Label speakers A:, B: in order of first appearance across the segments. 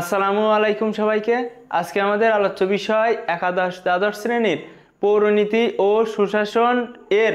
A: আসসালামু আলাইকুম সবাইকে আজকে আমাদের আলোচ্য বিষয় একাদশ দ্বাদশ শ্রেণীর পৌরনীতি ও সুশাসন এর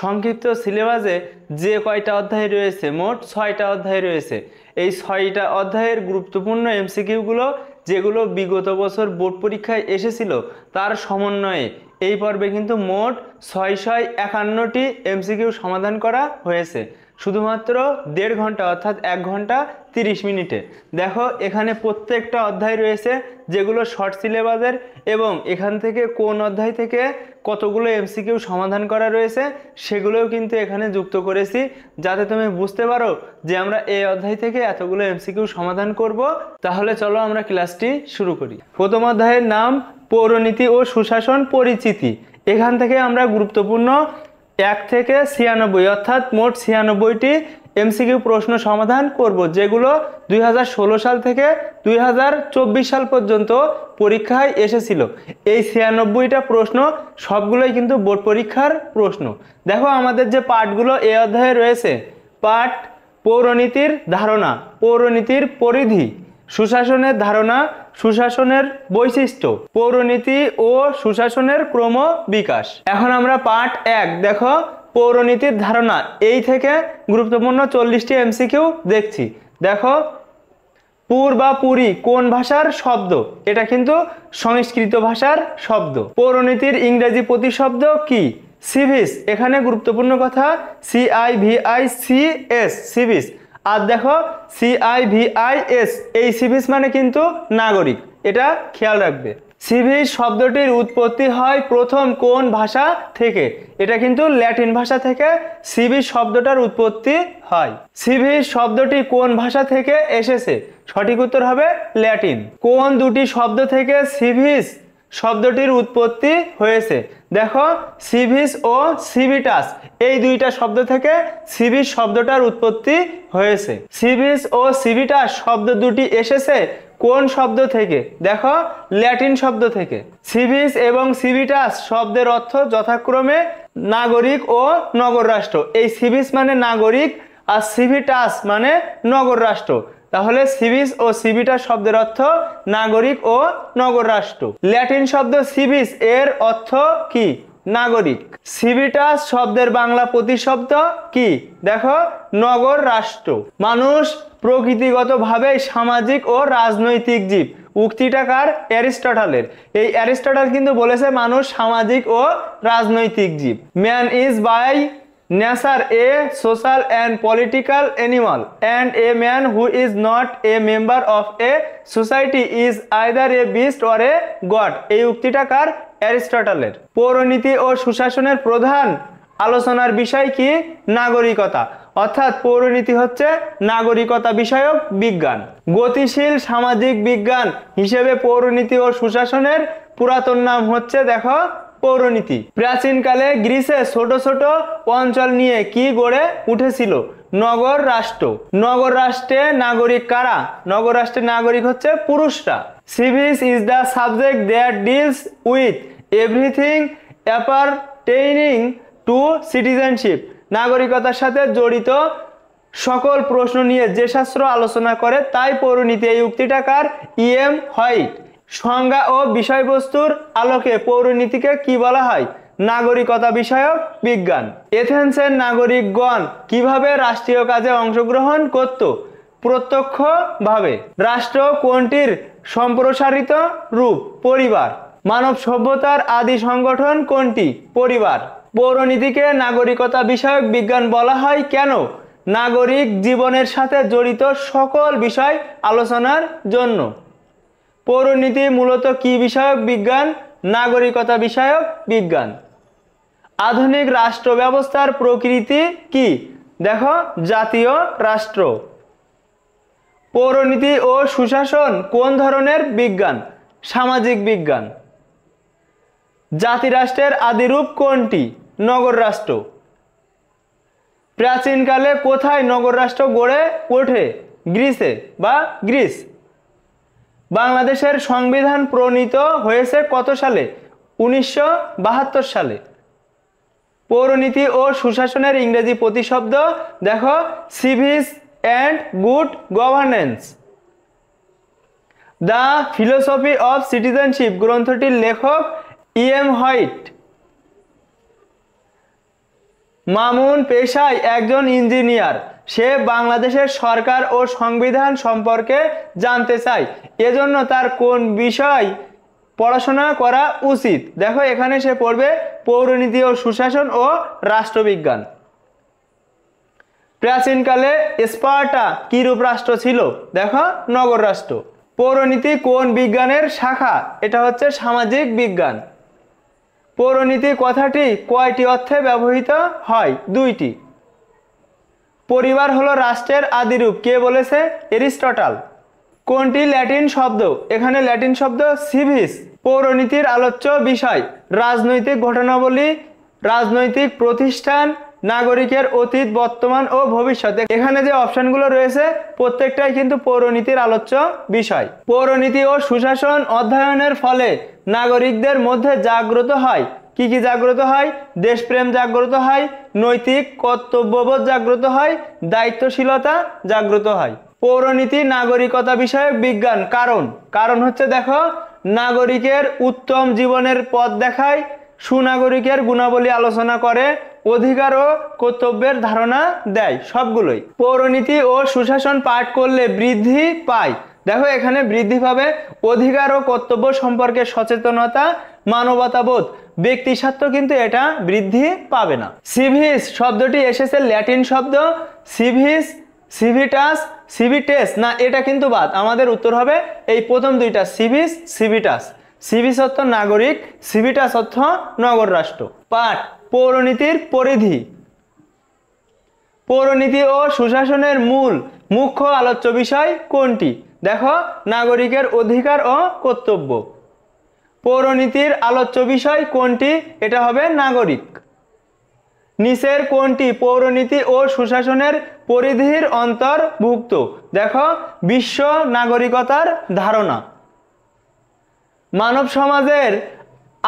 A: সংক্ষিপ্ত সিলেবাসে যে কয়টা অধ্যায় রয়েছে মোট ছয়টা অধ্যায় রয়েছে এই ছয়টা অধ্যায়ের গুরুত্বপূর্ণ এমসিকিউগুলো যেগুলো বিগত বছর বোর্ড পরীক্ষায় এসেছিল তার সমন্বয়ে এই পর্বে কিন্তু মোট ছয় ছয় একান্নটি এমসিকিউ সমাধান করা হয়েছে শুধুমাত্র দেড় ঘন্টা অর্থাৎ এক ঘন্টা তিরিশ মিনিটে দেখো এখানে প্রত্যেকটা অধ্যায় রয়েছে যেগুলো শর্ট সিলেবাসের এবং এখান থেকে কোন অধ্যায় থেকে কতগুলো এমসিকিউ সমাধান করা রয়েছে সেগুলোও কিন্তু এখানে যুক্ত করেছি যাতে তুমি বুঝতে পারো যে আমরা এই অধ্যায় থেকে এতগুলো এমসিকিউ সমাধান করব তাহলে চলো আমরা ক্লাসটি শুরু করি প্রথম অধ্যায়ের নাম পৌরনীতি ও সুশাসন পরিচিতি এখান থেকে আমরা গুরুত্বপূর্ণ এক থেকে ছিয়ানব্বই অর্থাৎ মোট ছিয়ানব্বইটি এমসিকিউ প্রশ্ন সমাধান করব যেগুলো দুই সাল থেকে দুই সাল পর্যন্ত পরীক্ষায় এসেছিল এই ছিয়ানব্বইটা প্রশ্ন সবগুলোই কিন্তু বোর্ড পরীক্ষার প্রশ্ন দেখো আমাদের যে পাঠগুলো এ অধ্যায়ে রয়েছে পাঠ পৌরনীতির ধারণা পৌরনীতির পরিধি সুশাসনের ধারণা সুশাসনের বৈশিষ্ট্য পৌরনীতি ও সুশাসনের ক্রম বিকাশ এখন আমরা পাঠ এক দেখো পৌরনীতির ধারণা এই থেকে গুরুত্বপূর্ণ চল্লিশটি এমসিকিউ দেখছি দেখো পুর বা পুরী কোন ভাষার শব্দ এটা কিন্তু সংস্কৃত ভাষার শব্দ পৌরনীতির ইংরেজি প্রতিশব্দ কি সিভিস এখানে গুরুত্বপূর্ণ কথা সিআইভিআই সিএস সিভিস আর দেখো সিআইভিআইএস এই সিভিস মানে কিন্তু নাগরিক এটা খেয়াল রাখবে সিভিস শব্দটির উৎপত্তি হয় প্রথম কোন ভাষা থেকে এটা কিন্তু ল্যাটিন ভাষা থেকে সিভিস শব্দটার উৎপত্তি হয় সিভিস শব্দটি কোন ভাষা থেকে এসেছে সঠিক উত্তর হবে ল্যাটিন কোন দুটি শব্দ থেকে সিভিস শব্দটির উৎপত্তি হয়েছে দেখো সিভিস ও সিভিটাস এই দুইটা শব্দ থেকে সিভিস শব্দটার উৎপত্তি হয়েছে সিভিস ও সিভিটাস শব্দ দুটি এসেছে কোন শব্দ থেকে দেখো ল্যাটিন শব্দ থেকে সিভিস এবং সিভিটাস শব্দের অর্থ যথাক্রমে নাগরিক ও নগর রাষ্ট্র এই সিভিস মানে নাগরিক আর সিভিটাস মানে নগর রাষ্ট্র তাহলে সিভিস ও সিভিটাস শব্দের অর্থ নাগরিক ও নগর রাষ্ট্র ল্যাটিন শব্দ সিভিস এর অর্থ কি নাগরিক সিভিটাস শব্দের বাংলা প্রতিশব্দ কি দেখো নগর রাষ্ট্র মানুষ প্রকৃতিগতভাবে সামাজিক ও রাজনৈতিক জীব উক্তিটা কার অ্যারিস্টটলের এই অ্যারিস্টটল কিন্তু বলেছে মানুষ সামাজিক ও রাজনৈতিক জীব man is by nature a social and political animal and a man who is not a member of a society is either a beast or a god এই উক্তিটা কার অ্যারিস্টটলের পৌরনীতি ও সুশাসনের প্রধান আলোচনার বিষয় কি নাগরিকতা অর্থাৎ পৌরনীতি হচ্ছে নাগরিকতা বিষয়ক বিজ্ঞান গতিশীল সামাজিক বিজ্ঞান হিসেবে পৌরনীতি ও সুশাসনের পুরাতন নাম হচ্ছে দেখো পৌরনীতি প্রাচীনকালে গ্রীসে ছোট ছোট অঞ্চল নিয়ে কি গড়ে উঠেছিল নগর রাষ্ট্র নগর রাষ্ট্রে নাগরিক কারা নগর রাষ্ট্রের নাগরিক হচ্ছে পুরুষরা সিভিস is the subject there deals with everything appertaining to citizenship নাগরিকতার সাথে জড়িত সকল প্রশ্ন নিয়ে যে শাস্ত্র আলোচনা করে তাই পৌরনীতি এই উক্তিটাকার ইএম e হোয়াইট সংজ্ঞা ও বিষয়বস্তুর আলোকে পৌরনীতিকে কি বলা হয় নাগরিকতা বিষয়ক বিজ্ঞান এথেন্সের নাগরিকগণ কিভাবে রাষ্ট্রীয় কাজে অংশগ্রহণ করত প্রত্যক্ষভাবে রাষ্ট্র কোনটির সম্প্রসারিত রূপ পরিবার মানব সভ্যতার আদি সংগঠন কোনটি পরিবার পৌরনীতিকে নাগরিকতা বিষয়ক বিজ্ঞান বলা হয় কেন নাগরিক জীবনের সাথে জড়িত সকল বিষয় আলোচনার জন্য পৌরনীতি মূলত কি বিষয়ক বিজ্ঞান নাগরিকতা বিষয়ক বিজ্ঞান আধুনিক রাষ্ট্র ব্যবস্থার প্রকৃতি কি দেখো জাতীয় রাষ্ট্র পৌরনীতি ও সুশাসন কোন ধরনের বিজ্ঞান সামাজিক বিজ্ঞান জাতিরাষ্ট্রের আদিরূপ কোনটি নগর রাষ্ট্র প্রাচীনকালে কোথায় নগর রাষ্ট্র গড়ে ওঠে গ্রিসে বা গ্রিস বাংলাদেশের সংবিধান প্রণীত হয়েছে কত সালে উনিশশো সালে পৌরনীতি ও সুশাসনের ইংরেজি প্রতিশব্দ দেখো সিভিস and good governance the philosophy of citizenship গ্রন্থটির লেখক ইএম e হোয়াইট মামুন পেশায় একজন ইঞ্জিনিয়ার সে বাংলাদেশের সরকার ও সংবিধান সম্পর্কে জানতে চায় এজন্য তার কোন বিষয় পড়াশোনা করা উচিত দেখো এখানে সে পড়বে পৌরনীতি ও সুশাসন ও রাষ্ট্রবিজ্ঞান প্রাচীনকালে স্পার্টা কিরূপ রাষ্ট্র ছিল দেখো নগর রাষ্ট্র পৌরনীতি কোন বিজ্ঞানের শাখা এটা হচ্ছে সামাজিক বিজ্ঞান পৌরনীতি কথাটি কয়টি অর্থে ব্যবহৃত হয় দুইটি পরিবার হলো রাষ্ট্রের আদিরূপ কে বলেছে এরিস্টটাল কোনটি ল্যাটিন শব্দ এখানে ল্যাটিন শব্দ সিভিস পৌরনীতির আলোচ্য বিষয় রাজনৈতিক ঘটনাবলী রাজনৈতিক প্রতিষ্ঠান নাগরিকের অতীত বর্তমান ও ভবিষ্যতে এখানে যে অপশানগুলো রয়েছে প্রত্যেকটাই কিন্তু পৌরনীতির আলোচ্য বিষয় পৌরনীতি ও সুশাসন অধ্যয়নের ফলে নাগরিকদের মধ্যে জাগ্রত হয় কি কি জাগ্রত হয় দেশপ্রেম জাগ্রত হয় নৈতিক কর্তব্যবোধ জাগ্রত হয় দায়িত্বশীলতা জাগ্রত হয় পৌরনীতি নাগরিকতা বিষয়ে বিজ্ঞান কারণ কারণ হচ্ছে দেখো নাগরিকের উত্তম জীবনের পথ দেখায় সুনাগরিকের গুণাবলী আলোচনা করে অধিকার ও কর্তব্যের ধারণা দেয় সবগুলোই পৌরনীতি ও সুশাসন পাঠ করলে বৃদ্ধি পায় দেখো এখানে বৃদ্ধি পাবে অধিকার ও কর্তব্য সম্পর্কে সচেতনতা মানবতাবোধ ব্যক্তি স্বার্থ কিন্তু এটা বৃদ্ধি পাবে না সিভিস শব্দটি এসেছে ল্যাটিন শব্দ সিভিস সিভিটাস সিভিটেস না এটা কিন্তু বাদ আমাদের উত্তর হবে এই প্রথম দুইটা সিভিস সিভিটাস সিভিস অর্থ নাগরিক সিভিটাস অর্থ নগর রাষ্ট্র পাঠ পৌরনীতির পরিধি পৌরনীতি ও সুশাসনের মূল মুখ্য আলোচ্য বিষয় কোনটি দেখো নাগরিকের অধিকার ও কর্তব্য পৌরনীতির আলোচ্য বিষয় কোনটি এটা হবে নাগরিক নিচের কোনটি পৌরনীতি ও সুশাসনের পরিধির অন্তর্ভুক্ত দেখো বিশ্ব নাগরিকতার ধারণা মানব সমাজের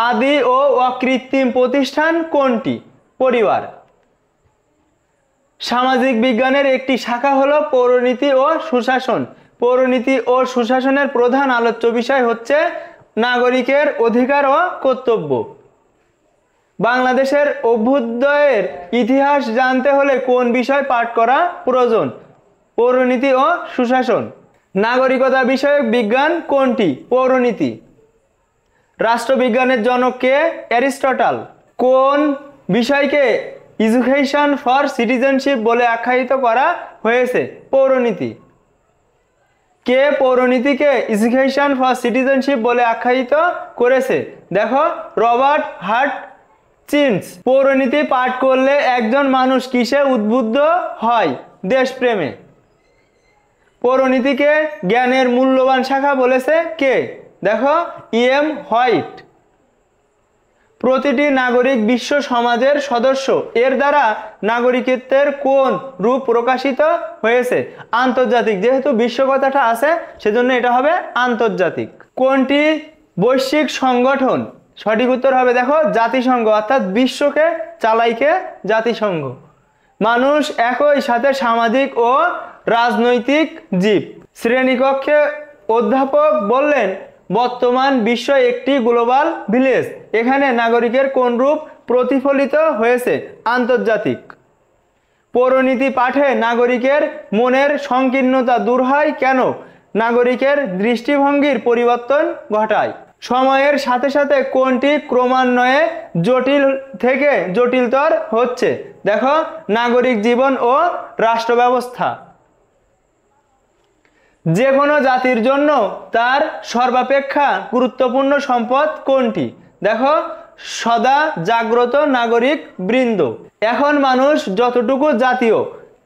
A: আদি ও অকৃত্রিম প্রতিষ্ঠান কোনটি পরিবার সামাজিক বিজ্ঞানের একটি শাখা হলো পৌরনীতি ও সুশাসন পৌরনীতি ও সুশাসনের প্রধান আলোচ্য বিষয় হচ্ছে নাগরিকের অধিকার ও কর্তব্য বাংলাদেশের অভ্যুদয়ের ইতিহাস জানতে হলে কোন বিষয় পাঠ করা প্রয়োজন পৌরনীতি ও সুশাসন নাগরিকতা বিষয়ক বিজ্ঞান কোনটি পৌরনীতি রাষ্ট্রবিজ্ঞানের জনককে অ্যারিস্টটল কোন বিষয়কে এডুকেশন ফর সিটিজেনশিপ বলে আখ্যায়িত করা হয়েছে পৌরনীতি কে পৌরনীতিকে এডুকেশন ফর সিটিজেনশিপ বলে আখ্যায়িত করেছে দেখো রবার্ট হার্ট চিন্স পৌরনীতি পাঠ করলে একজন মানুষ কিসে উদ্বুদ্ধ হয় দেশপ্রেমে পৌরনীতিকে জ্ঞানের মূল্যবান শাখা বলেছে কে দেখো ইএম হোয়াইট প্রতিটি নাগরিক বিশ্ব সমাজের সদস্য এর দ্বারা নাগরিকত্বের কোন রূপ প্রকাশিত হয়েছে আন্তর্জাতিক যেহেতু বিশ্ব কথাটা আছে সেজন্য এটা হবে আন্তর্জাতিক কোনটি বৈশ্বিক সংগঠন সঠিক উত্তর হবে দেখো জাতিসংঘ অর্থাৎ বিশ্বকে চালাইকে জাতিসংঘ মানুষ একই সাথে সামাজিক ও রাজনৈতিক জীব শ্রেণীকক্ষে অধ্যাপক বললেন বর্তমান বিশ্ব একটি গ্লোবাল ভিলেজ এখানে নাগরিকের কোন রূপ প্রতিফলিত হয়েছে আন্তর্জাতিক পৌরনীতি পাঠে নাগরিকের মনের সংকীর্ণতা দূর হয় কেন নাগরিকের দৃষ্টিভঙ্গির পরিবর্তন ঘটায় সময়ের সাথে সাথে কোনটি ক্রমান্বয়ে জটিল থেকে জটিলতর হচ্ছে দেখো নাগরিক জীবন ও রাষ্ট্র ব্যবস্থা যে কোনো জাতির জন্য তার সর্বাপেক্ষা গুরুত্বপূর্ণ সম্পদ কোনটি দেখো সদা জাগ্রত নাগরিক বৃন্দ এখন মানুষ যতটুকু জাতীয়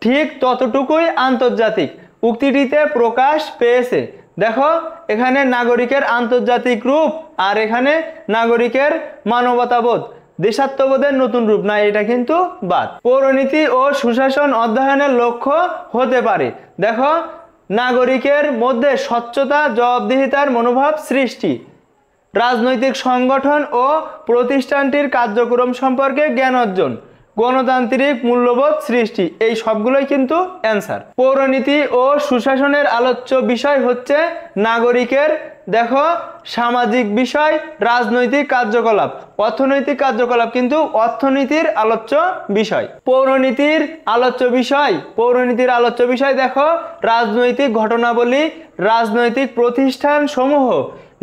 A: ঠিক ততটুকুই আন্তর্জাতিক উক্তিটিতে প্রকাশ পেয়েছে দেখো এখানে নাগরিকের আন্তর্জাতিক রূপ আর এখানে নাগরিকের মানবতাবোধ দেশাত্মবোধের নতুন রূপ না এটা কিন্তু বাদ পৌরনীতি ও সুশাসন অধ্যয়নের লক্ষ্য হতে পারে দেখো নাগরিকের মধ্যে স্বচ্ছতা জবাবদিহিতার মনোভাব সৃষ্টি রাজনৈতিক সংগঠন ও প্রতিষ্ঠানটির কার্যক্রম সম্পর্কে জ্ঞান অর্জন গণতান্ত্রিক মূল্যবোধ সৃষ্টি এই সবগুলোই কিন্তু অ্যান্সার পৌরনীতি ও সুশাসনের আলোচ্য বিষয় হচ্ছে নাগরিকের দেখো সামাজিক বিষয় রাজনৈতিক কার্যকলাপ অর্থনৈতিক কার্যকলাপ কিন্তু অর্থনীতির আলোচ্য বিষয় পৌরনীতির আলোচ্য বিষয় পৌরনীতির আলোচ্য বিষয় দেখো রাজনৈতিক ঘটনাবলী রাজনৈতিক প্রতিষ্ঠান সমূহ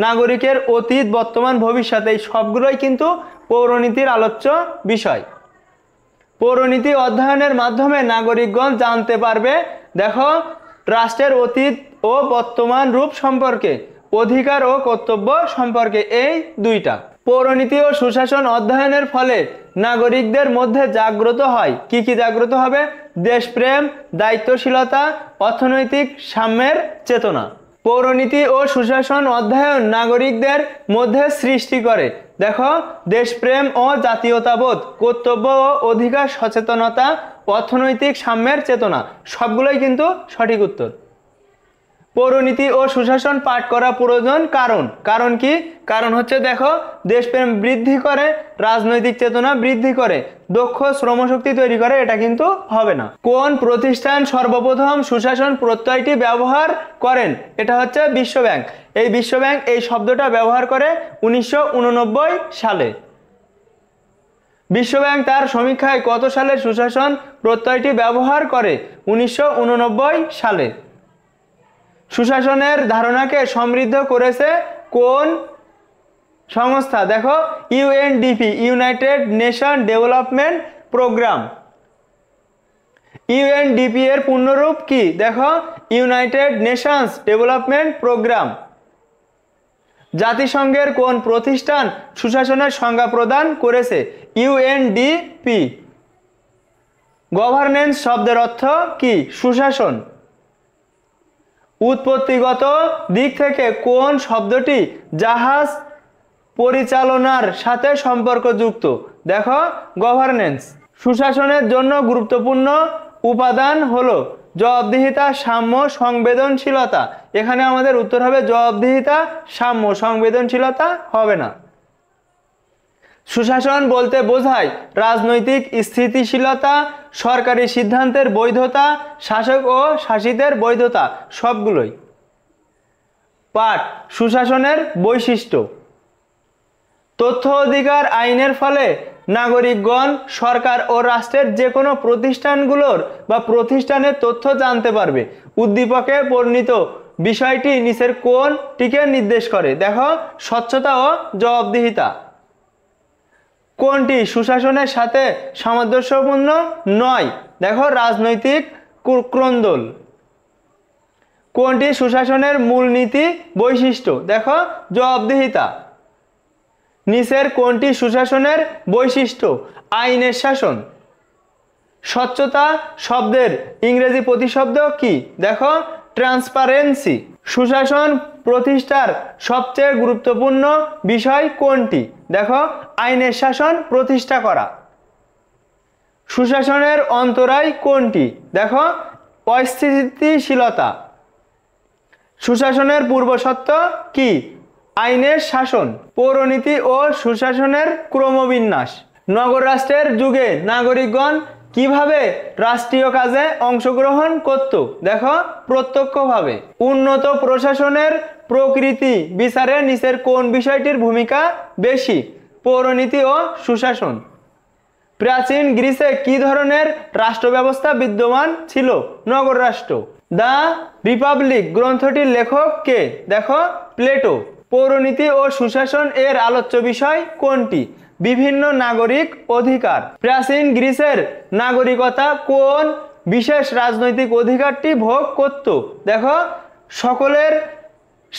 A: নাগরিকের অতীত বর্তমান ভবিষ্যতে এই সবগুলোই কিন্তু পৌরনীতির আলোচ্য বিষয় পৌরনীতি অধ্যয়নের মাধ্যমে নাগরিকগণ জানতে পারবে দেখো রাষ্ট্রের অতীত ও বর্তমান রূপ সম্পর্কে অধিকার ও কর্তব্য সম্পর্কে এই দুইটা পৌরনীতি ও সুশাসন অধ্যয়নের ফলে নাগরিকদের মধ্যে জাগ্রত হয় কি কি জাগ্রত হবে দেশপ্রেম দায়িত্বশীলতা অর্থনৈতিক সাম্যের চেতনা পৌরনীতি ও সুশাসন অধ্যয়ন নাগরিকদের মধ্যে সৃষ্টি করে দেখো দেশপ্রেম ও জাতীয়তাবোধ কর্তব্য ও অধিকার সচেতনতা অর্থনৈতিক সাম্যের চেতনা সবগুলোই কিন্তু সঠিক উত্তর পৌরনীতি ও সুশাসন পাঠ করা প্রয়োজন কারণ কারণ কি কারণ হচ্ছে দেখো দেশপ্রেম বৃদ্ধি করে রাজনৈতিক চেতনা বৃদ্ধি করে দক্ষ শ্রমশক্তি তৈরি করে এটা কিন্তু হবে না কোন প্রতিষ্ঠান সর্বপ্রথম সুশাসন প্রত্যয়টি ব্যবহার করেন এটা হচ্ছে বিশ্বব্যাংক এই বিশ্বব্যাংক এই শব্দটা ব্যবহার করে উনিশশো সালে বিশ্বব্যাংক তার সমীক্ষায় কত সালে সুশাসন প্রত্যয়টি ব্যবহার করে উনিশশো সালে সুশাসনের ধারণাকে সমৃদ্ধ করেছে কোন সংস্থা দেখো UNDP United Nation Development Programme UNDP এর পূর্ণরূপ কি দেখো ইউনাইটেড নেশনস ডেভেলপমেন্ট প্রোগ্রাম জাতিসংঘের কোন প্রতিষ্ঠান সুশাসনের সংজ্ঞা প্রদান করেছে ইউএনডিপি গভর্নেন্স শব্দের অর্থ কি সুশাসন উৎপত্তিগত দিক থেকে কোন শব্দটি জাহাজ পরিচালনার সাথে সম্পর্কযুক্ত দেখো গভর্নেন্স সুশাসনের জন্য গুরুত্বপূর্ণ উপাদান হলো জবাবদিহিতা সাম্য সংবেদনশীলতা এখানে আমাদের উত্তর হবে জবাবদিহিতা সাম্য সংবেদনশীলতা হবে না সুশাসন বলতে বোঝায় রাজনৈতিক স্থিতিশীলতা সরকারি সিদ্ধান্তের বৈধতা শাসক ও শাসিতের বৈধতা সবগুলোই পাঠ সুশাসনের বৈশিষ্ট্য তথ্য অধিকার আইনের ফলে নাগরিকগণ সরকার ও রাষ্ট্রের যে কোনো প্রতিষ্ঠানগুলোর বা প্রতিষ্ঠানের তথ্য জানতে পারবে উদ্দীপকে বর্ণিত বিষয়টি নিচের কোনটিকে নির্দেশ করে দেখো স্বচ্ছতা ও জবাবদিহিতা কোনটি সুশাসনের সাথে সামঞ্জস্যপূর্ণ নয় দেখো রাজনৈতিক ক্রন্দল কোনটি সুশাসনের মূলনীতি বৈশিষ্ট্য দেখো জবাবদিহিতা নিচের কোনটি সুশাসনের বৈশিষ্ট্য আইনের শাসন স্বচ্ছতা শব্দের ইংরেজি প্রতিশব্দ কি দেখো ট্রান্সপারেন্সি সুশাসন প্রতিষ্ঠার সবচেয়ে গুরুত্বপূর্ণ বিষয় কোনটি দেখো আইনের শাসন প্রতিষ্ঠা করা সুশাসনের অন্তরায় কোনটি দেখো অস্থিতিশীলতা সুশাসনের সত্য কি আইনের শাসন পৌরনীতি ও সুশাসনের ক্রমবিন্যাস নগর রাষ্ট্রের যুগে নাগরিকগণ কিভাবে রাষ্ট্রীয় কাজে অংশগ্রহণ করত দেখো প্রত্যক্ষভাবে উন্নত প্রশাসনের প্রকৃতি বিচারে নিচের কোন বিষয়টির ভূমিকা বেশি পৌরনীতি ও সুশাসন প্রাচীন গ্রিসে কি ধরনের রাষ্ট্র ব্যবস্থা বিদ্যমান ছিল নগর রাষ্ট্র দ্য রিপাবলিক গ্রন্থটির লেখক কে দেখো প্লেটো পৌরনীতি ও সুশাসন এর আলোচ্য বিষয় কোনটি বিভিন্ন নাগরিক অধিকার প্রাচীন গ্রিসের নাগরিকতা কোন বিশেষ রাজনৈতিক অধিকারটি ভোগ করত দেখো সকলের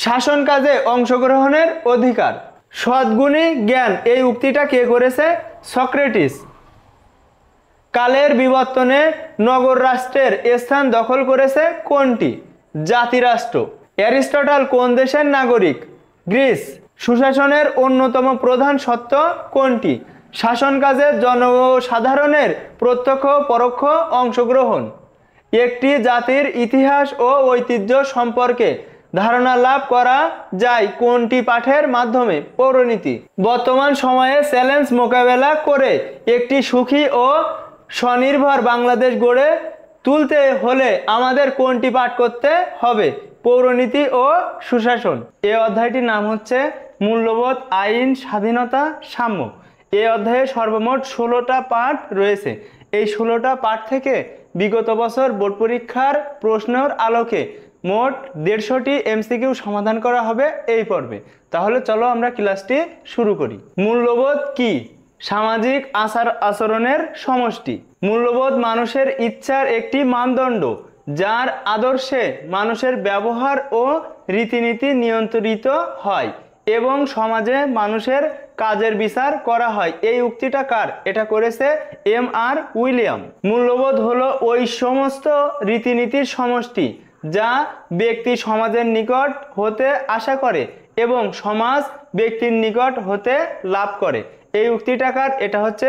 A: শাসন কাজে অংশগ্রহণের অধিকার সদ্গুণী জ্ঞান এই উক্তিটা কে করেছে সক্রেটিস কালের বিবর্তনে নগর রাষ্ট্রের স্থান দখল করেছে কোনটি জাতিরাষ্ট্র অ্যারিস্টটল কোন দেশের নাগরিক গ্রিস সুশাসনের অন্যতম প্রধান সত্য কোনটি শাসন কাজে জনসাধারণের প্রত্যক্ষ পরোক্ষ অংশগ্রহণ একটি জাতির ইতিহাস ও ঐতিহ্য সম্পর্কে ধারণা লাভ করা যায় কোনটি পাঠের মাধ্যমে পৌরনীতি বর্তমান সময়ে চ্যালেঞ্জ মোকাবেলা করে একটি সুখী ও স্বনির্ভর বাংলাদেশ গড়ে তুলতে হলে আমাদের কোনটি পাঠ করতে হবে পৌরনীতি ও সুশাসন এই অধ্যায়টির নাম হচ্ছে মূল্যবোধ আইন স্বাধীনতা সাম্য এই অধ্যায়ে সর্বমোট ষোলোটা পাঠ রয়েছে এই ষোলোটা পাঠ থেকে বিগত বছর বোর্ড পরীক্ষার প্রশ্নের আলোকে মোট দেড়শোটি এমসিকিউ সমাধান করা হবে এই পর্বে তাহলে চলো আমরা ক্লাসটি শুরু করি মূল্যবোধ কি সামাজিক আচার আচরণের সমষ্টি মূল্যবোধ মানুষের ইচ্ছার একটি মানদণ্ড যার আদর্শে মানুষের ব্যবহার ও রীতিনীতি নিয়ন্ত্রিত হয় এবং সমাজে মানুষের কাজের বিচার করা হয় এই উক্তিটা কার এটা করেছে এম আর উইলিয়াম মূল্যবোধ হলো ওই সমস্ত রীতিনীতির সমষ্টি যা ব্যক্তি সমাজের নিকট হতে আশা করে এবং সমাজ ব্যক্তির নিকট হতে লাভ করে এই উক্তিটাকার এটা হচ্ছে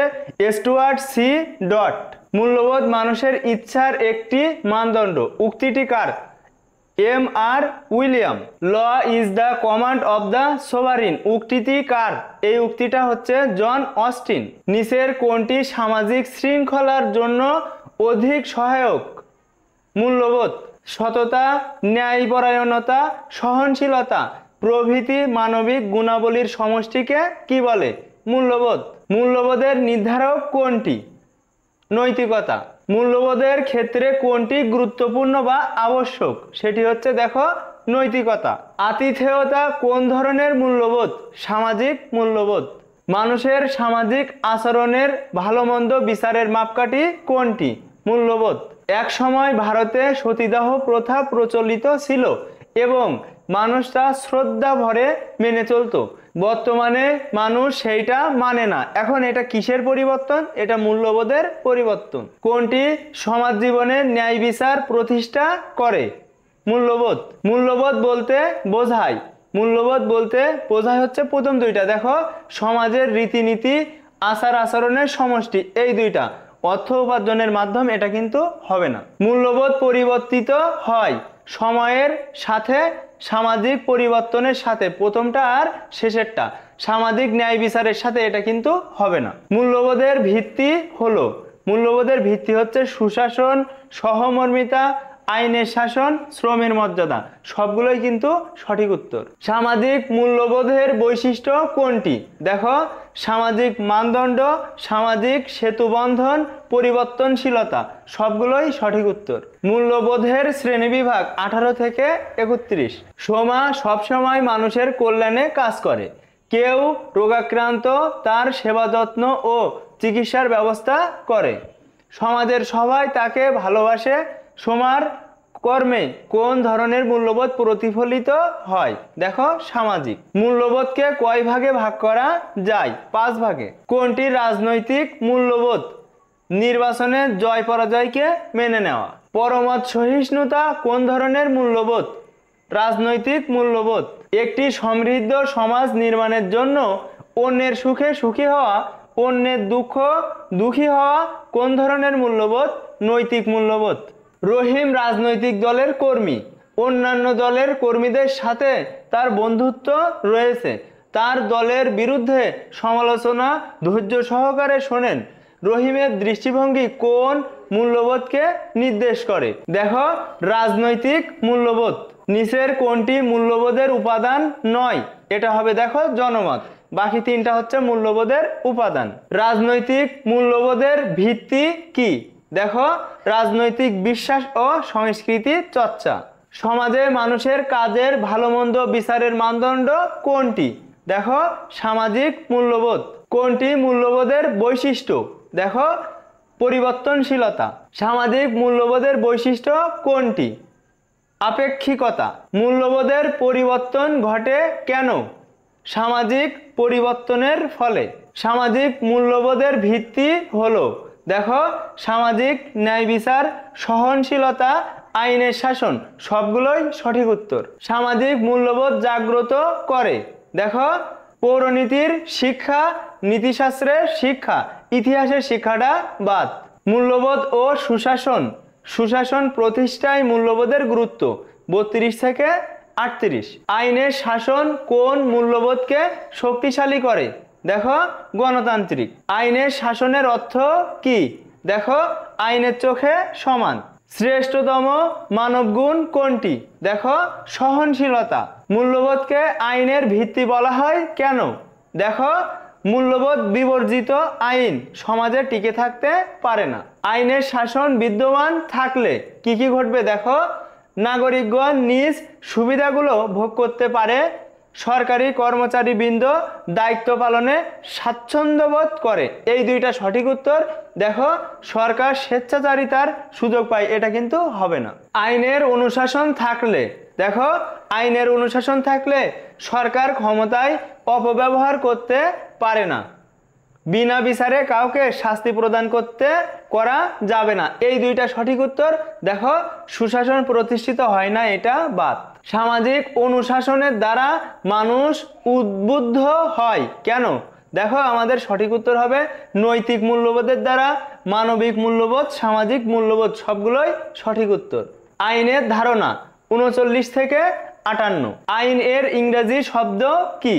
A: স্টুয়ার্ট সি ডট মূল্যবোধ মানুষের ইচ্ছার একটি মানদণ্ড উক্তিটি কার M R William law is the command of the sovereign উক্তিটি কার এই উক্তিটা হচ্ছে জন অস্টিন নিচের কোনটি সামাজিক শৃঙ্খলার জন্য অধিক সহায়ক মূল্যবোধ সততা ন্যায়পরায়ণতা সহনশীলতা প্রভৃতি মানবিক গুণাবলীর সমষ্টিকে কি বলে মূল্যবোধ মূল্যবোধের নির্ধারক কোনটি নৈতিকতা মূল্যবোধের ক্ষেত্রে কোনটি গুরুত্বপূর্ণ বা আবশ্যক সেটি হচ্ছে দেখো নৈতিকতা আতিথেয়তা কোন ধরনের মূল্যবোধ সামাজিক মূল্যবোধ মানুষের সামাজিক আচরণের ভালোমন্দ বিচারের মাপকাঠি কোনটি মূল্যবোধ এক সময় ভারতে সতীদাহ প্রথা প্রচলিত ছিল এবং মানুষ তা শ্রদ্ধা ভরে মেনে চলত বর্তমানে মানুষ সেইটা মানে না এখন এটা কিসের পরিবর্তন এটা মূল্যবোধের পরিবর্তন কোনটি সমাজ জীবনের ন্যায় বিচার প্রতিষ্ঠা করে মূল্যবোধ মূল্যবোধ বলতে বোঝায় মূল্যবোধ বলতে বোঝায় হচ্ছে প্রথম দুইটা দেখো সমাজের রীতিনীতি আচার আচরণের সমষ্টি এই দুইটা অর্থ উপার্জনের মাধ্যম এটা কিন্তু হবে না মূল্যবোধ পরিবর্তিত হয় সময়ের সাথে সামাজিক পরিবর্তনের সাথে প্রথমটা আর শেষেরটা সামাজিক ন্যায় বিচারের সাথে এটা কিন্তু হবে না মূল্যবোধের ভিত্তি হলো মূল্যবোধের ভিত্তি হচ্ছে সুশাসন সহমর্মিতা আইনের শাসন শ্রমের মর্যাদা সবগুলোই কিন্তু সঠিক উত্তর সামাজিক মূল্যবোধের বৈশিষ্ট্য কোনটি দেখো সামাজিক মানদণ্ড সামাজিক সেতুবন্ধন পরিবর্তনশীলতা সবগুলোই সঠিক উত্তর মূল্যবোধের শ্রেণীবিভাগ আঠারো থেকে একত্রিশ সোমা সবসময় মানুষের কল্যাণে কাজ করে কেউ রোগাক্রান্ত তার সেবা যত্ন ও চিকিৎসার ব্যবস্থা করে সমাজের সবাই তাকে ভালোবাসে সোমার কর্মে কোন ধরনের মূল্যবোধ প্রতিফলিত হয় দেখো সামাজিক মূল্যবোধকে কয় ভাগে ভাগ করা যায় পাঁচ ভাগে কোনটি রাজনৈতিক মূল্যবোধ নির্বাচনে জয় পরাজয়কে মেনে নেওয়া পরমত সহিষ্ণুতা কোন ধরনের মূল্যবোধ রাজনৈতিক মূল্যবোধ একটি সমৃদ্ধ সমাজ নির্মাণের জন্য অন্যের সুখে সুখী হওয়া অন্যের দুঃখ দুঃখী হওয়া কোন ধরনের মূল্যবোধ নৈতিক মূল্যবোধ রহিম রাজনৈতিক দলের কর্মী অন্যান্য দলের কর্মীদের সাথে তার বন্ধুত্ব রয়েছে তার দলের বিরুদ্ধে সমালোচনা ধৈর্য সহকারে শোনেন রহিমের দৃষ্টিভঙ্গি কোন মূল্যবোধকে নির্দেশ করে দেখো রাজনৈতিক মূল্যবোধ নিচের কোনটি মূল্যবোধের উপাদান নয় এটা হবে দেখো জনমত বাকি তিনটা হচ্ছে মূল্যবোধের উপাদান রাজনৈতিক মূল্যবোধের ভিত্তি কি দেখো রাজনৈতিক বিশ্বাস ও সংস্কৃতি চর্চা সমাজে মানুষের কাজের ভালো মন্দ বিচারের মানদণ্ড কোনটি দেখো সামাজিক মূল্যবোধ কোনটি মূল্যবোধের বৈশিষ্ট্য দেখো পরিবর্তনশীলতা সামাজিক মূল্যবোধের বৈশিষ্ট্য কোনটি আপেক্ষিকতা মূল্যবোধের পরিবর্তন ঘটে কেন সামাজিক পরিবর্তনের ফলে সামাজিক মূল্যবোধের ভিত্তি হলো দেখো সামাজিক ন্যায় বিচার সহনশীলতা আইনের শাসন সবগুলোই সঠিক উত্তর সামাজিক মূল্যবোধ জাগ্রত করে দেখো পৌরনীতির শিক্ষা নীতিশাস্ত্রের শিক্ষা ইতিহাসের শিক্ষাটা বাদ মূল্যবোধ ও সুশাসন সুশাসন প্রতিষ্ঠায় মূল্যবোধের গুরুত্ব বত্রিশ থেকে আটত্রিশ আইনের শাসন কোন মূল্যবোধকে শক্তিশালী করে দেখো গণতান্ত্রিক আইনের শাসনের অর্থ কি দেখো আইনের চোখে সমান শ্রেষ্ঠতম মানবগুণ কোনটি দেখো সহনশীলতা মূল্যবোধকে আইনের ভিত্তি বলা হয় কেন দেখো মূল্যবোধ বিবর্জিত আইন সমাজে টিকে থাকতে পারে না আইনের শাসন বিদ্যমান থাকলে কি কি ঘটবে দেখো নাগরিকগণ নিজ সুবিধাগুলো ভোগ করতে পারে সরকারি কর্মচারীবৃন্দ দায়িত্ব পালনে স্বাচ্ছন্দ্যবোধ করে এই দুইটা সঠিক উত্তর দেখো সরকার স্বেচ্ছাচারিতার সুযোগ পায় এটা কিন্তু হবে না আইনের অনুশাসন থাকলে দেখো আইনের অনুশাসন থাকলে সরকার ক্ষমতায় অপব্যবহার করতে পারে না বিনা বিচারে কাউকে শাস্তি প্রদান করতে করা যাবে না এই দুইটা সঠিক উত্তর দেখো সুশাসন প্রতিষ্ঠিত হয় না এটা বাদ সামাজিক অনুশাসনের দ্বারা মানুষ উদ্বুদ্ধ হয় কেন দেখো আমাদের সঠিক উত্তর হবে নৈতিক মূল্যবোধের দ্বারা মানবিক মূল্যবোধ সামাজিক মূল্যবোধ সবগুলোই সঠিক উত্তর আইনের ধারণা উনচল্লিশ থেকে আটান্ন আইন এর ইংরেজি শব্দ কি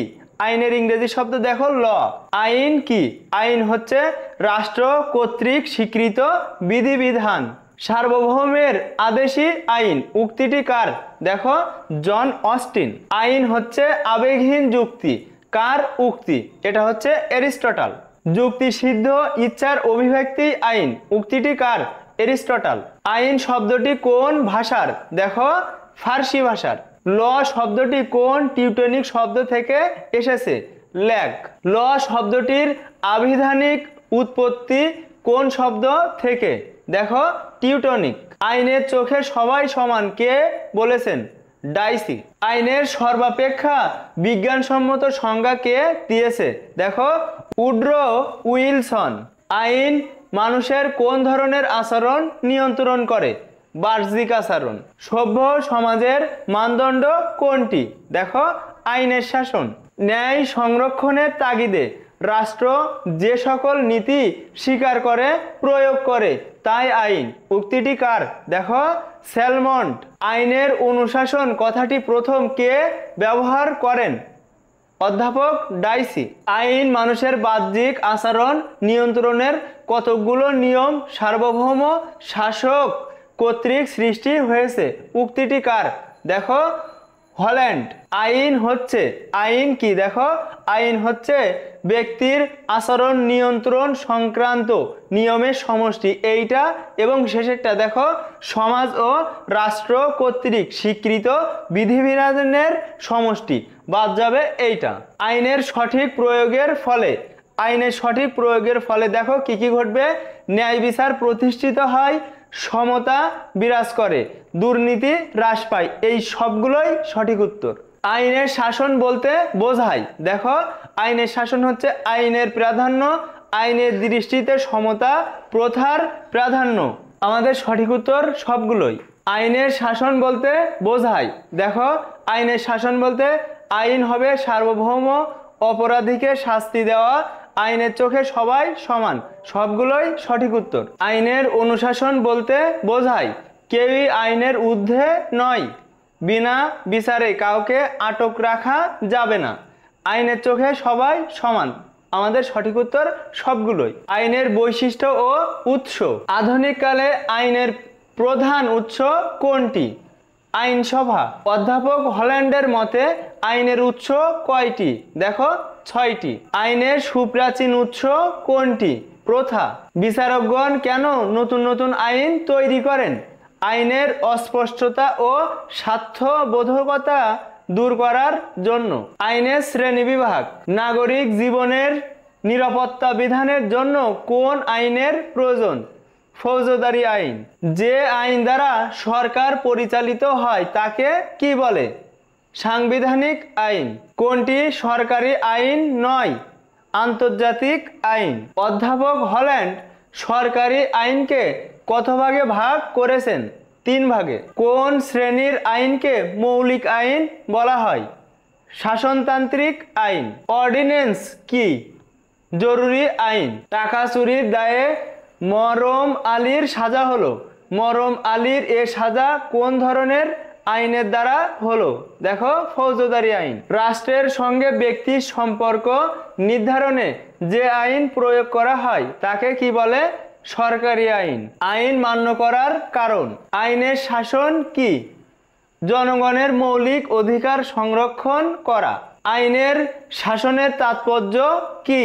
A: আইনের ইংরেজি শব্দ দেখো ল আইন কি আইন হচ্ছে রাষ্ট্র কর্তৃক স্বীকৃত বিধিবিধান সার্বভৌমের আদেশী আইন উক্তিটি কার দেখো জন অস্টিন আইন হচ্ছে আবেগহীন যুক্তি কার উক্তি এটা হচ্ছে এরিস্টটাল যুক্তি সিদ্ধ ইচ্ছার অভিব্যক্তি আইন উক্তিটি কার এরিস্টটাল আইন শব্দটি কোন ভাষার দেখো ফার্সি ভাষার ল শব্দটি কোন টিউটনিক শব্দ থেকে এসেছে ল্যাক ল শব্দটির আবিধানিক উৎপত্তি কোন শব্দ থেকে দেখো টিউটনিক আইনের চোখে সবাই সমান কে বলেছেন ডাইসি আইনের সর্বাপেক্ষা বিজ্ঞানসম্মত সংজ্ঞা কে দিয়েছে দেখো উড্রো উইলসন আইন মানুষের কোন ধরনের আচরণ নিয়ন্ত্রণ করে বাহ্যিক আচরণ সভ্য সমাজের মানদণ্ড কোনটি দেখো আইনের শাসন ন্যায় সংরক্ষণের তাগিদে রাষ্ট্র যে সকল নীতি স্বীকার করে প্রয়োগ করে তাই আইন উক্তিটি কার দেখো স্যালমন্ড আইনের অনুশাসন কথাটি প্রথম কে ব্যবহার করেন অধ্যাপক ডাইসি আইন মানুষের বাহ্যিক আচরণ নিয়ন্ত্রণের কতকগুলো নিয়ম সার্বভৌম শাসক কর্তৃক সৃষ্টি হয়েছে উক্তিটি কার দেখো হল্যান্ড আইন হচ্ছে আইন কি দেখো আইন হচ্ছে ব্যক্তির আচরণ নিয়ন্ত্রণ সংক্রান্ত নিয়মের সমষ্টি এইটা এবং শেষেরটা দেখো সমাজ ও রাষ্ট্র কর্তৃক স্বীকৃত বিধিবিধানের সমষ্টি বাদ যাবে এইটা আইনের সঠিক প্রয়োগের ফলে আইনের সঠিক প্রয়োগের ফলে দেখো কি কি ঘটবে ন্যায় বিচার প্রতিষ্ঠিত হয় সমতা বিরাজ করে দুর্নীতি হ্রাস পায় এই সবগুলোই সঠিক উত্তর আইনের শাসন বলতে বোঝায় দেখো আইনের শাসন হচ্ছে আইনের প্রাধান্য আইনের দৃষ্টিতে সমতা প্রথার প্রাধান্য আমাদের সঠিক উত্তর সবগুলোই আইনের শাসন বলতে বোঝায় দেখো আইনের শাসন বলতে আইন হবে সার্বভৌম অপরাধীকে শাস্তি দেওয়া আইনের চোখে সবাই সমান সবগুলোই সঠিক উত্তর আইনের অনুশাসন বলতে বোঝায় কেউই আইনের ঊর্ধ্বে নয় বিনা বিচারে কাউকে আটক রাখা যাবে না আইনের চোখে সবাই সমান আমাদের সঠিক উত্তর সবগুলোই আইনের বৈশিষ্ট্য ও উৎস আধুনিককালে আইনের প্রধান উৎস কোনটি আইনসভা অধ্যাপক হল্যান্ডের মতে আইনের উৎস কয়টি দেখো ছয়টি আইনের সুপ্রাচীন উৎস কোনটি প্রথা বিচারকগণ কেন নতুন নতুন আইন তৈরি করেন আইনের অস্পষ্টতা ও স্বার্থবোধকতা দূর করার জন্য আইনের শ্রেণী বিভাগ নাগরিক জীবনের নিরাপত্তা বিধানের জন্য কোন আইনের প্রয়োজন ফৌজদারি আইন যে আইন দ্বারা সরকার পরিচালিত হয় তাকে কি বলে সাংবিধানিক আইন কোনটি সরকারি আইন নয় আন্তর্জাতিক আইন অধ্যাপক হল্যান্ড সরকারি আইনকে কত ভাগে ভাগ করেছেন তিন ভাগে কোন শ্রেণীর আইনকে মৌলিক আইন বলা হয় শাসনতান্ত্রিক আইন অর্ডিনেন্স কি জরুরি আইন টাকা চুরির দায়ে মরম আলীর সাজা হলো মরম আলীর এ সাজা কোন ধরনের আইনের দ্বারা হলো দেখো ফৌজদারি আইন রাষ্ট্রের সঙ্গে ব্যক্তির সম্পর্ক নির্ধারণে যে আইন প্রয়োগ করা হয় তাকে কি বলে সরকারি আইন আইন মান্য করার কারণ আইনের শাসন কি জনগণের মৌলিক অধিকার সংরক্ষণ করা আইনের শাসনের তাৎপর্য কি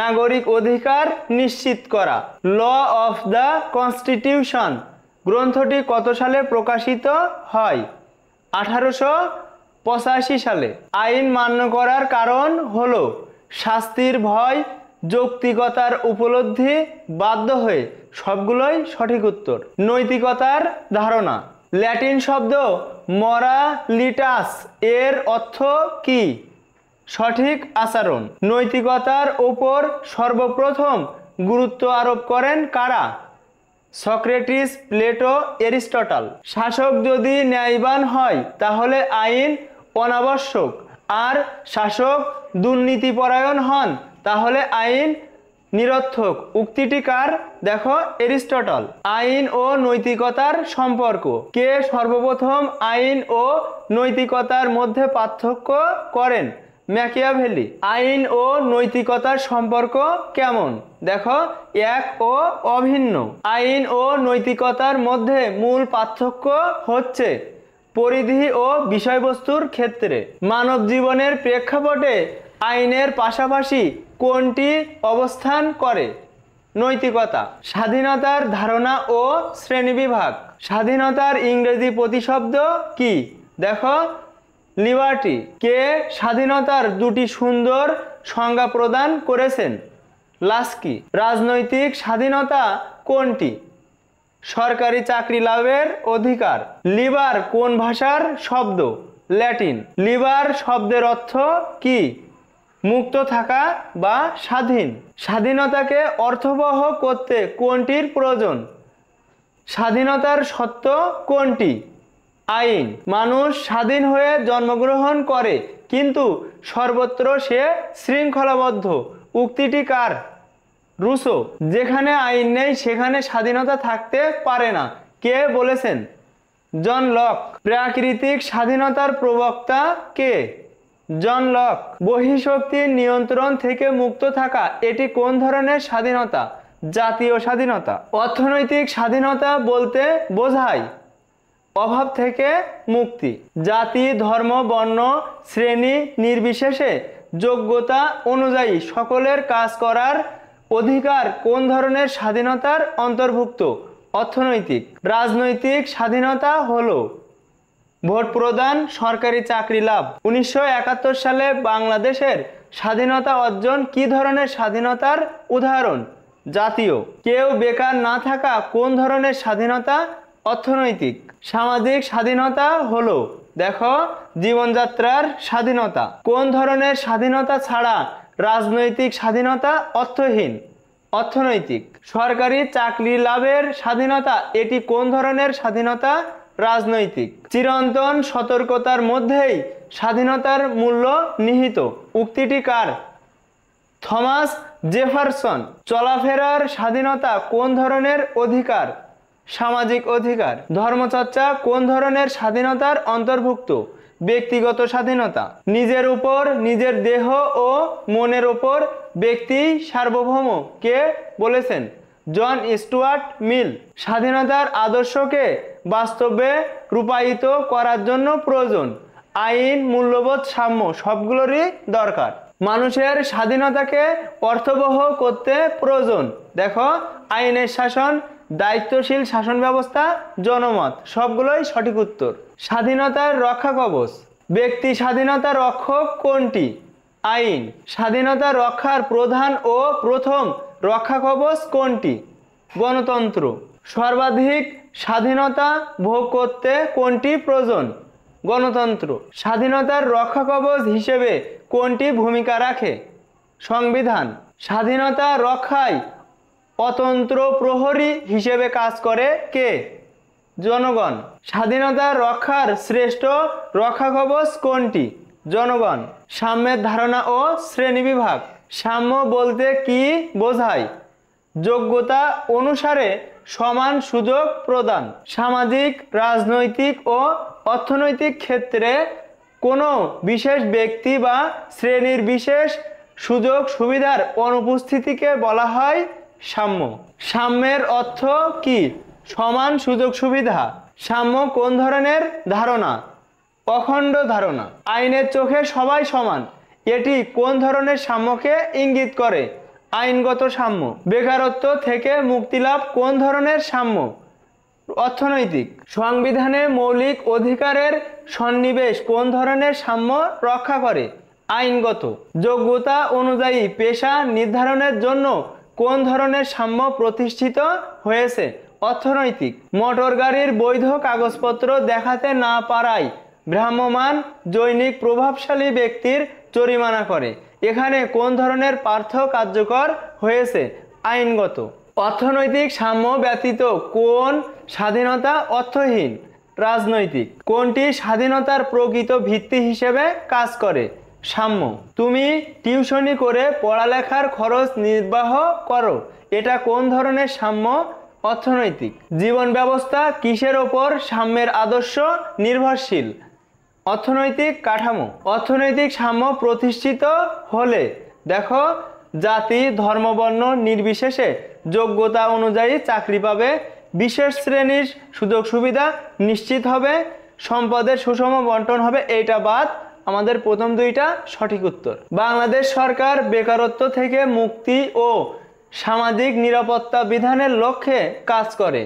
A: নাগরিক অধিকার নিশ্চিত করা ল অফ দ্য কনস্টিটিউশন গ্রন্থটি কত সালে প্রকাশিত হয় আঠারোশো পঁচাশি সালে আইন মান্য করার কারণ হল শাস্তির ভয় যৌক্তিকতার উপলব্ধি বাধ্য হয়ে সবগুলোই সঠিক উত্তর নৈতিকতার ধারণা ল্যাটিন শব্দ মরালিটাস এর অর্থ কি সঠিক আচরণ নৈতিকতার ওপর সর্বপ্রথম গুরুত্ব আরোপ করেন কারা সক্রেটিস প্লেটো এরিস্টটল শাসক যদি ন্যায়বান হয় তাহলে আইন অনাবশ্যক আর শাসক দুর্নীতিপরায়ণ হন তাহলে আইন নিরর্থক উক্তিটি কার দেখো এরিস্টটল আইন ও নৈতিকতার সম্পর্ক কে সর্বপ্রথম আইন ও নৈতিকতার মধ্যে পার্থক্য করেন ম্যাকিয়াভেলি আইন ও নৈতিকতার সম্পর্ক কেমন দেখো এক ও অভিন্ন আইন ও নৈতিকতার মধ্যে মূল পার্থক্য হচ্ছে পরিধি ও বিষয়বস্তুর ক্ষেত্রে মানব জীবনের প্রেক্ষাপটে আইনের পাশাপাশি কোনটি অবস্থান করে নৈতিকতা স্বাধীনতার ধারণা ও শ্রেণীবিভাগ স্বাধীনতার ইংরেজি প্রতিশব্দ কি দেখো লিবার্টি কে স্বাধীনতার দুটি সুন্দর সংজ্ঞা প্রদান করেছেন লাস্কি রাজনৈতিক স্বাধীনতা কোনটি সরকারি চাকরি লাভের অধিকার লিবার কোন ভাষার শব্দ ল্যাটিন লিবার শব্দের অর্থ কি মুক্ত থাকা বা স্বাধীন স্বাধীনতাকে অর্থবহ করতে কোনটির প্রয়োজন স্বাধীনতার সত্য কোনটি আইন মানুষ স্বাধীন হয়ে জন্মগ্রহণ করে কিন্তু সর্বত্র সে শৃঙ্খলাবদ্ধ উক্তিটি কার রুশো যেখানে আইন নেই সেখানে স্বাধীনতা থাকতে পারে না কে বলেছেন জন লক প্রাকৃতিক স্বাধীনতার প্রবক্তা কে জন লক বহিঃশক্তির নিয়ন্ত্রণ থেকে মুক্ত থাকা এটি কোন ধরনের স্বাধীনতা জাতীয় স্বাধীনতা অর্থনৈতিক স্বাধীনতা বলতে বোঝায় অভাব থেকে মুক্তি জাতি ধর্ম বর্ণ শ্রেণী নির্বিশেষে যোগ্যতা অনুযায়ী সকলের কাজ করার অধিকার কোন ধরনের স্বাধীনতার অন্তর্ভুক্ত অর্থনৈতিক রাজনৈতিক স্বাধীনতা হল ভোট প্রদান সরকারি চাকরি লাভ উনিশশো সালে বাংলাদেশের স্বাধীনতা অর্জন কি ধরনের স্বাধীনতার উদাহরণ জাতীয় কেউ বেকার না থাকা কোন ধরনের স্বাধীনতা অর্থনৈতিক সামাজিক স্বাধীনতা হলো দেখো জীবনযাত্রার স্বাধীনতা কোন ধরনের স্বাধীনতা ছাড়া রাজনৈতিক স্বাধীনতা অর্থহীন অর্থনৈতিক সরকারি চাকরি লাভের স্বাধীনতা এটি কোন ধরনের স্বাধীনতা রাজনৈতিক চিরন্তন সতর্কতার মধ্যেই স্বাধীনতার মূল্য নিহিত উক্তিটি কার থমাস জেফারসন চলাফেরার স্বাধীনতা কোন ধরনের অধিকার সামাজিক অধিকার ধর্মচর্চা কোন ধরনের স্বাধীনতার অন্তর্ভুক্ত ব্যক্তিগত স্বাধীনতা নিজের উপর নিজের দেহ ও মনের উপর ব্যক্তি সার্বভৌম কে বলেছেন জন স্টুয়ার্ট মিল স্বাধীনতার আদর্শকে বাস্তবে রূপায়িত করার জন্য প্রয়োজন আইন মূল্যবোধ সাম্য সবগুলোরই দরকার মানুষের স্বাধীনতাকে অর্থবহ করতে প্রয়োজন দেখো আইনের শাসন দায়িত্বশীল শাসন ব্যবস্থা জনমত সবগুলোই সঠিক উত্তর স্বাধীনতার রক্ষা কবচ ব্যক্তি স্বাধীনতা রক্ষক কোনটি আইন স্বাধীনতা রক্ষার প্রধান ও প্রথম রক্ষা কবচ কোনটি গণতন্ত্র সর্বাধিক স্বাধীনতা ভোগ করতে কোনটি প্রয়োজন গণতন্ত্র স্বাধীনতার রক্ষা কবচ হিসেবে কোনটি ভূমিকা রাখে সংবিধান স্বাধীনতা রক্ষায় অতন্ত্র প্রহরী হিসেবে কাজ করে কে জনগণ স্বাধীনতা রক্ষার শ্রেষ্ঠ রক্ষা কবচ কোনটি জনগণ সাম্যের ধারণা ও শ্রেণীবিভাগ সাম্য বলতে কি বোঝায় যোগ্যতা অনুসারে সমান সুযোগ প্রদান সামাজিক রাজনৈতিক ও অর্থনৈতিক ক্ষেত্রে কোনো বিশেষ ব্যক্তি বা শ্রেণীর বিশেষ সুযোগ সুবিধার অনুপস্থিতিকে বলা হয় সাম্য সাম্যের অর্থ কি সমান সুযোগ সুবিধা সাম্য কোন ধরনের ধারণা অখণ্ড ধারণা আইনের চোখে সবাই সমান এটি কোন ধরনের সাম্যকে ইঙ্গিত করে আইনগত সাম্য বেকারত্ব থেকে মুক্তিলাভ কোন ধরনের সাম্য অর্থনৈতিক সংবিধানে মৌলিক অধিকারের সন্নিবেশ কোন ধরনের সাম্য রক্ষা করে আইনগত যোগ্যতা অনুযায়ী পেশা নির্ধারণের জন্য কোন ধরনের সাম্য প্রতিষ্ঠিত হয়েছে অর্থনৈতিক মোটর গাড়ির বৈধ কাগজপত্র দেখাতে না পারায় ভ্রাম্যমান জৈনিক প্রভাবশালী ব্যক্তির জরিমানা করে এখানে কোন ধরনের পার্থ কার্যকর হয়েছে আইনগত অর্থনৈতিক সাম্য ব্যতীত কোন স্বাধীনতা অর্থহীন রাজনৈতিক কোনটি স্বাধীনতার প্রকৃত ভিত্তি হিসেবে কাজ করে সাম্য তুমি টিউশনি করে পড়ালেখার খরচ নির্বাহ করো এটা কোন ধরনের সাম্য অর্থনৈতিক জীবন ব্যবস্থা কিসের ওপর সাম্যের আদর্শ নির্ভরশীল অর্থনৈতিক কাঠামো অর্থনৈতিক সাম্য প্রতিষ্ঠিত হলে দেখো জাতি ধর্মবর্ণ নির্বিশেষে যোগ্যতা অনুযায়ী চাকরি পাবে বিশেষ শ্রেণীর সুযোগ সুবিধা নিশ্চিত হবে সম্পদের সুষম বন্টন হবে এইটা বাদ আমাদের প্রথম দুইটা সঠিক উত্তর বাংলাদেশ সরকার বেকারত্ব থেকে মুক্তি ও সামাজিক নিরাপত্তা বিধানের লক্ষ্যে কাজ করে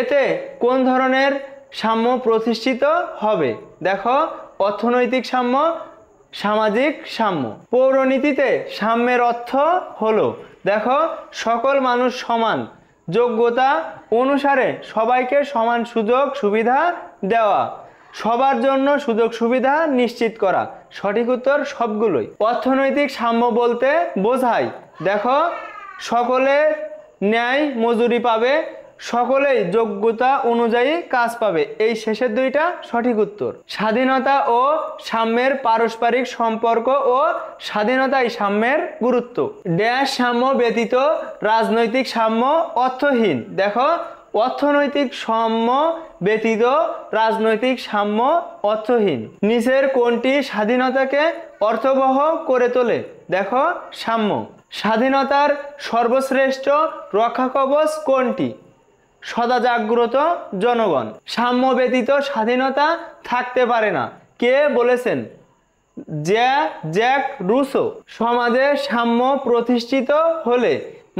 A: এতে কোন ধরনের সাম্য প্রতিষ্ঠিত হবে দেখো অর্থনৈতিক সাম্য সামাজিক সাম্য পৌরনীতিতে সাম্যের অর্থ হলো দেখো সকল মানুষ সমান যোগ্যতা অনুসারে সবাইকে সমান সুযোগ সুবিধা দেওয়া সবার জন্য সুযোগ সুবিধা নিশ্চিত করা সঠিক উত্তর সবগুলোই অর্থনৈতিক সাম্য বলতে বোঝায় দেখো সকলে ন্যায় মজুরি পাবে সকলেই যোগ্যতা অনুযায়ী কাজ পাবে এই শেষের দুইটা সঠিক উত্তর স্বাধীনতা ও সাম্যের পারস্পরিক সম্পর্ক ও স্বাধীনতাই সাম্যের গুরুত্ব ড্যাশ সাম্য ব্যতীত রাজনৈতিক সাম্য অর্থহীন দেখো অর্থনৈতিক সাম্য ব্যতীত রাজনৈতিক সাম্য অর্থহীন নিচের কোনটি স্বাধীনতাকে অর্থবহ করে তোলে দেখো সাম্য স্বাধীনতার সর্বশ্রেষ্ঠ রক্ষা কবচ কোনটি সদা জাগ্রত জনগণ সাম্য ব্যতীত স্বাধীনতা থাকতে পারে না কে বলেছেন জ্যা জ্যাক রুসো সমাজে সাম্য প্রতিষ্ঠিত হলে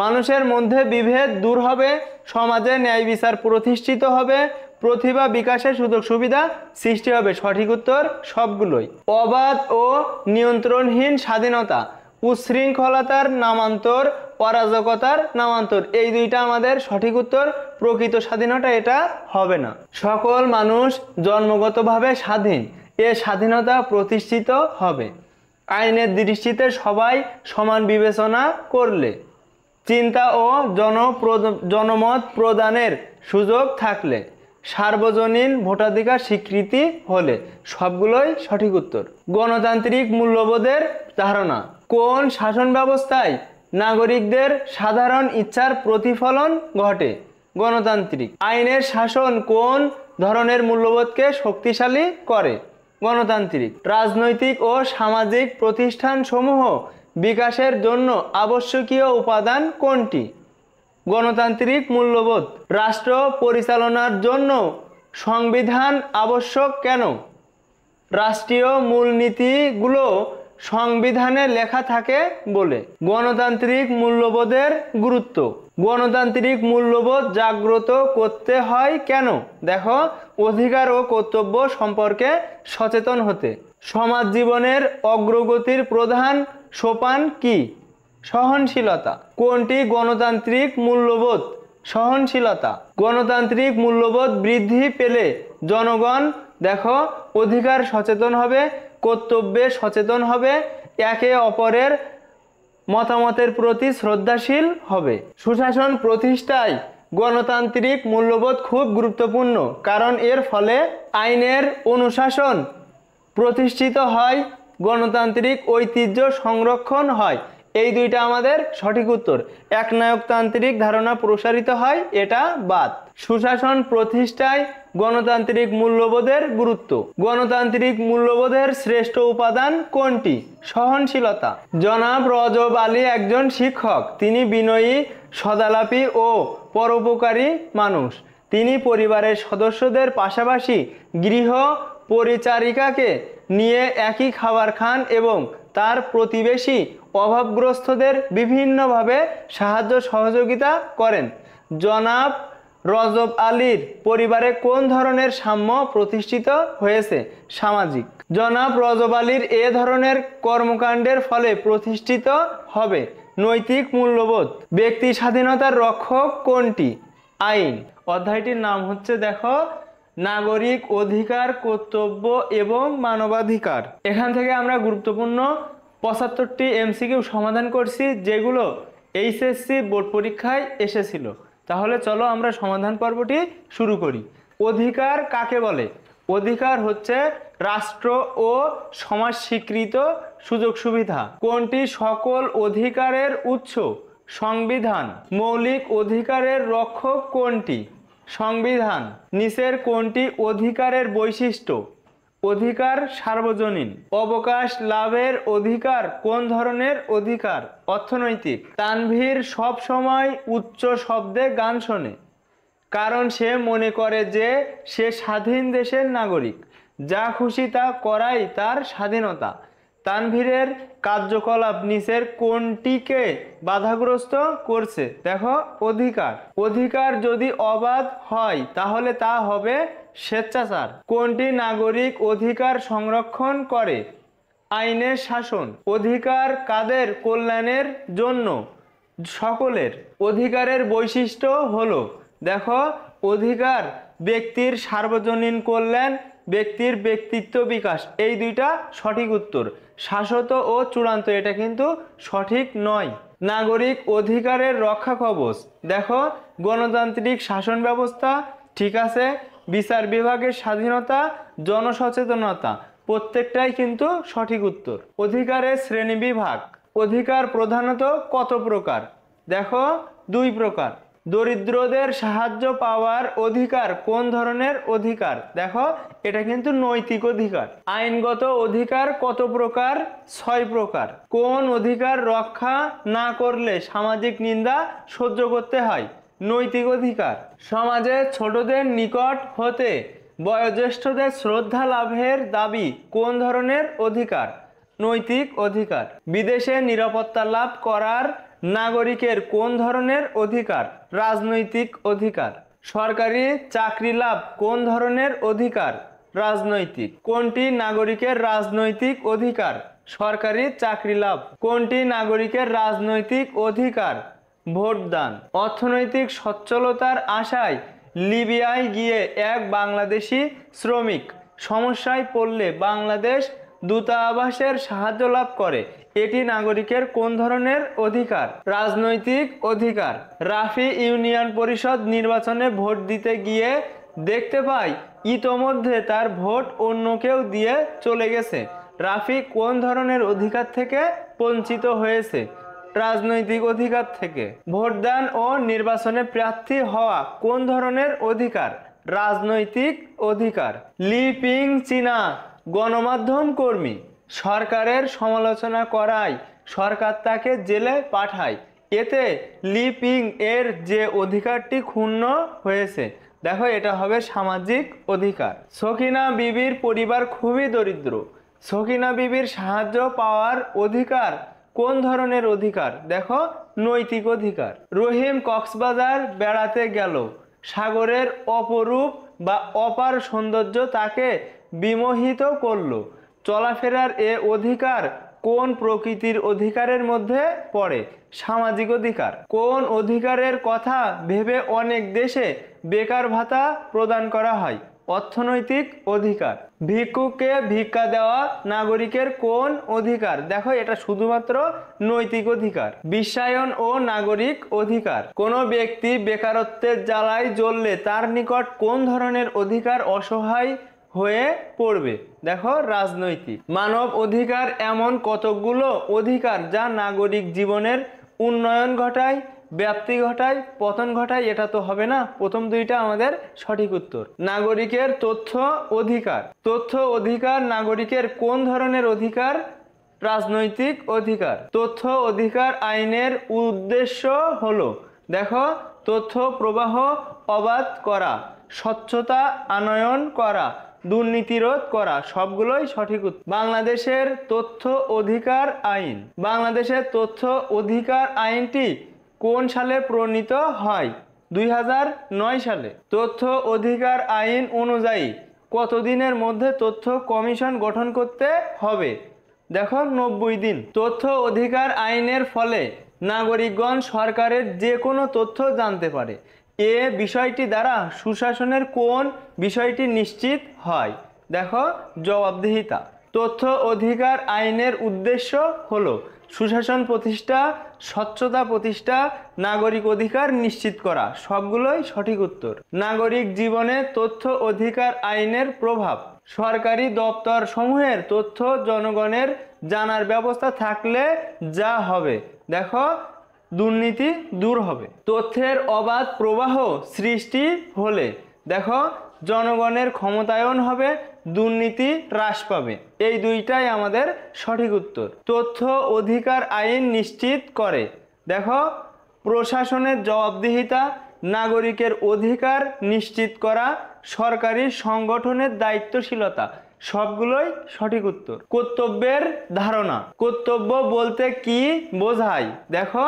A: মানুষের মধ্যে বিভেদ দূর হবে সমাজে ন্যায় বিচার প্রতিষ্ঠিত হবে প্রতিভা বিকাশের সুযোগ সুবিধা সৃষ্টি হবে সঠিক উত্তর সবগুলোই অবাধ ও নিয়ন্ত্রণহীন স্বাধীনতা উশৃঙ্খলতার নামান্তর অরাজকতার নামান্তর এই দুইটা আমাদের সঠিক উত্তর প্রকৃত স্বাধীনতা এটা হবে না সকল মানুষ জন্মগতভাবে স্বাধীন এ স্বাধীনতা প্রতিষ্ঠিত হবে আইনের দৃষ্টিতে সবাই সমান বিবেচনা করলে চিন্তা ও জনমত প্রদানের সুযোগ থাকলে সার্বজনীন ভোটাধিকার স্বীকৃতি হলে সবগুলোই সঠিক উত্তর গণতান্ত্রিক মূল্যবোধের ধারণা কোন শাসন ব্যবস্থায় নাগরিকদের সাধারণ ইচ্ছার প্রতিফলন ঘটে গণতান্ত্রিক আইনের শাসন কোন ধরনের মূল্যবোধকে শক্তিশালী করে গণতান্ত্রিক রাজনৈতিক ও সামাজিক প্রতিষ্ঠানসমূহ বিকাশের জন্য আবশ্যকীয় উপাদান কোনটি গণতান্ত্রিক মূল্যবোধ রাষ্ট্র পরিচালনার জন্য সংবিধান আবশ্যক কেন রাষ্ট্রীয় মূলনীতিগুলো সংবিধানে লেখা থাকে বলে গণতান্ত্রিক মূল্যবোধের গুরুত্ব গণতান্ত্রিক মূল্যবোধ জাগ্রত করতে হয় কেন দেখো অধিকার ও কর্তব্য সম্পর্কে সচেতন হতে সমাজ জীবনের অগ্রগতির প্রধান সোপান কি সহনশীলতা কোনটি গণতান্ত্রিক মূল্যবোধ সহনশীলতা গণতান্ত্রিক মূল্যবোধ বৃদ্ধি পেলে জনগণ দেখো অধিকার সচেতন হবে কর্তব্যে সচেতন হবে একে অপরের মতামতের প্রতি শ্রদ্ধাশীল হবে সুশাসন প্রতিষ্ঠায় গণতান্ত্রিক মূল্যবোধ খুব গুরুত্বপূর্ণ কারণ এর ফলে আইনের অনুশাসন প্রতিষ্ঠিত হয় গণতান্ত্রিক ঐতিহ্য সংরক্ষণ হয় এই দুইটা আমাদের সঠিক উত্তর একনায়কতান্ত্রিক ধারণা প্রসারিত হয় এটা বাদ সুশাসন প্রতিষ্ঠায় গণতান্ত্রিক মূল্যবোধের গুরুত্ব গণতান্ত্রিক মূল্যবোধের শ্রেষ্ঠ উপাদান কোনটি সহনশীলতা জনাব রজব আলী একজন শিক্ষক তিনি বিনয়ী সদালাপী ও পরোপকারী মানুষ তিনি পরিবারের সদস্যদের পাশাপাশি গৃহ পরিচারিকাকে নিয়ে একই খাবার খান এবং তার প্রতিবেশী অভাবগ্রস্তদের বিভিন্নভাবে সাহায্য সহযোগিতা করেন জনাব রজব আলীর পরিবারে কোন ধরনের সাম্য প্রতিষ্ঠিত হয়েছে সামাজিক জনাব রজব আলীর এ ধরনের কর্মকাণ্ডের ফলে প্রতিষ্ঠিত হবে নৈতিক মূল্যবোধ ব্যক্তি স্বাধীনতার রক্ষক কোনটি আইন অধ্যায়টির নাম হচ্ছে দেখো নাগরিক অধিকার কর্তব্য এবং মানবাধিকার এখান থেকে আমরা গুরুত্বপূর্ণ পঁচাত্তরটি এমসিকিউ সমাধান করছি যেগুলো এইচএসসি বোর্ড পরীক্ষায় এসেছিল তাহলে চলো আমরা সমাধান পর্বটি শুরু করি অধিকার কাকে বলে অধিকার হচ্ছে রাষ্ট্র ও সমাজ স্বীকৃত সুযোগ সুবিধা কোনটি সকল অধিকারের উৎস সংবিধান মৌলিক অধিকারের রক্ষক কোনটি সংবিধান নিচের কোনটি অধিকারের বৈশিষ্ট্য অধিকার সার্বজনীন অবকাশ লাভের অধিকার কোন ধরনের অধিকার অর্থনৈতিক তানভীর সব সময় উচ্চ শব্দে গান শোনে কারণ সে মনে করে যে সে স্বাধীন দেশের নাগরিক যা খুশি তা করাই তার স্বাধীনতা তানভীরের কার্যকলাপ নিচের কোনটিকে বাধাগ্রস্ত করছে দেখো অধিকার অধিকার যদি অবাধ হয় তাহলে তা হবে স্বেচ্ছাচার কোনটি নাগরিক অধিকার সংরক্ষণ করে আইনের শাসন অধিকার কাদের কল্যাণের জন্য সকলের অধিকারের বৈশিষ্ট্য হলো দেখো অধিকার ব্যক্তির সার্বজনীন কল্যাণ ব্যক্তির ব্যক্তিত্ব বিকাশ এই দুইটা সঠিক উত্তর শাশ্বত ও চূড়ান্ত এটা কিন্তু সঠিক নয় নাগরিক অধিকারের রক্ষা কবচ দেখো গণতান্ত্রিক শাসন ব্যবস্থা ঠিক আছে বিচার বিভাগের স্বাধীনতা জনসচেতনতা প্রত্যেকটাই কিন্তু সঠিক উত্তর অধিকারের শ্রেণী বিভাগ অধিকার প্রধানত কত প্রকার দেখো দুই প্রকার দরিদ্রদের সাহায্য পাওয়ার অধিকার কোন ধরনের অধিকার দেখো এটা কিন্তু নৈতিক অধিকার আইনগত অধিকার কত প্রকার ছয় প্রকার কোন অধিকার রক্ষা না করলে সামাজিক নিন্দা সহ্য করতে হয় নৈতিক অধিকার সমাজে ছোটদের নিকট হতে বয়োজ্যেষ্ঠদের শ্রদ্ধা লাভের দাবি কোন ধরনের অধিকার নৈতিক অধিকার বিদেশে নিরাপত্তা লাভ করার নাগরিকের কোন ধরনের অধিকার রাজনৈতিক অধিকার সরকারি চাকরি লাভ কোন ধরনের অধিকার রাজনৈতিক কোনটি নাগরিকের রাজনৈতিক অধিকার সরকারি চাকরি লাভ কোনটি নাগরিকের রাজনৈতিক অধিকার ভোটদান অর্থনৈতিক সচ্ছলতার আশায় লিবিয়ায় গিয়ে এক বাংলাদেশি শ্রমিক সমস্যায় পড়লে বাংলাদেশ দূতাবাসের সাহায্য লাভ করে এটি নাগরিকের কোন ধরনের অধিকার রাজনৈতিক অধিকার রাফি ইউনিয়ন পরিষদ নির্বাচনে ভোট দিতে গিয়ে দেখতে পাই ইতোমধ্যে তার ভোট অন্য কেউ দিয়ে চলে গেছে রাফি কোন ধরনের অধিকার থেকে বঞ্চিত হয়েছে রাজনৈতিক অধিকার থেকে ভোটদান ও নির্বাচনে প্রার্থী হওয়া কোন ধরনের অধিকার রাজনৈতিক অধিকার লিপিং চীনা গণমাধ্যম কর্মী সরকারের সমালোচনা করায় সরকার তাকে জেলে পাঠায় এতে লিপিং এর যে অধিকারটি ক্ষুণ্ণ হয়েছে দেখো এটা হবে সামাজিক অধিকার সখিনা বিবির পরিবার খুবই দরিদ্র সখিনা বিবির সাহায্য পাওয়ার অধিকার কোন ধরনের অধিকার দেখো নৈতিক অধিকার রহিম কক্সবাজার বেড়াতে গেল সাগরের অপরূপ বা অপার সৌন্দর্য তাকে বিমোহিত করলো চলাফেরার এ অধিকার কোন প্রকৃতির অধিকারের মধ্যে পড়ে সামাজিক অধিকার কোন অধিকারের কথা ভেবে অনেক দেশে বেকার ভাতা প্রদান করা হয় অর্থনৈতিক অধিকার ভিক্ষুককে ভিক্ষা দেওয়া নাগরিকের কোন অধিকার দেখো এটা শুধুমাত্র নৈতিক অধিকার বিশ্বায়ন ও নাগরিক অধিকার কোনো ব্যক্তি বেকারত্বের জ্বালায় জ্বললে তার নিকট কোন ধরনের অধিকার অসহায় হয়ে পড়বে দেখো রাজনৈতিক মানব অধিকার এমন কতকগুলো অধিকার যা নাগরিক জীবনের উন্নয়ন ঘটায় ব্যাপ্তি ঘটায় পতন ঘটায় এটা তো হবে না প্রথম দুইটা আমাদের সঠিক উত্তর নাগরিকের তথ্য অধিকার তথ্য অধিকার নাগরিকের কোন ধরনের অধিকার রাজনৈতিক অধিকার তথ্য অধিকার আইনের উদ্দেশ্য হলো দেখো তথ্য প্রবাহ অবাধ করা স্বচ্ছতা আনয়ন করা দুর্নীতি রোধ করা সবগুলোই সঠিক বাংলাদেশের তথ্য অধিকার আইন বাংলাদেশের তথ্য অধিকার আইনটি কোন সালে প্রণীত হয় দুই সালে তথ্য অধিকার আইন অনুযায়ী কতদিনের মধ্যে তথ্য কমিশন গঠন করতে হবে দেখো নব্বই দিন তথ্য অধিকার আইনের ফলে নাগরিকগণ সরকারের যে কোনো তথ্য জানতে পারে এ বিষয়টি দ্বারা সুশাসনের কোন বিষয়টি নিশ্চিত হয় দেখো জবাবদিহিতা তথ্য অধিকার আইনের উদ্দেশ্য হল সুশাসন প্রতিষ্ঠা স্বচ্ছতা প্রতিষ্ঠা নাগরিক অধিকার নিশ্চিত করা সবগুলোই সঠিক উত্তর নাগরিক জীবনে তথ্য অধিকার আইনের প্রভাব সরকারি দপ্তর সমূহের তথ্য জনগণের জানার ব্যবস্থা থাকলে যা হবে দেখো দুর্নীতি দূর হবে তথ্যের অবাধ প্রবাহ সৃষ্টি হলে দেখো জনগণের ক্ষমতায়ন হবে দুর্নীতি হ্রাস পাবে এই দুইটাই আমাদের সঠিক উত্তর তথ্য অধিকার আইন নিশ্চিত করে দেখো প্রশাসনের জবাবদিহিতা নাগরিকের অধিকার নিশ্চিত করা সরকারি সংগঠনের দায়িত্বশীলতা সবগুলোই সঠিক উত্তর কর্তব্যের ধারণা কর্তব্য বলতে কি বোঝায় দেখো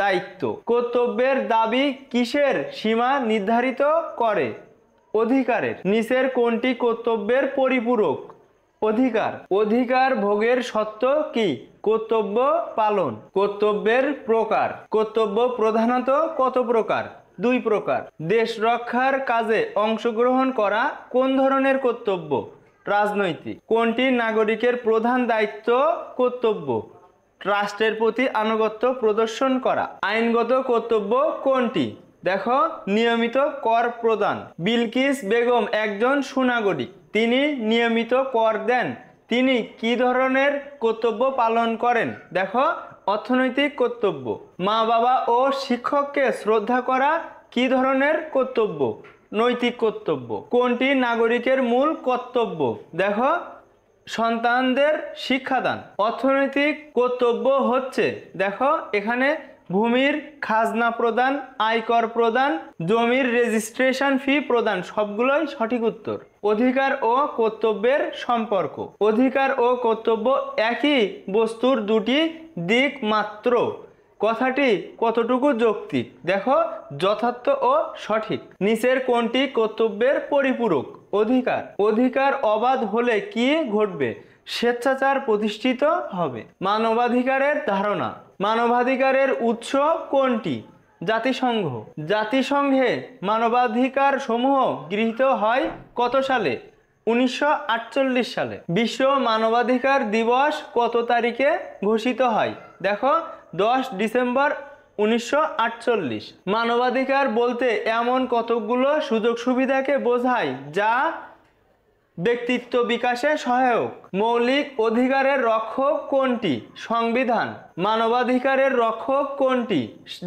A: দায়িত্ব কর্তব্যের দাবি কিসের সীমা নির্ধারিত করে অধিকারের নিচের কোনটি কর্তব্যের পরিপূরক অধিকার অধিকার ভোগের সত্য কি কর্তব্য পালন কর্তব্যের প্রকার কর্তব্য প্রধানত কত প্রকার দুই প্রকার দেশ রক্ষার কাজে অংশগ্রহণ করা কোন ধরনের কর্তব্য রাজনৈতিক কোনটি নাগরিকের প্রধান দায়িত্ব কর্তব্য ট্রাস্টের প্রতি আনুগত্য প্রদর্শন করা আইনগত কর্তব্য কোনটি দেখো নিয়মিত কর প্রদান বিলকিস বেগম একজন সুনাগরিক তিনি নিয়মিত কর দেন তিনি কি ধরনের কর্তব্য পালন করেন দেখো অর্থনৈতিক কর্তব্য মা বাবা ও শিক্ষককে শ্রদ্ধা করা কি ধরনের কর্তব্য নৈতিক কর্তব্য কোনটি নাগরিকের মূল কর্তব্য দেখো সন্তানদের শিক্ষাদান অর্থনৈতিক কর্তব্য হচ্ছে দেখো এখানে ভূমির খাজনা প্রদান আয়কর প্রদান জমির রেজিস্ট্রেশন ফি প্রদান সবগুলোই সঠিক উত্তর অধিকার ও কর্তব্যের সম্পর্ক অধিকার ও কর্তব্য একই বস্তুর দুটি দিক মাত্র কথাটি কতটুকু যৌক্তিক দেখো যথার্থ ও সঠিক নিচের কোনটি কর্তব্যের পরিপূরক অধিকার অধিকার অবাধ হলে কি ঘটবে স্বেচ্ছাচার প্রতিষ্ঠিত হবে মানবাধিকারের ধারণা মানবাধিকারের উৎস কোনটি জাতিসংঘ জাতিসংঘে মানবাধিকার সমূহ গৃহীত হয় কত সালে উনিশশো সালে বিশ্ব মানবাধিকার দিবস কত তারিখে ঘোষিত হয় দেখো দশ ডিসেম্বর উনিশশো মানবাধিকার বলতে এমন কতকগুলো সুযোগ সুবিধাকে বোঝায় যা ব্যক্তিত্ব বিকাশে সহায়ক মৌলিক অধিকারের রক্ষক কোনটি সংবিধান মানবাধিকারের রক্ষক কোনটি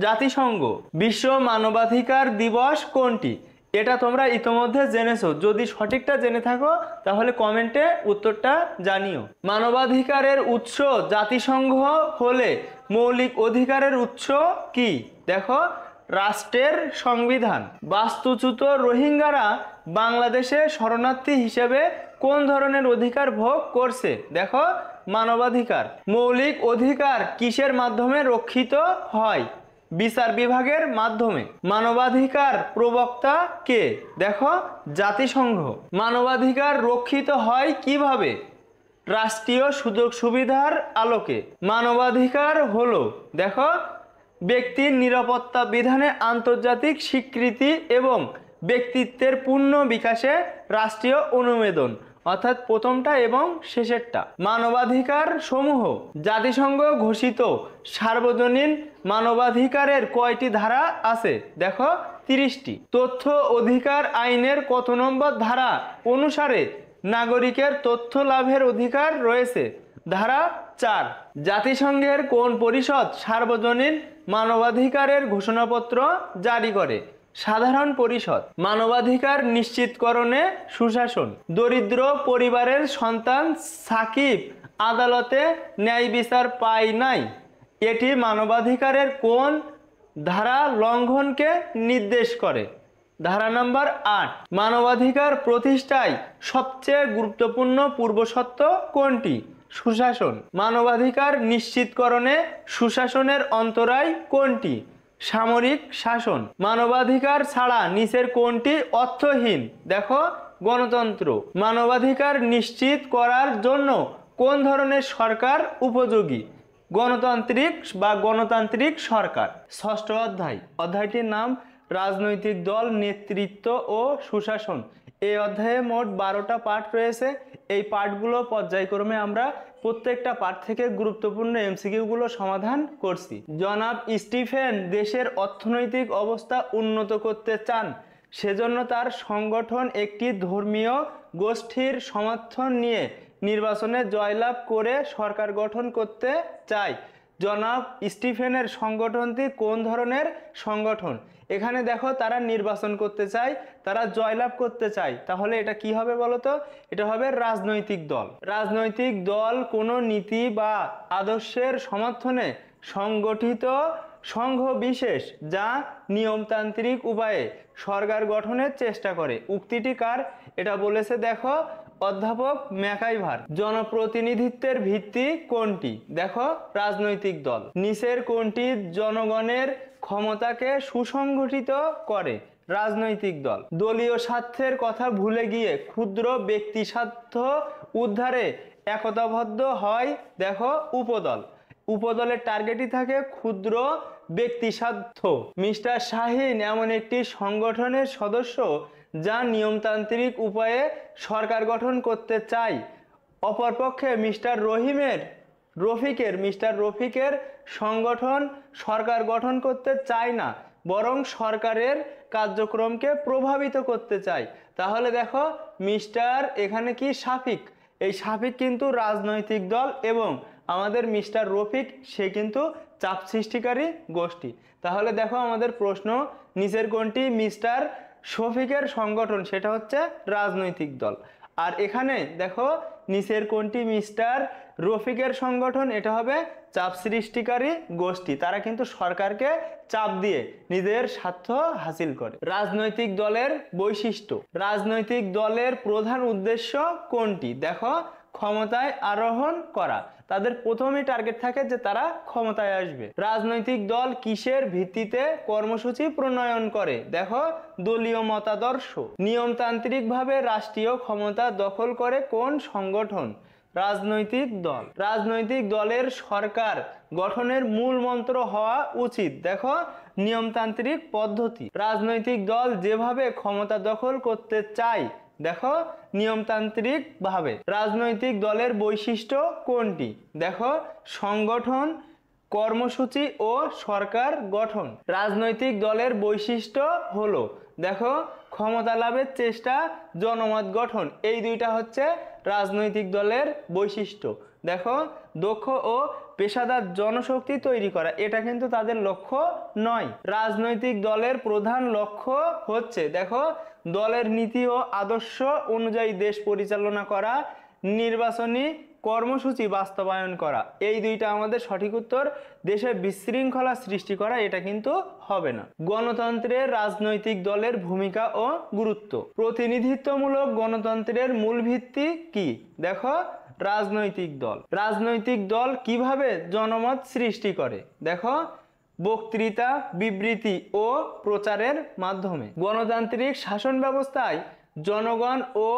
A: জাতিসংঘ বিশ্ব মানবাধিকার দিবস কোনটি এটা তোমরা ইতোমধ্যে জেনেছো যদি সঠিকটা জেনে থাকো তাহলে কমেন্টে উত্তরটা জানিও মানবাধিকারের উৎস জাতিসংঘ হলে মৌলিক অধিকারের উৎস কি দেখো রাষ্ট্রের সংবিধান বাস্তুচ্যুত রোহিঙ্গারা বাংলাদেশে শরণার্থী হিসেবে কোন ধরনের অধিকার ভোগ করছে দেখো মানবাধিকার মৌলিক অধিকার কিসের মাধ্যমে রক্ষিত হয় বিচার বিভাগের মাধ্যমে মানবাধিকার প্রবক্তা কে দেখো জাতিসংঘ মানবাধিকার রক্ষিত হয় কিভাবে রাষ্ট্রীয় সুযোগ সুবিধার আলোকে মানবাধিকার হলো দেখো ব্যক্তির নিরাপত্তা বিধানে আন্তর্জাতিক স্বীকৃতি এবং ব্যক্তিত্বের পূর্ণ বিকাশে রাষ্ট্রীয় অনুমোদন অর্থাৎ প্রথমটা এবং শেষেরটা মানবাধিকার সমূহ জাতিসংঘ ঘোষিত সার্বজনীন মানবাধিকারের কয়টি ধারা আছে দেখো তিরিশটি তথ্য অধিকার আইনের কত নম্বর ধারা অনুসারে নাগরিকের তথ্য লাভের অধিকার রয়েছে ধারা চার জাতিসংঘের কোন পরিষদ সার্বজনীন মানবাধিকারের ঘোষণাপত্র জারি করে সাধারণ পরিষদ মানবাধিকার নিশ্চিতকরণে সুশাসন দরিদ্র পরিবারের সন্তান সাকিব আদালতে ন্যায় বিচার পায় নাই এটি মানবাধিকারের কোন ধারা লঙ্ঘনকে নির্দেশ করে ধারা নম্বর আট মানবাধিকার প্রতিষ্ঠায় সবচেয়ে গুরুত্বপূর্ণ পূর্বসত্ত্ব কোনটি সুশাসন মানবাধিকার নিশ্চিতকরণে সুশাসনের অন্তরায় কোনটি সামরিক শাসন মানবাধিকার ছাড়া নিচের কোনটি অর্থহীন দেখো গণতন্ত্র মানবাধিকার নিশ্চিত করার জন্য কোন ধরনের সরকার উপযোগী গণতান্ত্রিক বা গণতান্ত্রিক সরকার ষষ্ঠ অধ্যায় অধ্যায়টির নাম রাজনৈতিক দল নেতৃত্ব ও সুশাসন এই অধ্যায়ে মোট বারোটা পার্ট রয়েছে এই পার্টগুলো পর্যায়ক্রমে আমরা প্রত্যেকটা পার্ট থেকে গুরুত্বপূর্ণ এমসিকিউগুলো সমাধান করছি জনাব স্টিফেন দেশের অর্থনৈতিক অবস্থা উন্নত করতে চান সেজন্য তার সংগঠন একটি ধর্মীয় গোষ্ঠীর সমর্থন নিয়ে নির্বাচনে জয়লাভ করে সরকার গঠন করতে চায় জনাব স্টিফেনের সংগঠনটি কোন ধরনের সংগঠন এখানে দেখো তারা নির্বাচন করতে চায় তারা জয়লাভ করতে চায় তাহলে এটা কি হবে বলতো এটা হবে রাজনৈতিক দল রাজনৈতিক দল কোনো নীতি বা আদর্শের সমর্থনে সংগঠিত সংঘ বিশেষ যা নিয়মতান্ত্রিক উপায়ে সরকার গঠনের চেষ্টা করে উক্তিটি কার এটা বলেছে দেখো অধ্যাপক ম্যাকাইভার জনপ্রতিনিধিত্বের ভিত্তি কোনটি দেখো রাজনৈতিক দল নিচের কোনটি জনগণের ক্ষমতাকে সুসংগঠিত করে রাজনৈতিক দল দলীয় স্বার্থের কথা ভুলে গিয়ে ক্ষুদ্র ব্যক্তি স্বার্থ উদ্ধারে একতাবদ্ধ হয় দেখো উপদল উপদলের টার্গেটই থাকে ক্ষুদ্র স্বার্থ মিস্টার শাহিন এমন একটি সংগঠনের সদস্য যা নিয়মতান্ত্রিক উপায়ে সরকার গঠন করতে চায় অপরপক্ষে মিস্টার রহিমের রফিকের মিস্টার রফিকের সংগঠন সরকার গঠন করতে চায় না বরং সরকারের কার্যক্রমকে প্রভাবিত করতে চায় তাহলে দেখো মিস্টার এখানে কি সাফিক এই সাফিক কিন্তু রাজনৈতিক দল এবং আমাদের মিস্টার রফিক সে কিন্তু চাপ সৃষ্টিকারী গোষ্ঠী তাহলে দেখো আমাদের প্রশ্ন নিজের কোনটি মিস্টার শফিকের সংগঠন সেটা হচ্ছে রাজনৈতিক দল আর এখানে দেখো নিচের কোনটি মিস্টার রফিকের সংগঠন এটা হবে চাপ সৃষ্টিকারী গোষ্ঠী তারা কিন্তু সরকারকে চাপ দিয়ে নিজের স্বার্থ হাসিল করে রাজনৈতিক দলের বৈশিষ্ট্য রাজনৈতিক দলের প্রধান উদ্দেশ্য কোনটি দেখো ক্ষমতায় আরোহণ করা তাদের প্রথমেই টার্গেট থাকে যে তারা ক্ষমতায় আসবে রাজনৈতিক দল কিসের ভিত্তিতে কর্মসূচি প্রণয়ন করে দেখো দলীয় মতাদর্শ নিয়মতান্ত্রিকভাবে রাষ্ট্রীয় ক্ষমতা দখল করে কোন সংগঠন রাজনৈতিক দল রাজনৈতিক দলের সরকার গঠনের মূল মন্ত্র হওয়া উচিত দেখো নিয়মতান্ত্রিক পদ্ধতি রাজনৈতিক দল যেভাবে ক্ষমতা দখল করতে চায় দেখো নিয়মতান্ত্রিকভাবে রাজনৈতিক দলের বৈশিষ্ট্য কোনটি দেখো সংগঠন কর্মসূচি ও সরকার গঠন রাজনৈতিক দলের বৈশিষ্ট্য হলো দেখো ক্ষমতা লাভের চেষ্টা জনমত গঠন এই দুইটা হচ্ছে রাজনৈতিক দলের বৈশিষ্ট্য দেখো দক্ষ ও পেশাদার জনশক্তি তৈরি করা এটা কিন্তু তাদের লক্ষ্য নয় রাজনৈতিক দলের প্রধান লক্ষ্য হচ্ছে দেখো দলের নীতি ও আদর্শ অনুযায়ী দেশ পরিচালনা করা নির্বাচনী কর্মসূচি বাস্তবায়ন করা এই দুইটা আমাদের সঠিক উত্তর দেশে বিশৃঙ্খলা সৃষ্টি করা এটা কিন্তু হবে না গণতন্ত্রের রাজনৈতিক দলের ভূমিকা ও গুরুত্ব প্রতিনিধিত্বমূলক গণতন্ত্রের মূল ভিত্তি কি দেখো রাজনৈতিক দল রাজনৈতিক দল কিভাবে জনমত সৃষ্টি করে দেখো বক্তৃতা বিবৃতি ও প্রচারের মাধ্যমে গণতান্ত্রিক শাসন ব্যবস্থায় জনগণ ও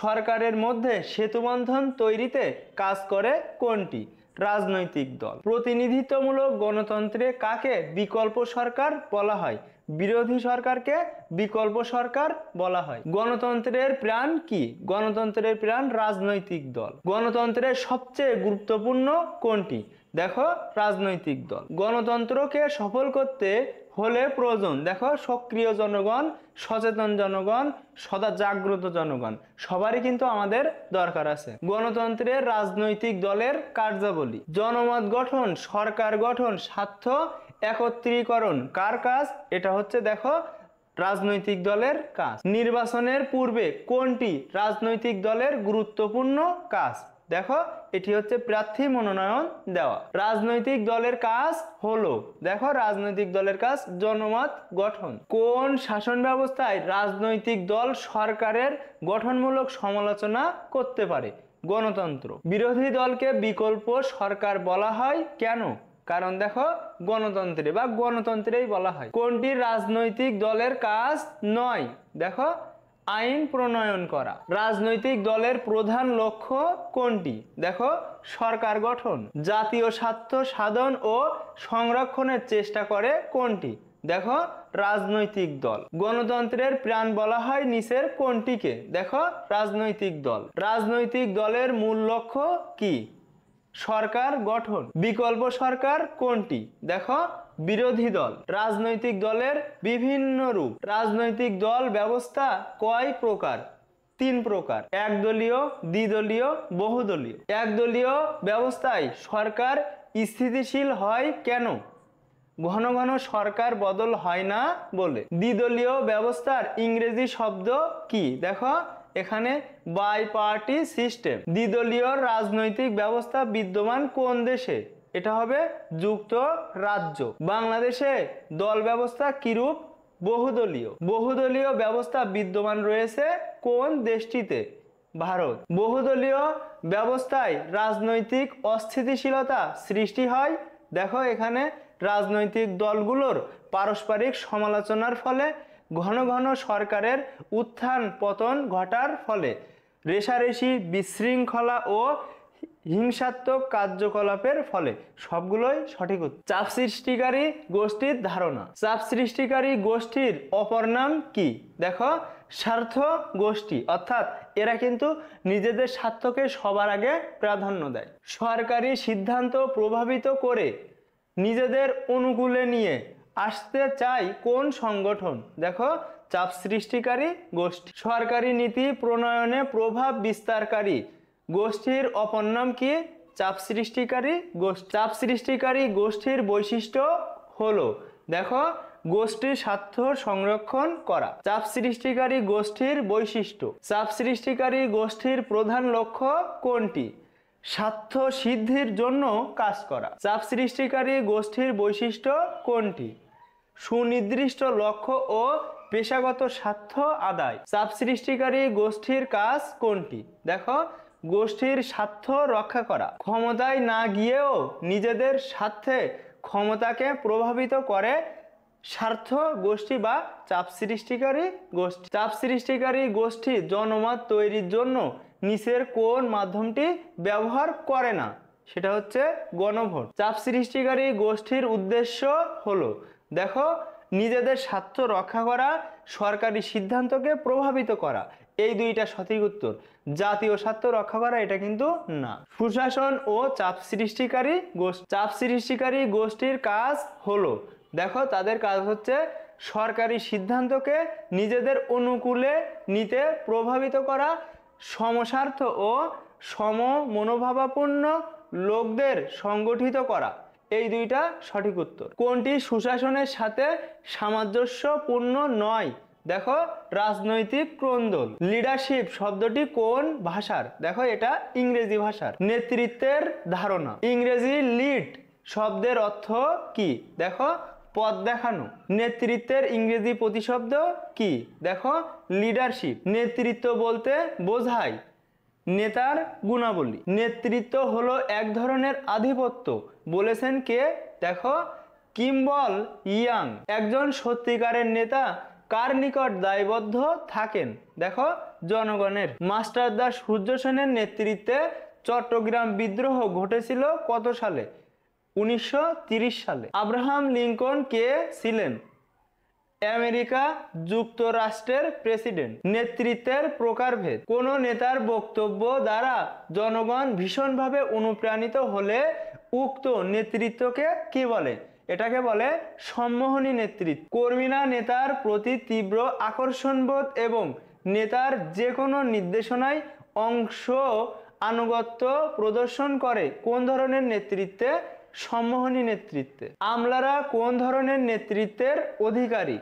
A: সরকারের মধ্যে সেতুবন্ধন তৈরিতে কাজ করে কোনটি রাজনৈতিক দল প্রতিনিধিত্বমূলক গণতন্ত্রে কাকে বিকল্প সরকার বলা হয় বিরোধী সরকারকে বিকল্প সরকার বলা হয় গণতন্ত্রের প্রাণ কি গণতন্ত্রের প্রাণ রাজনৈতিক দল গণতন্ত্রের সবচেয়ে গুরুত্বপূর্ণ কোনটি দেখো রাজনৈতিক দল গণতন্ত্রকে সফল করতে হলে প্রয়োজন দেখো সক্রিয় জনগণ সচেতন জনগণ সদা জাগ্রত জনগণ সবারই কিন্তু আমাদের দরকার আছে গণতন্ত্রের রাজনৈতিক দলের কার্যাবলী জনমত গঠন সরকার গঠন স্বার্থ একত্রীকরণ কার কাজ এটা হচ্ছে দেখো রাজনৈতিক দলের কাজ নির্বাচনের পূর্বে কোনটি রাজনৈতিক দলের গুরুত্বপূর্ণ কাজ দেখো এটি হচ্ছে প্রার্থী মনোনয়ন দেওয়া রাজনৈতিক দলের কাজ হলো দেখো রাজনৈতিক দলের কাজ জনমত গঠন কোন শাসন ব্যবস্থায় রাজনৈতিক দল সরকারের গঠনমূলক সমালোচনা করতে পারে গণতন্ত্র বিরোধী দলকে বিকল্প সরকার বলা হয় কেন কারণ দেখো গণতন্ত্রে বা গণতন্ত্রেই বলা হয় কোনটি রাজনৈতিক দলের কাজ নয় দেখো আইন প্রণয়ন করা রাজনৈতিক দলের প্রধান লক্ষ্য কোনটি দেখো সরকার গঠন জাতীয় স্বার্থ সাধন ও সংরক্ষণের চেষ্টা করে কোনটি দেখো রাজনৈতিক দল গণতন্ত্রের প্রাণ বলা হয় নিচের কোনটিকে দেখো রাজনৈতিক দল রাজনৈতিক দলের মূল লক্ষ্য কি সরকার গঠন বিকল্প সরকার কোনটি দেখো বিরোধী দল রাজনৈতিক দলের বিভিন্ন রূপ রাজনৈতিক দল ব্যবস্থা কয় প্রকার তিন প্রকার একদলীয় দ্বিদলীয় বহুদলীয় একদলীয় ব্যবস্থায় সরকার স্থিতিশীল হয় কেন ঘন ঘন সরকার বদল হয় না বলে দ্বিদলীয় ব্যবস্থার ইংরেজি শব্দ কি দেখো এখানে বাই পার্টি সিস্টেম দ্বিদলীয় রাজনৈতিক ব্যবস্থা বিদ্যমান কোন দেশে এটা হবে যুক্ত রাজ্য বাংলাদেশে দল ব্যবস্থা কিরূপ বহুদলীয় বহুদলীয় ব্যবস্থা বিদ্যমান রয়েছে কোন দেশটিতে ভারত বহুদলীয় ব্যবস্থায় রাজনৈতিক অস্থিতিশীলতা সৃষ্টি হয় দেখো এখানে রাজনৈতিক দলগুলোর পারস্পরিক সমালোচনার ফলে ঘন ঘন সরকারের উত্থান পতন ঘটার ফলে রেশারেশি বিশৃঙ্খলা ও হিংসাত্মক কার্যকলাপের ফলে সবগুলোই সঠিক চাপ সৃষ্টিকারী গোষ্ঠীর ধারণা চাপ সৃষ্টিকারী গোষ্ঠীর অপর নাম কি দেখো স্বার্থ গোষ্ঠী অর্থাৎ এরা কিন্তু নিজেদের স্বার্থকে সবার আগে প্রাধান্য দেয় সরকারি সিদ্ধান্ত প্রভাবিত করে নিজেদের অনুকূলে নিয়ে আসতে চাই কোন সংগঠন দেখো চাপ সৃষ্টিকারী গোষ্ঠী সরকারি নীতি প্রণয়নে প্রভাব বিস্তারকারী গোষ্ঠীর অপর নাম কি চাপ সৃষ্টিকারী গোষ্ঠী চাপ সৃষ্টিকারী গোষ্ঠীর বৈশিষ্ট্য হলো দেখো গোষ্ঠীর স্বার্থ সংরক্ষণ করা চাপ সৃষ্টিকারী গোষ্ঠীর বৈশিষ্ট্য চাপ সৃষ্টিকারী গোষ্ঠীর প্রধান লক্ষ্য কোনটি স্বার্থ সিদ্ধির জন্য কাজ করা চাপ সৃষ্টিকারী গোষ্ঠীর বৈশিষ্ট্য কোনটি সুনির্দিষ্ট লক্ষ্য ও পেশাগত স্বার্থ আদায় চাপ সৃষ্টিকারী গোষ্ঠীর কাজ কোনটি দেখো গোষ্ঠীর স্বার্থ রক্ষা করা ক্ষমতায় না গিয়েও নিজেদের স্বার্থে ক্ষমতাকে প্রভাবিত করে স্বার্থ গোষ্ঠী বা চাপ সৃষ্টিকারী গোষ্ঠী চাপ সৃষ্টিকারী গোষ্ঠী জনমত তৈরির জন্য নিচের কোন মাধ্যমটি ব্যবহার করে না সেটা হচ্ছে গণভোট চাপ সৃষ্টিকারী গোষ্ঠীর উদ্দেশ্য হলো দেখো নিজেদের স্বার্থ রক্ষা করা সরকারি সিদ্ধান্তকে প্রভাবিত করা এই দুইটা সঠিক উত্তর জাতীয় স্বার্থ রক্ষা করা এটা কিন্তু না সুশাসন ও চাপ সৃষ্টিকারী চাপ সৃষ্টিকারী গোষ্ঠীর কাজ হলো দেখো তাদের কাজ হচ্ছে সরকারি সিদ্ধান্তকে নিজেদের অনুকূলে নিতে প্রভাবিত করা সমস্বার্থ ও সম মনোভাবাপূর্ণ লোকদের সংগঠিত করা এই দুইটা সঠিক উত্তর কোনটি সুশাসনের সাথে সামঞ্জস্যপূর্ণ নয় দেখো রাজনৈতিক ক্রন্দল লিডারশিপ শব্দটি কোন ভাষার দেখো এটা ইংরেজি ভাষার নেতৃত্বের ধারণা ইংরেজি লিড শব্দের অর্থ কি দেখো পদ দেখানো নেতৃত্বের ইংরেজি প্রতিশব্দ কি দেখো লিডারশিপ নেতৃত্ব বলতে বোঝায় নেতার গুণাবলী নেতৃত্ব হলো এক ধরনের আধিপত্য বলেছেন কে দেখো কিম্বল ইয়াং একজন সত্যিকারের নেতা কার নিকট দায়বদ্ধ থাকেন দেখো জনগণের মাস্টার দাস সূর্য সেনের নেতৃত্বে চট্টগ্রাম বিদ্রোহ ঘটেছিল কত সালে উনিশশো সালে আব্রাহাম লিঙ্কন কে ছিলেন আমেরিকা যুক্তরাষ্ট্রের প্রেসিডেন্ট নেতৃত্বের প্রকারভেদ কোনো নেতার বক্তব্য দ্বারা জনগণ ভীষণভাবে অনুপ্রাণিত হলে উক্ত নেতৃত্বকে কি বলে এটাকে বলে সম্মোহনী নেতৃত্ব কর্মীরা নেতার প্রতি তীব্র আকর্ষণবোধ এবং নেতার যে কোনো নির্দেশনায় অংশ আনুগত্য প্রদর্শন করে কোন ধরনের নেতৃত্বে সম্মোহনী নেতৃত্বে আমলারা কোন ধরনের নেতৃত্বের অধিকারী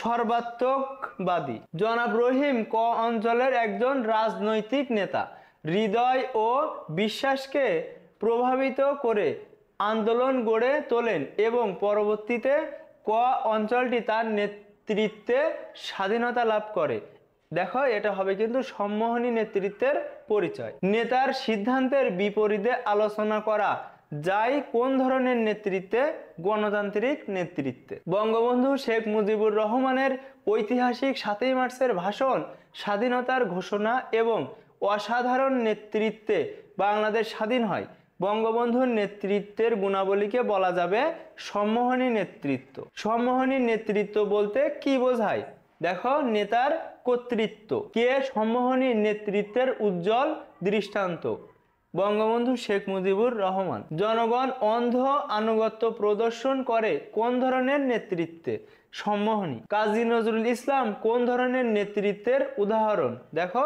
A: সর্বাত্মকবাদী জনাব রহিম ক অঞ্চলের একজন রাজনৈতিক নেতা হৃদয় ও বিশ্বাসকে প্রভাবিত করে আন্দোলন গড়ে তোলেন এবং পরবর্তীতে ক অঞ্চলটি তার নেতৃত্বে স্বাধীনতা লাভ করে দেখো এটা হবে কিন্তু সম্মোহনী নেতৃত্বের পরিচয় নেতার সিদ্ধান্তের বিপরীতে আলোচনা করা যাই কোন ধরনের নেতৃত্বে গণতান্ত্রিক নেতৃত্বে বঙ্গবন্ধু শেখ মুজিবুর রহমানের ঐতিহাসিক সাতই মার্চের ভাষণ স্বাধীনতার ঘোষণা এবং অসাধারণ নেতৃত্বে বাংলাদেশ স্বাধীন হয় বঙ্গবন্ধুর নেতৃত্বের গুণাবলীকে বলা যাবে সম্মোহনী নেতৃত্ব সম্মোহনী নেতৃত্ব বলতে কি বোঝায় দেখো নেতার কর্তৃত্ব কে সম্মোহনী নেতৃত্বের উজ্জ্বল দৃষ্টান্ত বঙ্গবন্ধু শেখ মুজিবুর রহমান জনগণ অন্ধ আনুগত্য প্রদর্শন করে কোন ধরনের নেতৃত্বে সম্মোহনী কাজী নজরুল ইসলাম কোন ধরনের নেতৃত্বের উদাহরণ দেখো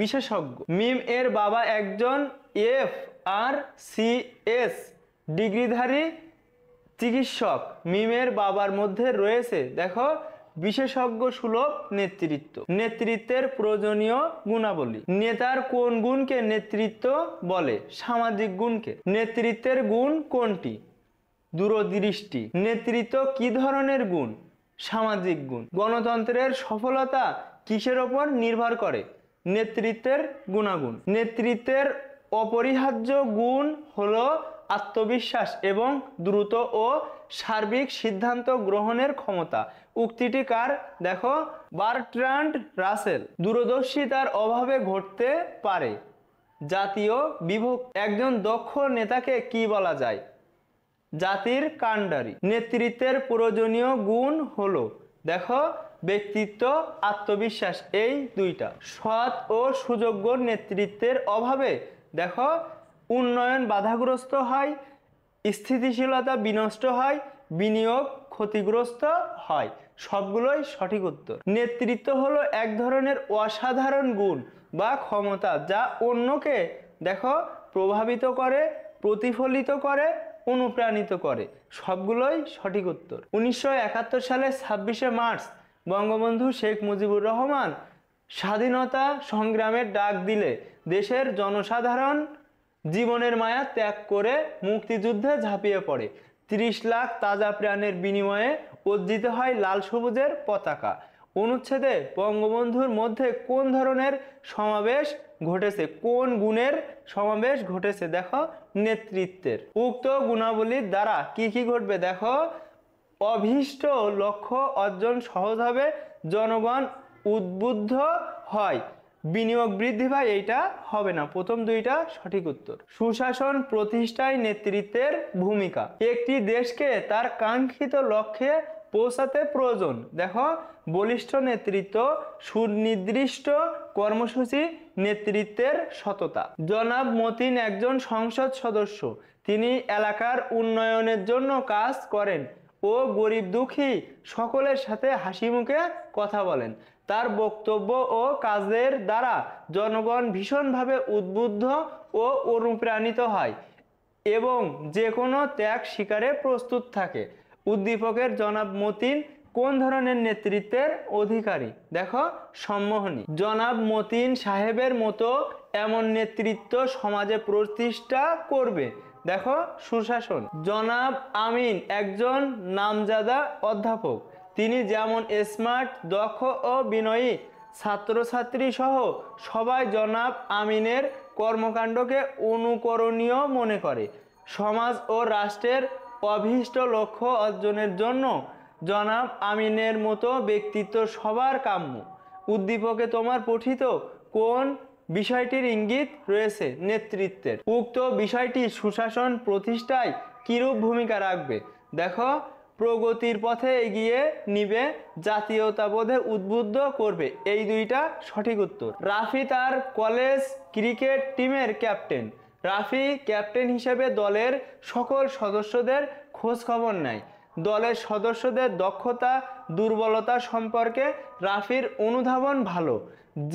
A: বিশেষজ্ঞ মিম এর বাবা একজন এফ আর সি এস ডিগ্রিধারী চিকিৎসক মিমের বাবার মধ্যে রয়েছে দেখো বিশেষজ্ঞ সুলভ নেতৃত্ব নেতৃত্বের প্রয়োজনীয় গুণাবলী নেতার কোন গুণকে নেতৃত্ব বলে সামাজিক গুণকে নেতৃত্বের গুণ কোনটি দূরদৃষ্টি নেতৃত্ব কি ধরনের গুণ সামাজিক গুণ গণতন্ত্রের সফলতা কিসের ওপর নির্ভর করে নেতৃত্বের গুণাগুণ নেতৃত্বের অপরিহার্য গুণ হল আত্মবিশ্বাস এবং দ্রুত ও সার্বিক সিদ্ধান্ত গ্রহণের ক্ষমতা উক্তিটি কার দেখো বার্ট্রান্ড রাসেল দূরদর্শিতার অভাবে ঘটতে পারে জাতীয় বিভক্ত একজন দক্ষ নেতাকে কি বলা যায় জাতির কাণ্ডারি নেতৃত্বের প্রয়োজনীয় গুণ হলো দেখো ব্যক্তিত্ব আত্মবিশ্বাস এই দুইটা সৎ ও সুযোগ্য নেতৃত্বের অভাবে দেখো উন্নয়ন বাধাগ্রস্ত হয় স্থিতিশীলতা বিনষ্ট হয় বিনিয়োগ ক্ষতিগ্রস্ত হয় সবগুলোই সঠিক উত্তর নেতৃত্ব হলো এক ধরনের অসাধারণ গুণ বা ক্ষমতা যা অন্যকে দেখো প্রভাবিত করে প্রতিফলিত করে অনুপ্রাণিত করে সবগুলোই সঠিক উত্তর উনিশশো সালে ছাব্বিশে মার্চ বঙ্গবন্ধু শেখ মুজিবুর রহমান স্বাধীনতা সংগ্রামের ডাক দিলে দেশের জনসাধারণ জীবনের মায়া ত্যাগ করে মুক্তিযুদ্ধে ঝাঁপিয়ে পড়ে ৩০ লাখ তাজা প্রাণের বিনিময়ে উজ্জিত হয় লাল সবুজের পতাকা অনুচ্ছেদে বঙ্গবন্ধুর মধ্যে কোন ধরনের সমাবেশ ঘটেছে কোন গুণের সমাবেশ ঘটেছে দেখো নেতৃত্বের উক্ত গুণাবলীর দ্বারা কি কি ঘটবে দেখো অভীষ্ট লক্ষ্য অর্জন সহজ হবে জনগণ উদ্বুদ্ধ হয় বিনিয়োগ বৃদ্ধি ভাই এইটা হবে না প্রথম দুইটা সঠিক উত্তর সুশাসন প্রতিষ্ঠায় নেতৃত্বের ভূমিকা একটি দেশকে তার কাঙ্ক্ষিত লক্ষ্যে পৌঁছাতে প্রয়োজন দেখো বলিষ্ঠ নেতৃত্ব সুনির্দিষ্ট কর্মসূচি নেতৃত্বের সততা জনাব মতিন একজন সংসদ সদস্য তিনি এলাকার উন্নয়নের জন্য কাজ করেন ও গরিব দুঃখী সকলের সাথে হাসি মুখে কথা বলেন তার বক্তব্য ও কাজের দ্বারা জনগণ ভীষণভাবে উদ্বুদ্ধ ও অনুপ্রাণিত হয় এবং যে কোনো ত্যাগ শিকারে প্রস্তুত থাকে উদ্দীপকের জনাব মতিন কোন ধরনের নেতৃত্বের অধিকারী দেখো সম্মোহনী জনাব মতিন সাহেবের মতো এমন নেতৃত্ব সমাজে প্রতিষ্ঠা করবে দেখো সুশাসন জনাব আমিন একজন নামজাদা অধ্যাপক তিনি যেমন স্মার্ট দক্ষ ও বিনয়ী ছাত্রছাত্রী সহ সবাই জনাব আমিনের কর্মকাণ্ডকে অনুকরণীয় মনে করে সমাজ ও রাষ্ট্রের অভীষ্ট লক্ষ্য অর্জনের জন্য জনাব আমিনের মতো ব্যক্তিত্ব সবার কাম্য উদ্দীপকে তোমার পঠিত কোন বিষয়টির ইঙ্গিত রয়েছে নেতৃত্বের উক্ত বিষয়টি সুশাসন প্রতিষ্ঠায় কিরূপ ভূমিকা রাখবে দেখো প্রগতির পথে এগিয়ে নিবে জাতীয়তাবোধে উদ্বুদ্ধ করবে এই দুইটা সঠিক উত্তর রাফি তার কলেজ ক্রিকেট টিমের ক্যাপ্টেন রাফি ক্যাপ্টেন হিসেবে দলের সকল সদস্যদের খোঁজ খবর নেয় দলের সদস্যদের দক্ষতা দুর্বলতা সম্পর্কে রাফির অনুধাবন ভালো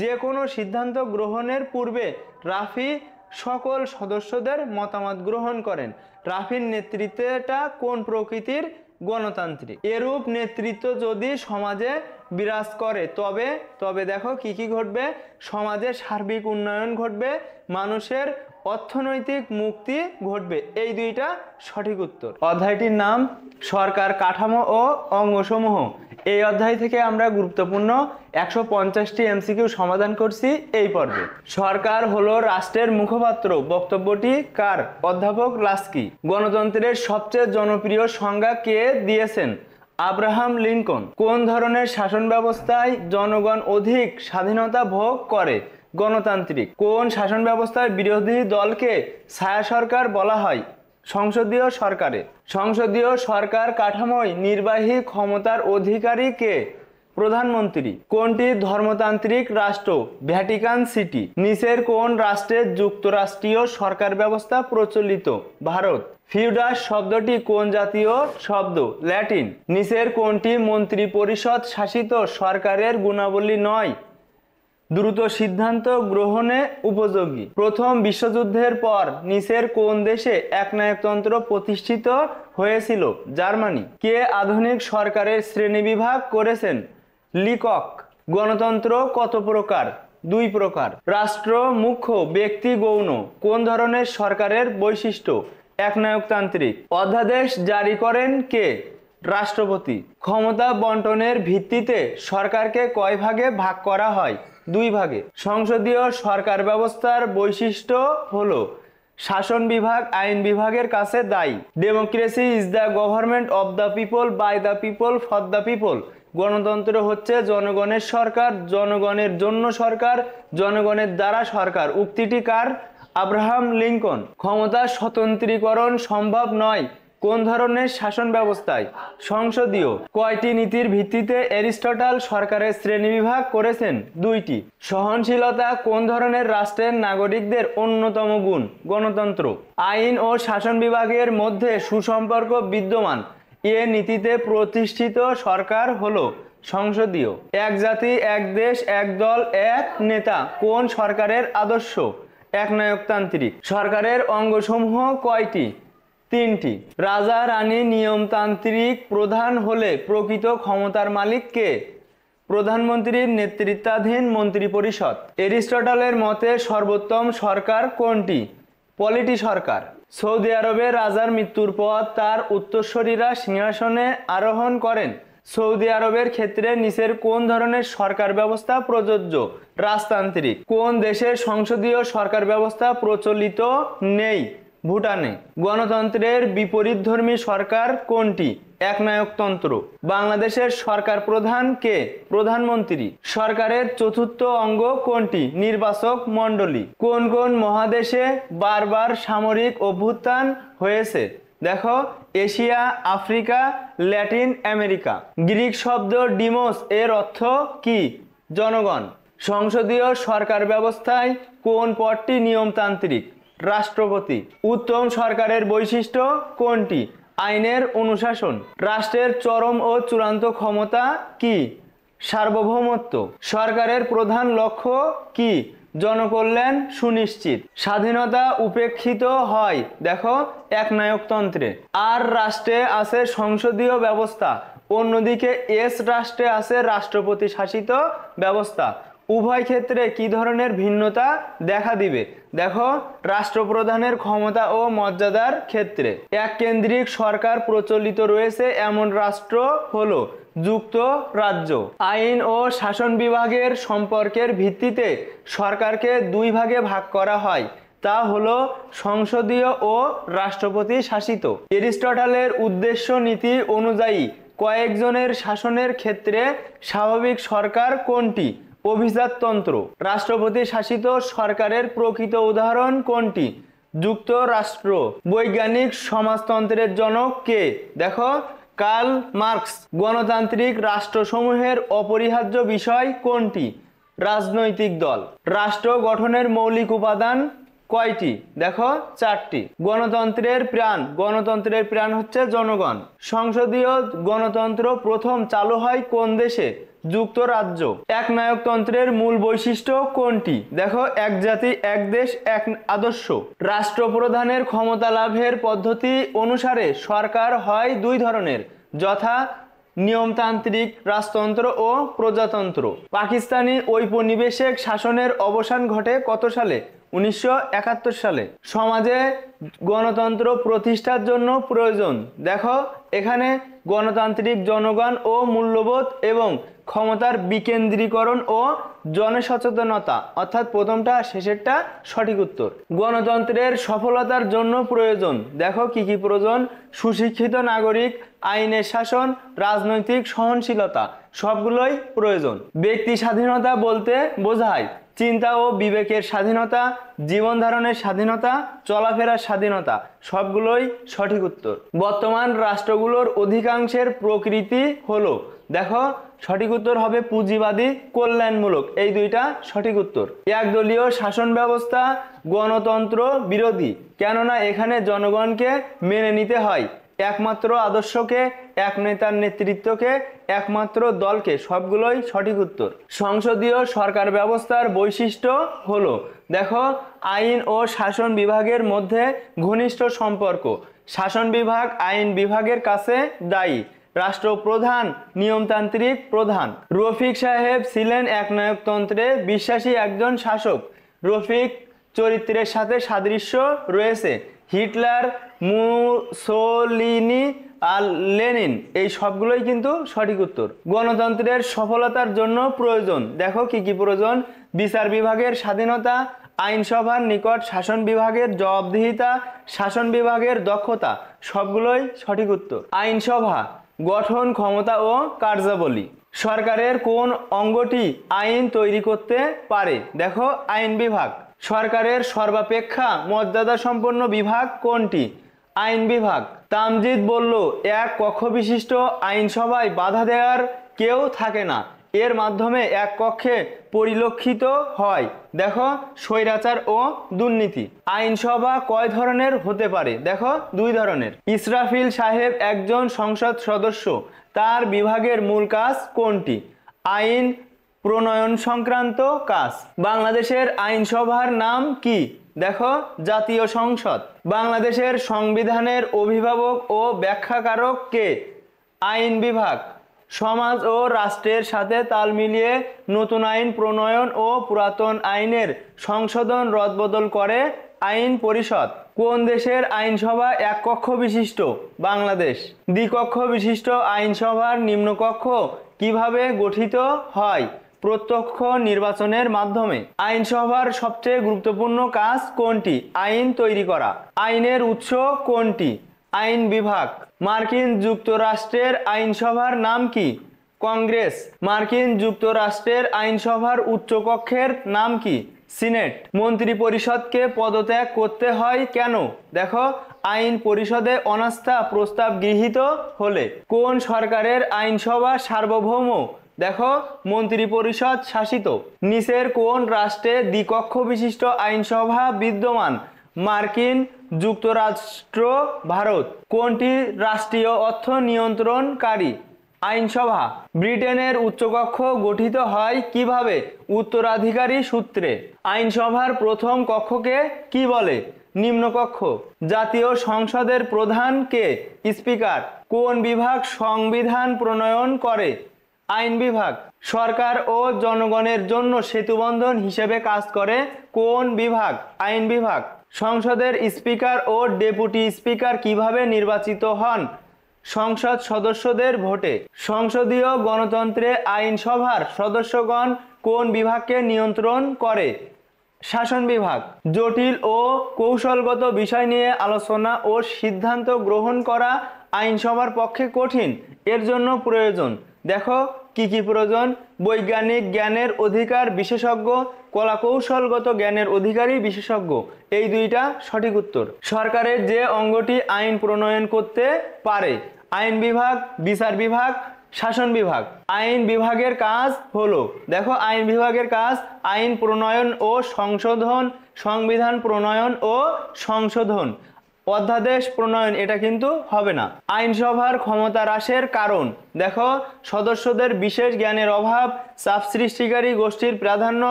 A: যে কোনো সিদ্ধান্ত গ্রহণের পূর্বে রাফি সকল সদস্যদের মতামত গ্রহণ করেন রাফির নেতৃত্বটা কোন প্রকৃতির গণতান্ত্রিক এরূপ নেতৃত্ব যদি সমাজে বিরাজ করে তবে তবে দেখো কি কি ঘটবে সমাজের সার্বিক উন্নয়ন ঘটবে মানুষের অর্থনৈতিক মুক্তি ঘটবে এই দুইটা সঠিক উত্তর অধ্যায়টির নাম সরকার কাঠামো ও অঙ্গসমূহ এই অধ্যায় থেকে আমরা গুরুত্বপূর্ণ একশো পঞ্চাশটি এমসিকিউ সমাধান করছি এই পর্বে সরকার হলো রাষ্ট্রের মুখপাত্র বক্তব্যটি কার অধ্যাপক লাস্কি গণতন্ত্রের সবচেয়ে জনপ্রিয় সংজ্ঞা কে দিয়েছেন আব্রাহাম লিঙ্কন কোন ধরনের শাসন ব্যবস্থায় জনগণ অধিক স্বাধীনতা ভোগ করে গণতান্ত্রিক কোন শাসন ব্যবস্থায় বিরোধী দলকে ছায়া সরকার বলা হয় সংসদীয় সরকারে সংসদীয় সরকার কাঠামোয় নির্বাহী ক্ষমতার অধিকারী কে প্রধানমন্ত্রী কোনটি ধর্মতান্ত্রিক রাষ্ট্র ভ্যাটিকান সিটি নিচের কোন রাষ্ট্রের যুক্তরাষ্ট্রীয় সরকার ব্যবস্থা প্রচলিত ভারত ফিউডাস শব্দটি কোন জাতীয় শব্দ ল্যাটিন নিচের কোনটি মন্ত্রী পরিষদ শাসিত সরকারের গুণাবলী নয় দ্রুত সিদ্ধান্ত গ্রহণে উপযোগী প্রথম বিশ্বযুদ্ধের পর নিচের কোন দেশে একনায়কতন্ত্র প্রতিষ্ঠিত হয়েছিল জার্মানি কে আধুনিক সরকারের শ্রেণীবিভাগ করেছেন লিকক গণতন্ত্র কত প্রকার দুই প্রকার রাষ্ট্র মুখ্য ব্যক্তি গৌণ কোন ধরনের সরকারের বৈশিষ্ট্য একনায়কতান্ত্রিক অধ্যাদেশ জারি করেন কে রাষ্ট্রপতি ক্ষমতা বন্টনের ভিত্তিতে সরকারকে কয় ভাগে ভাগ করা হয় দুই ভাগে সংসদীয় সরকার ব্যবস্থার বৈশিষ্ট্য হলো শাসন বিভাগ আইন বিভাগের কাছে দায়ী democracy is the government of the people by the people for the people গণতন্ত্র হচ্ছে জনগণের সরকার জনগণের জন্য সরকার জনগণের দ্বারা সরকার উক্তিটি কার আব্রাহাম লিঙ্কন ক্ষমতা স্বতন্ত্রীকরণ সম্ভব নয় কোন ধরনের শাসন ব্যবস্থায় সংসদীয় কয়টি নীতির ভিত্তিতে এরিস্টটাল সরকারের শ্রেণীবিভাগ করেছেন দুইটি সহনশীলতা কোন ধরনের রাষ্ট্রের নাগরিকদের অন্যতম গুণ গণতন্ত্র আইন ও শাসন বিভাগের মধ্যে সুসম্পর্ক বিদ্যমান এ নীতিতে প্রতিষ্ঠিত সরকার হলো সংসদীয় এক জাতি এক দেশ এক দল এক নেতা কোন সরকারের আদর্শ একনায়কতান্ত্রিক সরকারের অঙ্গসমূহ কয়টি তিনটি রাজা রানী নিয়মতান্ত্রিক প্রধান হলে প্রকৃত ক্ষমতার মালিক কে প্রধানমন্ত্রীর নেতৃত্বাধীন মন্ত্রী পরিষদ এরিস্টটলের মতে সর্বোত্তম সরকার কোনটি পলিটি সরকার সৌদি আরবে রাজার মৃত্যুর পর তার উত্তরসরীরা সিংহাসনে আরোহণ করেন সৌদি আরবের ক্ষেত্রে নিচের কোন ধরনের সরকার ব্যবস্থা প্রযোজ্য রাজতান্ত্রিক কোন দেশের সংসদীয় সরকার ব্যবস্থা প্রচলিত নেই ভুটানে গণতন্ত্রের বিপরীতধর্মী সরকার কোনটি একনায়কতন্ত্র বাংলাদেশের সরকার প্রধান কে প্রধানমন্ত্রী সরকারের চতুর্থ অঙ্গ কোনটি নির্বাচক মণ্ডলী কোন কোন মহাদেশে বারবার সামরিক অভ্যুত্থান হয়েছে দেখো Asia Africa Latin America Greek শব্দ ডিমোস এর অর্থ কি জনগণ সংসদীয় সরকার ব্যবস্থায় কোন পদটি নিয়মতান্ত্রিক রাষ্ট্রপতি উত্তম সরকারের বৈশিষ্ট্য কোনটি আইনের অনুশাসন রাষ্ট্রের চরম ও চূড়ান্ত ক্ষমতা কি সার্বভৌমত্ব সরকারের প্রধান লক্ষ্য কি জনকল্যাণ সুনিশ্চিত স্বাধীনতা উপেক্ষিত হয় দেখো একনায়কতন্ত্রে আর রাষ্ট্রে আছে সংসদীয় ব্যবস্থা অন্যদিকে এস রাষ্ট্রে আছে রাষ্ট্রপতি শাসিত ব্যবস্থা উভয় ক্ষেত্রে কি ধরনের ভিন্নতা দেখা দিবে দেখো রাষ্ট্রপ্রধানের ক্ষমতা ও মর্যাদার ক্ষেত্রে এক কেন্দ্রিক সরকার প্রচলিত রয়েছে এমন রাষ্ট্র হলো যুক্তরাজ্য আইন ও শাসন বিভাগের সম্পর্কের ভিত্তিতে সরকারকে দুই ভাগে ভাগ করা হয় তা হলো সংসদীয় ও রাষ্ট্রপতি শাসিত এরিস্টটালের উদ্দেশ্য নীতি অনুযায়ী কয়েকজনের শাসনের ক্ষেত্রে স্বাভাবিক সরকার কোনটি অভিজাততন্ত্র রাষ্ট্রপতি শাসিত সরকারের প্রকৃত উদাহরণ কোনটি যুক্তরাষ্ট্র বৈজ্ঞানিক সমাজতন্ত্রের জনক কে দেখো কার্ল মার্কস গণতান্ত্রিক রাষ্ট্রসমূহের অপরিহার্য বিষয় কোনটি রাজনৈতিক দল রাষ্ট্র গঠনের মৌলিক উপাদান কয়টি দেখো চারটি গণতন্ত্রের প্রাণ গণতন্ত্রের প্রাণ হচ্ছে জনগণ সংসদীয় গণতন্ত্র প্রথম চালু হয় কোন দেশে যুক্তরাজ্য এক নায়কতন্ত্রের মূল বৈশিষ্ট্য কোনটি দেখো এক জাতি এক দেশ এক আদর্শ রাষ্ট্রপ্রধানের ক্ষমতা লাভের পদ্ধতি অনুসারে সরকার হয় দুই ধরনের যথা নিয়মতান্ত্রিক রাজতন্ত্র ও প্রজাতন্ত্র পাকিস্তানি ঔপনিবেশিক শাসনের অবসান ঘটে কত সালে উনিশশো সালে সমাজে গণতন্ত্র প্রতিষ্ঠার জন্য প্রয়োজন দেখো এখানে গণতান্ত্রিক জনগণ ও মূল্যবোধ এবং ক্ষমতার বিকেন্দ্রীকরণ ও জনসচেতনতা অর্থাৎ প্রথমটা শেষেরটা সঠিক উত্তর গণতন্ত্রের সফলতার জন্য প্রয়োজন দেখো কি কি প্রয়োজন সুশিক্ষিত নাগরিক আইনের শাসন রাজনৈতিক সহনশীলতা সবগুলোই প্রয়োজন ব্যক্তি স্বাধীনতা বলতে বোঝায় চিন্তা ও বিবেকের স্বাধীনতা জীবন ধারণের স্বাধীনতা চলাফেরার স্বাধীনতা সবগুলোই সঠিক উত্তর বর্তমান রাষ্ট্রগুলোর অধিকাংশের প্রকৃতি হলো দেখো সঠিক উত্তর হবে পুঁজিবাদী কল্যাণমূলক এই দুইটা সঠিক উত্তর একদলীয় শাসন ব্যবস্থা গণতন্ত্র বিরোধী কেননা এখানে জনগণকে মেনে নিতে হয় একমাত্র আদর্শকে এক নেতার নেতৃত্বকে একমাত্র দলকে সবগুলোই সঠিক উত্তর সংসদীয় সরকার ব্যবস্থার বৈশিষ্ট্য হলো দেখো আইন ও শাসন বিভাগের মধ্যে ঘনিষ্ঠ সম্পর্ক শাসন বিভাগ আইন বিভাগের কাছে দায়ী রাষ্ট্রপ্রধান নিয়মতান্ত্রিক প্রধান রফিক সাহেব ছিলেন এক নায়কতন্ত্রে বিশ্বাসী একজন শাসক রফিক চরিত্রের সাথে সাদৃশ্য রয়েছে হিটলার মুসোলিনি আর লেনিন এই সবগুলোই কিন্তু সঠিক উত্তর গণতন্ত্রের সফলতার জন্য প্রয়োজন দেখো কি কি প্রয়োজন বিচার বিভাগের স্বাধীনতা আইনসভার নিকট শাসন বিভাগের জবাবদিহিতা শাসন বিভাগের দক্ষতা সবগুলোই সঠিক উত্তর আইনসভা গঠন ক্ষমতা ও কার্যাবলী সরকারের কোন অঙ্গটি আইন তৈরি করতে পারে দেখো আইন বিভাগ সরকারের সর্বাপেক্ষা মর্যাদা সম্পন্ন বিভাগ কোনটি আইন বিভাগ তামজিদ বলল এক কক্ষ বিশিষ্ট আইনসভায় বাধা দেওয়ার কেউ থাকে না এর মাধ্যমে এক কক্ষে পরিলক্ষিত হয় দেখো স্বৈরাচার ও দুর্নীতি আইনসভা কয় ধরনের হতে পারে দেখো দুই ধরনের ইসরাফিল সাহেব একজন সংসদ সদস্য তার বিভাগের মূল কাজ কোনটি আইন প্রণয়ন সংক্রান্ত কাজ বাংলাদেশের আইনসভার নাম কি দেখো জাতীয় সংসদ বাংলাদেশের সংবিধানের অভিভাবক ও ব্যাখ্যাকারক কে আইন বিভাগ সমাজ ও রাষ্ট্রের সাথে তাল মিলিয়ে নতুন আইন প্রণয়ন ও পুরাতন আইনের সংশোধন রদবদল করে আইন পরিষদ কোন দেশের আইনসভা এক কক্ষ বিশিষ্ট বাংলাদেশ দ্বিকক্ষ বিশিষ্ট আইনসভার নিম্নকক্ষ কিভাবে গঠিত হয় প্রত্যক্ষ নির্বাচনের মাধ্যমে আইনসভার সবচেয়ে গুরুত্বপূর্ণ কাজ কোনটি আইন তৈরি করা আইনের উৎস কোনটি আইন বিভাগ মার্কিন যুক্তরাষ্ট্রের আইনসভার নাম কি কংগ্রেস মার্কিন যুক্তরাষ্ট্রের আইনসভার উচ্চকক্ষের নাম কি সিনেট মন্ত্রী পরিষদকে পদত্যাগ করতে হয় কেন দেখো আইন পরিষদে অনাস্থা প্রস্তাব গৃহীত হলে কোন সরকারের আইনসভা সার্বভৌম দেখো মন্ত্রিপরিষদ শাসিত নিচের কোন রাষ্ট্রে দ্বিকক্ষ বিশিষ্ট আইনসভা বিদ্যমান মার্কিন যুক্তরাষ্ট্র ভারত কোনটি রাষ্ট্রীয় অর্থ নিয়ন্ত্রণকারী আইনসভা ব্রিটেনের উচ্চকক্ষ গঠিত হয় কিভাবে উত্তরাধিকারী সূত্রে আইনসভার প্রথম কক্ষকে কি বলে নিম্নকক্ষ জাতীয় সংসদের প্রধান কে স্পিকার কোন বিভাগ সংবিধান প্রণয়ন করে আইন বিভাগ সরকার ও জনগণের জন্য সেতুবন্ধন হিসেবে কাজ করে কোন বিভাগ আইন বিভাগ সংসদের স্পিকার ও ডেপুটি স্পিকার কিভাবে নির্বাচিত হন সংসদ সদস্যদের ভোটে সংসদীয় গণতন্ত্রে আইনসভার সদস্যগণ কোন বিভাগকে নিয়ন্ত্রণ করে শাসন বিভাগ জটিল ও কৌশলগত বিষয় নিয়ে আলোচনা ও সিদ্ধান্ত গ্রহণ করা আইনসভার পক্ষে কঠিন এর জন্য প্রয়োজন দেখো কি কি প্রয়োজন বৈজ্ঞানিক জ্ঞানের অধিকার বিশেষজ্ঞ কলাকৌশলগত জ্ঞানের অধিকারী বিশেষজ্ঞ এই দুইটা সঠিক উত্তর সরকারের যে অঙ্গটি আইন প্রণয়ন করতে পারে আইন বিভাগ বিচার বিভাগ শাসন বিভাগ আইন বিভাগের কাজ হলো দেখো আইন বিভাগের কাজ আইন প্রণয়ন ও সংশোধন সংবিধান প্রণয়ন ও সংশোধন অধ্যাদেশ প্রণয়ন এটা কিন্তু হবে না আইনসভার ক্ষমতা হ্রাসের কারণ দেখো সদস্যদের বিশেষ জ্ঞানের অভাব চাপ সৃষ্টিকারী গোষ্ঠীর প্রাধান্য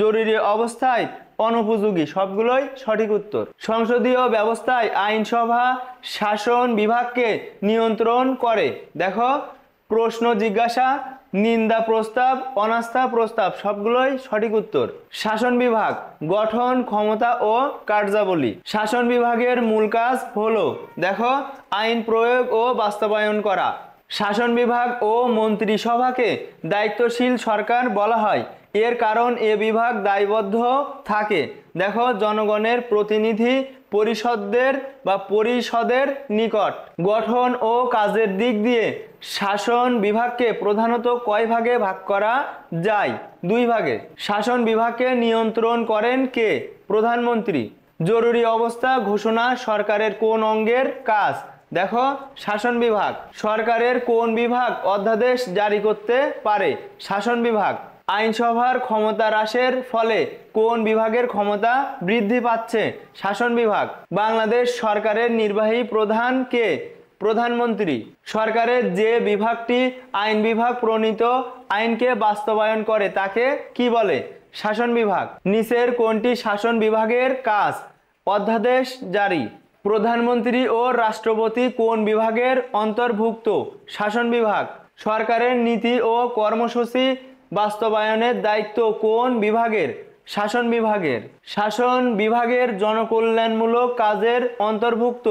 A: জরুরি অবস্থায় অনুপযোগী সবগুলোই সঠিক উত্তর সংসদীয় ব্যবস্থায় আইনসভা শাসন বিভাগকে নিয়ন্ত্রণ করে দেখো প্রশ্ন জিজ্ঞাসা নিন্দা প্রস্তাব অনাস্থা প্রস্তাব সবগুলোই সঠিক উত্তর শাসন বিভাগ গঠন ক্ষমতা ও কার্যাবলী শাসন বিভাগের মূল কাজ হলো দেখো আইন প্রয়োগ ও বাস্তবায়ন করা শাসন বিভাগ ও মন্ত্রিসভাকে দায়িত্বশীল সরকার বলা হয় এর কারণ এ বিভাগ দায়বদ্ধ থাকে দেখো জনগণের প্রতিনিধি পরিষদদের বা পরিষদের নিকট গঠন ও কাজের দিক দিয়ে শাসন বিভাগকে প্রধানত কয় ভাগে ভাগ করা যায় দুই ভাগে শাসন বিভাগকে নিয়ন্ত্রণ করেন কে প্রধানমন্ত্রী জরুরি অবস্থা ঘোষণা সরকারের কোন অঙ্গের কাজ দেখো শাসন বিভাগ সরকারের কোন বিভাগ অধ্যাদেশ জারি করতে পারে শাসন বিভাগ আইনসভার ক্ষমতা হ্রাসের ফলে কোন বিভাগের ক্ষমতা বৃদ্ধি পাচ্ছে শাসন বিভাগ বাংলাদেশ সরকারের নির্বাহী প্রধান কে প্রধানমন্ত্রী সরকারের যে বিভাগটি আইন বিভাগ প্রণীত আইনকে বাস্তবায়ন করে তাকে কি বলে শাসন বিভাগ নিচের কোনটি শাসন বিভাগের কাজ অধ্যাদেশ জারি প্রধানমন্ত্রী ও রাষ্ট্রপতি কোন বিভাগের অন্তর্ভুক্ত শাসন বিভাগ সরকারের নীতি ও কর্মসূচি বাস্তবায়নের দায়িত্ব কোন বিভাগের শাসন বিভাগের শাসন বিভাগের জনকল্যাণমূলক কাজের অন্তর্ভুক্ত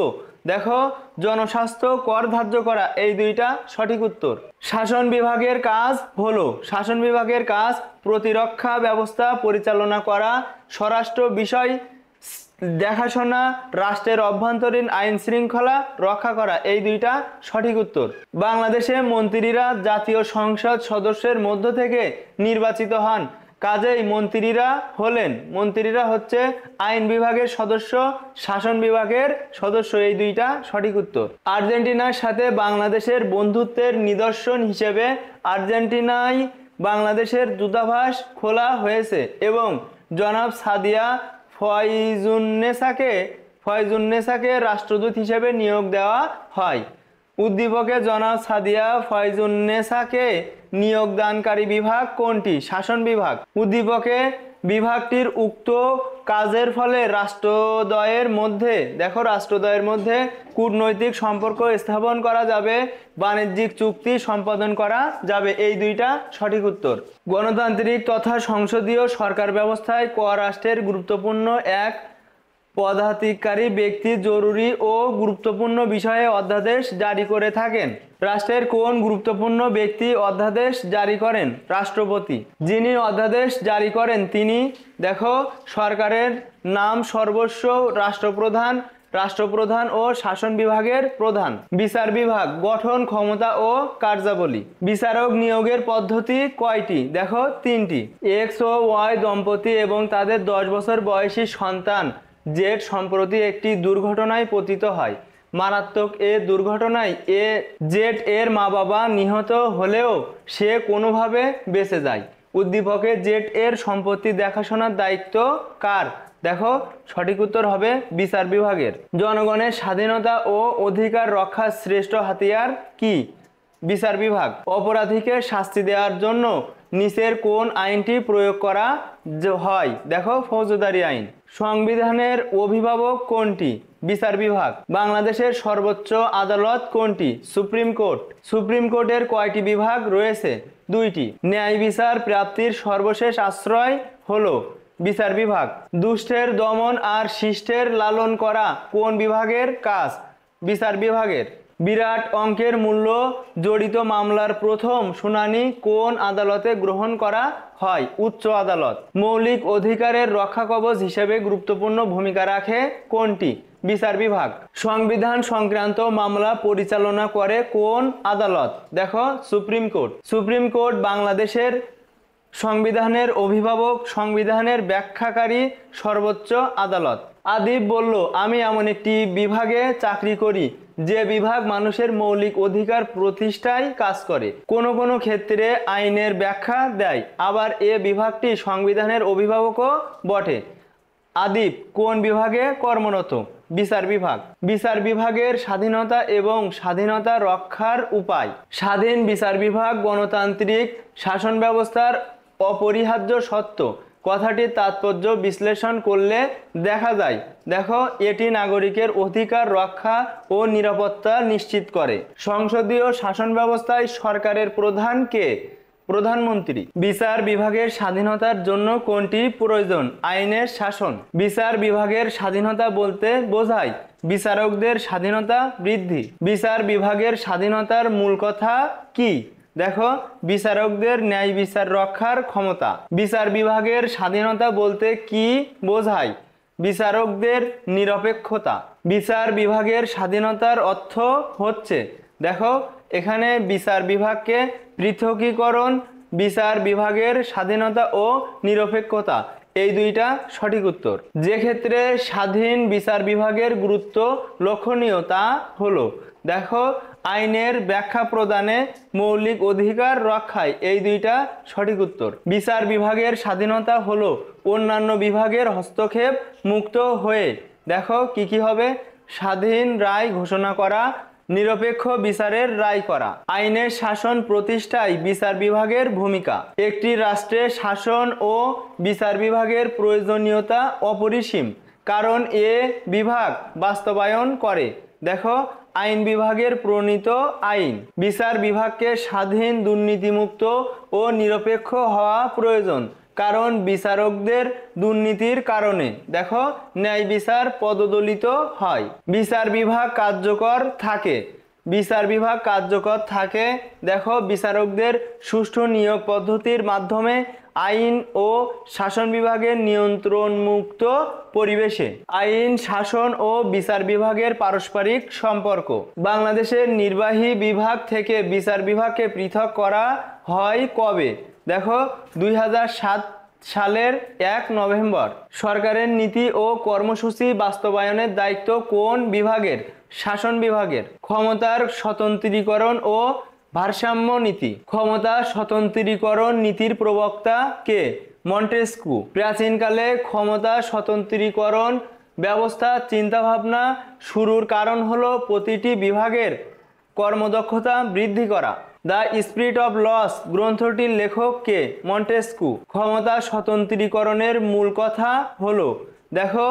A: দেখো জনস্বাস্থ্য কর ধার্য করা এই দুইটা সঠিক উত্তর শাসন বিভাগের কাজ হলো শাসন বিভাগের কাজ প্রতিরক্ষা ব্যবস্থা পরিচালনা করা স্বরাষ্ট্র বিষয় দেখাশোনা রাষ্ট্রের অভ্যন্তরীণ আইন শৃঙ্খলা রক্ষা করা এই দুইটা সঠিক উত্তর বাংলাদেশে মন্ত্রীরা জাতীয় সংসদ সদস্যের মধ্য থেকে নির্বাচিত হন কাজেই মন্ত্রীরা হলেন মন্ত্রীরা হচ্ছে আইন বিভাগের সদস্য শাসন বিভাগের সদস্য এই দুইটা সঠিক উত্তর আর্জেন্টিনার সাথে বাংলাদেশের বন্ধুত্বের নিদর্শন হিসেবে আর্জেন্টিনায় বাংলাদেশের দূতাবাস খোলা হয়েছে এবং জনাব সাদিয়া ফয়জুন্নেসাকে ফয়জুন্নেসাকে রাষ্ট্রদূত হিসেবে নিয়োগ দেওয়া হয় উদ্দীপকে জনাব সাদিয়া ফয়জুন্নেসাকে নিয়োগদানকারী বিভাগ কোনটি শাসন বিভাগ উদ্দীপকে বিভাগটির উক্ত কাজের ফলে রাষ্ট্রদয়ের মধ্যে দেখো রাষ্ট্রদয়ের মধ্যে কূটনৈতিক সম্পর্ক স্থাপন করা যাবে বাণিজ্যিক চুক্তি সম্পাদন করা যাবে এই দুইটা সঠিক উত্তর গণতান্ত্রিক তথা সংসদীয় সরকার ব্যবস্থায় ক রাষ্ট্রের গুরুত্বপূর্ণ এক পদাধিকারী ব্যক্তি জরুরি ও গুরুত্বপূর্ণ বিষয়ে অধ্যাদেশ জারি করে থাকেন রাষ্ট্রের কোন গুরুত্বপূর্ণ ব্যক্তি অধ্যাদেশ জারি করেন রাষ্ট্রপতি যিনি অধ্যাদেশ জারি করেন তিনি দেখো সরকারের নাম সর্বস্ব রাষ্ট্রপ্রধান রাষ্ট্রপ্রধান ও শাসন বিভাগের প্রধান বিচার বিভাগ গঠন ক্ষমতা ও কার্যাবলী বিচারক নিয়োগের পদ্ধতি কয়টি দেখো তিনটি এক্স ও ওয়াই দম্পতি এবং তাদের দশ বছর বয়সী সন্তান জেট সম্প্রতি একটি দুর্ঘটনায় পতিত হয় মারাত্মক এ দুর্ঘটনায় এ জেট এর মা বাবা নিহত হলেও সে কোনোভাবে বেঁচে যায় উদ্দীপকে জেট এর সম্পত্তি দেখাশোনার দায়িত্ব কার দেখো সঠিক উত্তর হবে বিচার বিভাগের জনগণের স্বাধীনতা ও অধিকার রক্ষার শ্রেষ্ঠ হাতিয়ার কি বিচার বিভাগ অপরাধীকে শাস্তি দেওয়ার জন্য নিচের কোন আইনটি প্রয়োগ করা হয় দেখো ফৌজদারি আইন সংবিধানের অভিভাবক কোনটি বিচার বিভাগ বাংলাদেশের সর্বোচ্চ আদালত কোনটি সুপ্রিম কোর্ট সুপ্রিম কোর্টের কয়টি বিভাগ রয়েছে দুইটি ন্যায় বিচার প্রাপ্তির সর্বশেষ আশ্রয় হল বিচার বিভাগ দুষ্টের দমন আর শিষ্টের লালন করা কোন বিভাগের কাজ বিচার বিভাগের বিরাট অঙ্কের মূল্য জড়িত মামলার প্রথম শুনানি কোন আদালতে গ্রহণ করা হয় উচ্চ আদালত মৌলিক অধিকারের রক্ষা কবচ হিসেবে গুরুত্বপূর্ণ ভূমিকা রাখে কোনটি বিচার বিভাগ সংবিধান সংক্রান্ত মামলা পরিচালনা করে কোন আদালত দেখো সুপ্রিম কোর্ট সুপ্রিম কোর্ট বাংলাদেশের সংবিধানের অভিভাবক সংবিধানের ব্যাখ্যাকারী সর্বোচ্চ আদালত আদিব বলল আমি এমন একটি বিভাগে চাকরি করি যে বিভাগ মানুষের মৌলিক অধিকার প্রতিষ্ঠায় কাজ করে কোনো কোনো ক্ষেত্রে আইনের ব্যাখ্যা দেয় আবার এ বিভাগটি সংবিধানের অভিভাবকও বটে আদিব কোন বিভাগে কর্মরত বিচার বিভাগ বিচার বিভাগের স্বাধীনতা এবং স্বাধীনতা রক্ষার উপায় স্বাধীন বিচার বিভাগ গণতান্ত্রিক শাসন ব্যবস্থার অপরিহার্য সত্য কথাটির তাৎপর্য বিশ্লেষণ করলে দেখা যায় দেখো এটি নাগরিকের অধিকার রক্ষা ও নিরাপত্তা নিশ্চিত করে সংসদীয় শাসন ব্যবস্থায় সরকারের প্রধান কে প্রধানমন্ত্রী বিচার বিভাগের স্বাধীনতার জন্য কোনটি প্রয়োজন আইনের শাসন বিচার বিভাগের স্বাধীনতা বলতে বোঝায় বিচারকদের স্বাধীনতা বৃদ্ধি বিচার বিভাগের স্বাধীনতার মূল কথা কি দেখো বিচারকদের ন্যায় বিচার রক্ষার ক্ষমতা বিচার বিভাগের স্বাধীনতা বলতে কি বোঝায় বিচারকদের নিরপেক্ষতা বিচার বিভাগের স্বাধীনতার অর্থ হচ্ছে দেখো এখানে বিচার বিভাগকে পৃথকীকরণ বিচার বিভাগের স্বাধীনতা ও নিরপেক্ষতা এই দুইটা সঠিক উত্তর যে ক্ষেত্রে স্বাধীন বিচার বিভাগের গুরুত্ব লক্ষণীয় তা হলো দেখো আইনের ব্যাখ্যা প্রদানে মৌলিক অধিকার রক্ষায় এই দুইটা সঠিক উত্তর বিচার বিভাগের স্বাধীনতা হলো অন্যান্য বিভাগের হস্তক্ষেপ মুক্ত হয়ে দেখো কি কি হবে স্বাধীন রায় ঘোষণা করা নিরপেক্ষ বিচারের রায় করা আইনের শাসন প্রতিষ্ঠায় বিচার বিভাগের ভূমিকা একটি রাষ্ট্রে শাসন ও বিচার বিভাগের প্রয়োজনীয়তা অপরিসীম কারণ এ বিভাগ বাস্তবায়ন করে দেখো আইন বিভাগের প্রণীত আইন বিচার বিভাগকে স্বাধীন দুর্নীতিমুক্ত ও নিরপেক্ষ হওয়া প্রয়োজন কারণ বিচারকদের দুর্নীতির কারণে দেখো ন্যায় বিচার পদদলিত হয় বিচার বিভাগ কার্যকর থাকে বিচার বিভাগ কার্যকর থাকে দেখো বিচারকদের সুষ্ঠু নিয়োগ পদ্ধতির মাধ্যমে আইন ও শাসন বিভাগের নিয়ন্ত্রণমুক্ত পরিবেশে আইন শাসন ও বিচার বিভাগের পারস্পরিক সম্পর্ক বাংলাদেশের নির্বাহী বিভাগ থেকে বিচার বিভাগকে পৃথক করা হয় কবে দেখো দুই সালের এক নভেম্বর সরকারের নীতি ও কর্মসূচি বাস্তবায়নের দায়িত্ব কোন বিভাগের শাসন বিভাগের ক্ষমতার স্বতন্ত্রীকরণ ও ভারসাম্য নীতি ক্ষমতা স্বতন্ত্রীকরণ নীতির প্রবক্তা কে মন্টেস্কু প্রাচীনকালে ক্ষমতা স্বতন্ত্রীকরণ ব্যবস্থা চিন্তাভাবনা শুরুর কারণ হল প্রতিটি বিভাগের কর্মদক্ষতা বৃদ্ধি করা দ্য স্পিরিট অব লস গ্রন্থটির লেখক কে মন্টেস্কু ক্ষমতা স্বতন্ত্রীকরণের মূল কথা হলো দেখো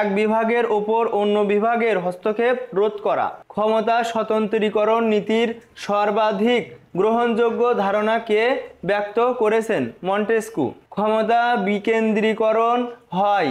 A: এক বিভাগের ওপর অন্য বিভাগের হস্তক্ষেপ রোধ করা ক্ষমতা স্বতন্ত্রীকরণ নীতির সর্বাধিক গ্রহণযোগ্য ধারণাকে ব্যক্ত করেছেন মন্টেস্কু ক্ষমতা বিকেন্দ্রীকরণ হয়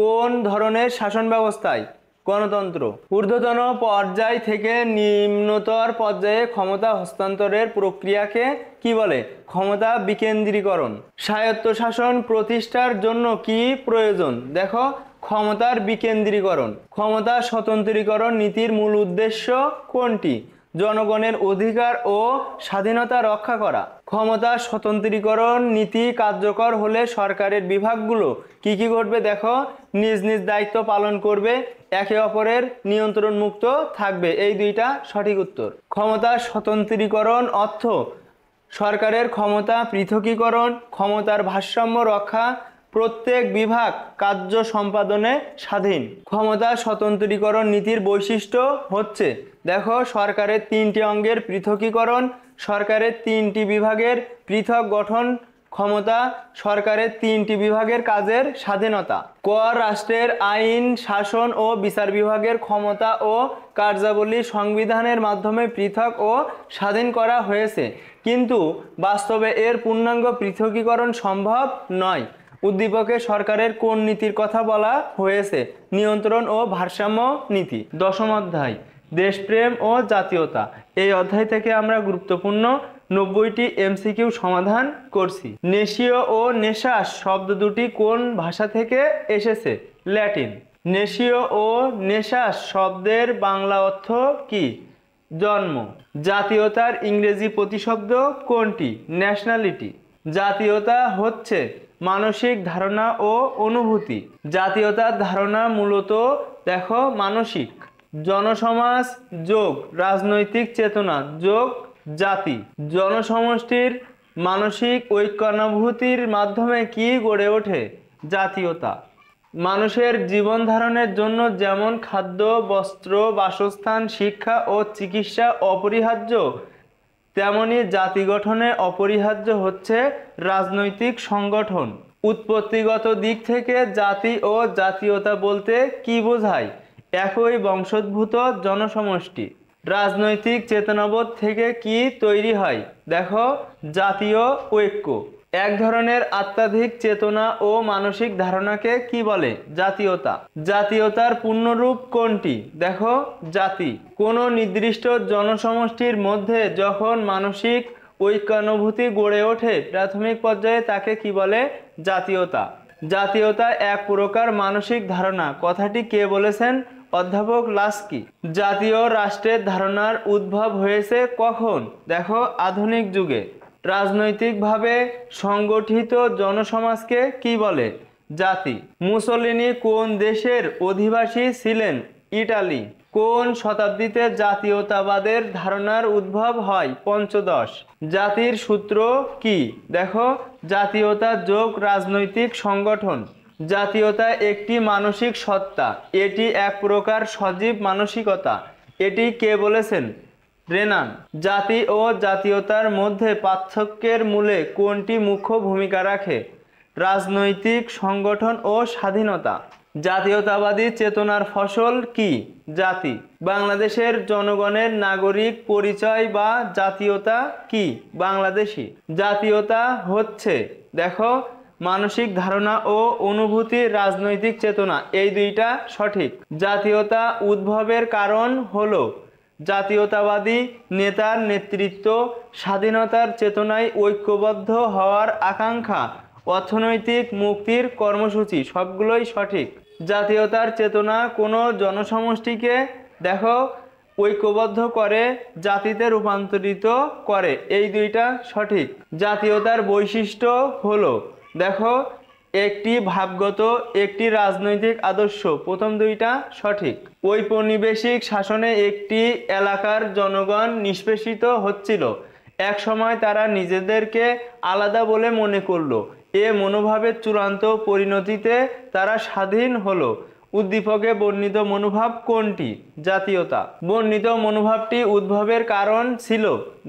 A: কোন ধরনের শাসন ব্যবস্থায় গণতন্ত্র ঊর্ধ্বতন পর্যায় থেকে নিম্নতর পর্যায়ে ক্ষমতা হস্তান্তরের প্রক্রিয়াকে কি বলে ক্ষমতা বিকেন্দ্রীকরণ স্বায়ত্তশাসন প্রতিষ্ঠার জন্য কি প্রয়োজন দেখো ক্ষমতার বিকেন্দ্রীকরণ ক্ষমতা স্বতন্ত্রীকরণ নীতির মূল উদ্দেশ্য কোনটি জনগণের অধিকার ও স্বাধীনতা রক্ষা করা ক্ষমতা স্বতন্ত্রীকরণ নীতি কার্যকর হলে সরকারের বিভাগগুলো কি কি ঘটবে দেখো নিজ নিজ দায়িত্ব পালন করবে একে অপরের নিয়ন্ত্রণ মুক্ত থাকবে এই দুইটা সঠিক উত্তর ক্ষমতা স্বতন্ত্রীকরণ অর্থ সরকারের ক্ষমতা পৃথকীকরণ ক্ষমতার ভারসাম্য রক্ষা প্রত্যেক বিভাগ কার্য সম্পাদনে স্বাধীন ক্ষমতা স্বতন্ত্রীকরণ নীতির বৈশিষ্ট্য হচ্ছে দেখো সরকারের তিনটি অঙ্গের পৃথকীকরণ সরকারের তিনটি বিভাগের পৃথক গঠন ক্ষমতা সরকারের তিনটি বিভাগের কাজের স্বাধীনতা কর রাষ্ট্রের আইন শাসন ও বিচার বিভাগের ক্ষমতা ও কার্যাবলী সংবিধানের মাধ্যমে পৃথক ও স্বাধীন করা হয়েছে কিন্তু বাস্তবে এর পূর্ণাঙ্গ পৃথকীকরণ সম্ভব নয় উদ্দীপকে সরকারের কোন নীতির কথা বলা হয়েছে নিয়ন্ত্রণ ও ভারসাম্য নীতি দশম অধ্যায় দেশপ্রেম ও জাতীয়তা এই অধ্যায় থেকে আমরা গুরুত্বপূর্ণ নব্বইটি এমসিকিউ সমাধান করছি নেশীয় ও নেশাস শব্দ দুটি কোন ভাষা থেকে এসেছে ল্যাটিন নেশীয় ও নেশাস শব্দের বাংলা অর্থ কি জন্ম জাতীয়তার ইংরেজি প্রতিশব্দ কোনটি ন্যাশনালিটি জাতীয়তা হচ্ছে মানসিক ধারণা ও অনুভূতি জাতীয়তার ধারণা মূলত দেখো মানসিক জনসমাজ যোগ রাজনৈতিক চেতনা যোগ জাতি জনসমষ্টির মানসিক ঐক্যানুভূতির মাধ্যমে কি গড়ে ওঠে জাতীয়তা মানুষের জীবন ধারণের জন্য যেমন খাদ্য বস্ত্র বাসস্থান শিক্ষা ও চিকিৎসা অপরিহার্য তেমনি জাতি গঠনে অপরিহার্য হচ্ছে রাজনৈতিক সংগঠন উৎপত্তিগত দিক থেকে জাতি ও জাতীয়তা বলতে কি বোঝায় একই বংশোদ্ভূত জনসমষ্টি রাজনৈতিক চেতনাবোধ থেকে কি তৈরি হয় দেখো জাতীয় ঐক্য এক ধরনের আত্মাধিক চেতনা ও মানসিক ধারণাকে কি বলে জাতীয়তা জাতীয়তার পূর্ণরূপ কোনটি দেখো জাতি কোনো নির্দিষ্ট জনসমষ্টির মধ্যে যখন মানসিক ঐক্যানুভূতি গড়ে ওঠে প্রাথমিক পর্যায়ে তাকে কি বলে জাতীয়তা জাতীয়তা এক প্রকার মানসিক ধারণা কথাটি কে বলেছেন অধ্যাপক লাস্কি জাতীয় রাষ্ট্রের ধারণার উদ্ভব হয়েছে কখন দেখো আধুনিক যুগে রাজনৈতিকভাবে সংগঠিত জনসমাজকে কি বলে জাতি মুসলিনি কোন দেশের অধিবাসী ছিলেন ইটালি কোন শতাব্দীতে জাতীয়তাবাদের ধারণার উদ্ভব হয় পঞ্চদশ জাতির সূত্র কি দেখো জাতীয়তা যোগ রাজনৈতিক সংগঠন জাতীয়তা একটি মানসিক সত্তা এটি এক প্রকার সজীব মানসিকতা এটি কে বলেছেন রেনান জাতি ও জাতীয়তার মধ্যে পার্থক্যের মূলে কোনটি মুখ্য ভূমিকা রাখে রাজনৈতিক সংগঠন ও স্বাধীনতা জাতীয়তাবাদী চেতনার ফসল কি জাতি বাংলাদেশের জনগণের নাগরিক পরিচয় বা জাতীয়তা কি বাংলাদেশি জাতীয়তা হচ্ছে দেখো মানসিক ধারণা ও অনুভূতির রাজনৈতিক চেতনা এই দুইটা সঠিক জাতীয়তা উদ্ভবের কারণ হল জাতীয়তাবাদী নেতার নেতৃত্ব স্বাধীনতার চেতনায় ঐক্যবদ্ধ হওয়ার আকাঙ্ক্ষা অর্থনৈতিক মুক্তির কর্মসূচি সবগুলোই সঠিক জাতীয়তার চেতনা কোনো জনসমষ্টিকে দেখো ঐক্যবদ্ধ করে জাতিতে রূপান্তরিত করে এই দুইটা সঠিক জাতীয়তার বৈশিষ্ট্য হলো দেখো একটি ভাবগত একটি রাজনৈতিক আদর্শ প্রথম দুইটা সঠিক ঔপনিবেশিক শাসনে একটি এলাকার জনগণ নিষ্পেষিত হচ্ছিল এক সময় তারা নিজেদেরকে আলাদা বলে মনে করলো এ মনোভাবের চূড়ান্ত পরিণতিতে তারা স্বাধীন হলো উদ্দীপকে বর্ণিত মনোভাব কোনটি জাতীয়তা বর্ণিত মনোভাবটি উদ্ভবের কারণ ছিল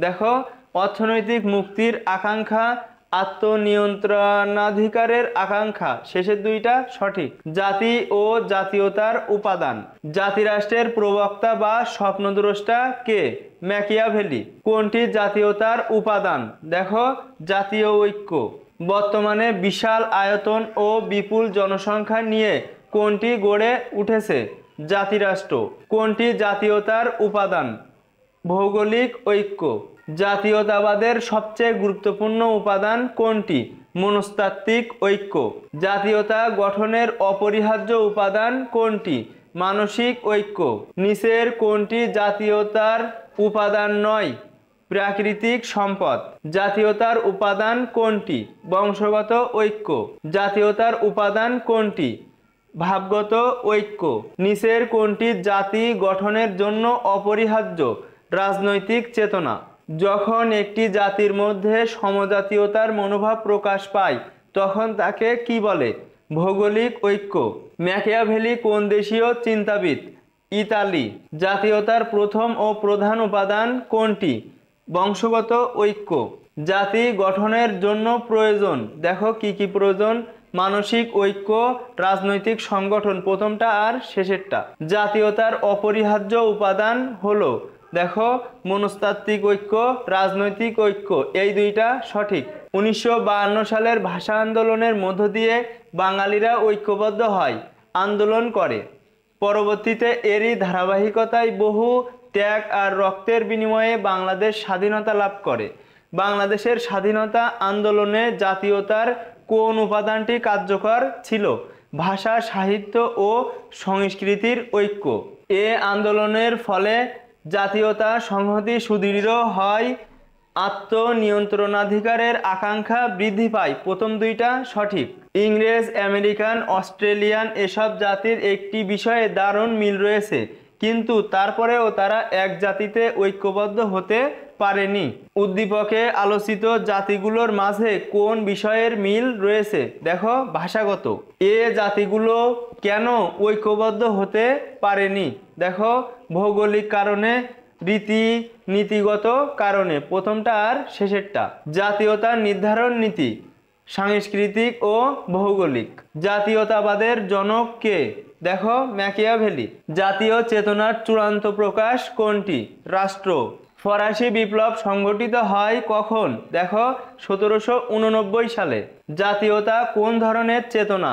A: দেখো অর্থনৈতিক মুক্তির আকাঙ্ক্ষা আত্মনিয়ন্ত্রণাধিকারের আকাঙ্ক্ষা শেষের দুইটা সঠিক জাতি ও জাতীয়তার উপাদান জাতিরাষ্ট্রের প্রবক্তা বা স্বপ্নদ্রষ্টা কে ম্যাকিয়াভেলি কোনটি জাতীয়তার উপাদান দেখো জাতীয় ঐক্য বর্তমানে বিশাল আয়তন ও বিপুল জনসংখ্যা নিয়ে কোনটি গড়ে উঠেছে জাতিরাষ্ট্র কোনটি জাতীয়তার উপাদান ভৌগোলিক ঐক্য জাতীয়তাবাদের সবচেয়ে গুরুত্বপূর্ণ উপাদান কোনটি মনস্তাত্ত্বিক ঐক্য জাতীয়তা গঠনের অপরিহার্য উপাদান কোনটি মানসিক ঐক্য নিচের কোনটি জাতীয়তার উপাদান নয় প্রাকৃতিক সম্পদ জাতীয়তার উপাদান কোনটি বংশগত ঐক্য জাতীয়তার উপাদান কোনটি ভাবগত ঐক্য নিচের কোনটি জাতি গঠনের জন্য অপরিহার্য রাজনৈতিক চেতনা যখন একটি জাতির মধ্যে সমজাতীয়তার মনোভাব প্রকাশ পায় তখন তাকে কি বলে ভৌগোলিক ঐক্য ম্যাকিয়াভেলি কোন দেশীয় চিন্তাবিদ ইতালি জাতীয়তার প্রথম ও প্রধান উপাদান কোনটি বংশগত ঐক্য জাতি গঠনের জন্য প্রয়োজন দেখো কি কি প্রয়োজন মানসিক ঐক্য রাজনৈতিক সংগঠন প্রথমটা আর শেষেরটা জাতীয়তার অপরিহার্য উপাদান হলো দেখো মনস্তাত্ত্বিক ঐক্য রাজনৈতিক ঐক্য এই দুইটা সঠিক উনিশশো সালের ভাষা আন্দোলনের মধ্য দিয়ে বাঙালিরা ঐক্যবদ্ধ হয় আন্দোলন করে পরবর্তীতে এরই ধারাবাহিকতায় বহু ত্যাগ আর রক্তের বিনিময়ে বাংলাদেশ স্বাধীনতা লাভ করে বাংলাদেশের স্বাধীনতা আন্দোলনে জাতীয়তার কোন উপাদানটি কার্যকর ছিল ভাষা সাহিত্য ও সংস্কৃতির ঐক্য এ আন্দোলনের ফলে জাতীয়তা সংহতি সুদৃঢ় হয় আত্মনিয়ন্ত্রণাধিকারের আকাঙ্ক্ষা বৃদ্ধি পায় প্রথম দুইটা সঠিক ইংরেজ আমেরিকান অস্ট্রেলিয়ান এসব জাতির একটি বিষয়ে দারুণ মিল রয়েছে কিন্তু তারপরেও তারা এক জাতিতে ঐক্যবদ্ধ হতে পারেনি উদ্দীপকে আলোচিত জাতিগুলোর মাঝে কোন বিষয়ের মিল রয়েছে দেখো ভাষাগত এ জাতিগুলো কেন ঐক্যবদ্ধ হতে পারেনি দেখো ভৌগোলিক কারণে রীতি নীতিগত কারণে প্রথমটা আর শেষেরটা জাতীয়তা নির্ধারণ নীতি সাংস্কৃতিক ও ভৌগোলিক জাতীয়তাবাদের জনক কে দেখো ভ্যালি জাতীয় চেতনার চূড়ান্ত প্রকাশ কোনটি রাষ্ট্র ফরাসি বিপ্লব সংগঠিত হয় কখন দেখো সতেরোশো সালে জাতীয়তা কোন ধরনের চেতনা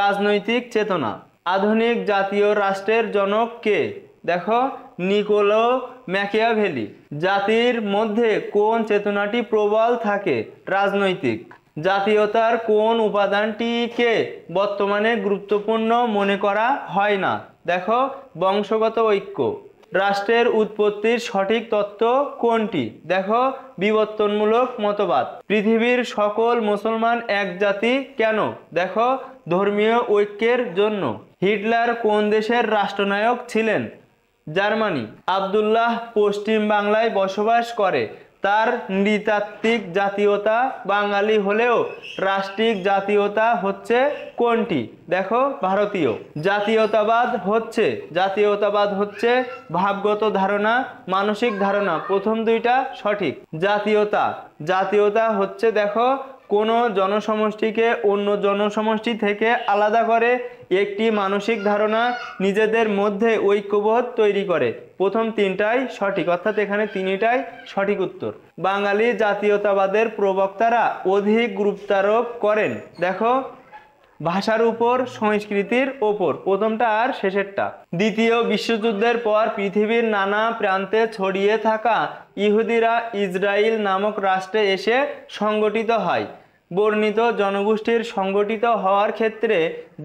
A: রাজনৈতিক চেতনা আধুনিক জাতীয় রাষ্ট্রের জনক কে দেখো নিকোলো ম্যাকিয়া ভ্যালি জাতির মধ্যে কোন চেতনাটি প্রবল থাকে রাজনৈতিক জাতীয়তার কোন উপাদানটিকে বর্তমানে গুরুত্বপূর্ণ মনে করা হয় না দেখো বংশগত ঐক্য রাষ্ট্রের উৎপত্তির সঠিক তত্ত্ব কোনটি দেখো বিবর্তনমূলক মতবাদ পৃথিবীর সকল মুসলমান এক জাতি কেন দেখো ধর্মীয় ঐক্যের জন্য হিটলার কোন দেশের রাষ্ট্রনায়ক ছিলেন জার্মানি আবদুল্লাহ পশ্চিম বাংলায় বসবাস করে তার নৃতাত্ত্বিক জাতীয়তা বাঙালি হলেও রাষ্ট্রিক জাতীয়তা হচ্ছে কোনটি দেখো ভারতীয় জাতীয়তাবাদ হচ্ছে জাতীয়তাবাদ হচ্ছে ভাবগত ধারণা মানসিক ধারণা প্রথম দুইটা সঠিক জাতীয়তা জাতীয়তা হচ্ছে দেখো কোনো জনসমষ্টিকে অন্য জনসমষ্টি থেকে আলাদা করে একটি মানসিক ধারণা নিজেদের মধ্যে ঐক্যবোধ তৈরি করে প্রথম তিনটাই সঠিক অর্থাৎ এখানে তিনটাই সঠিক উত্তর বাঙালি জাতীয়তাবাদের প্রবক্তারা অধিক গুরুত্বারোপ করেন দেখো ভাষার উপর সংস্কৃতির ওপর প্রথমটা আর শেষেরটা দ্বিতীয় বিশ্বযুদ্ধের পর পৃথিবীর নানা প্রান্তে ছড়িয়ে থাকা ইহুদিরা ইসরায়েল নামক রাষ্ট্রে এসে সংগঠিত হয় বর্ণিত জনগোষ্ঠীর সংগঠিত হওয়ার ক্ষেত্রে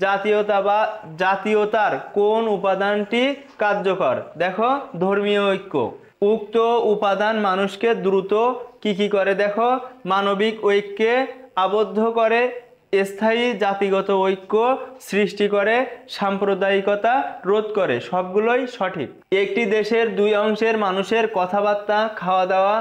A: জাতীয়তা বা জাতীয়তার কোন উপাদানটি কার্যকর দেখো ধর্মীয় ঐক্য উক্ত উপাদান মানুষকে দ্রুত কি কি করে দেখো মানবিক ঐক্যে আবদ্ধ করে স্থায়ী জাতিগত ঐক্য সৃষ্টি করে সাম্প্রদায়িকতা রোধ করে সবগুলোই সঠিক একটি দেশের দুই অংশের মানুষের কথাবার্তা খাওয়া দাওয়া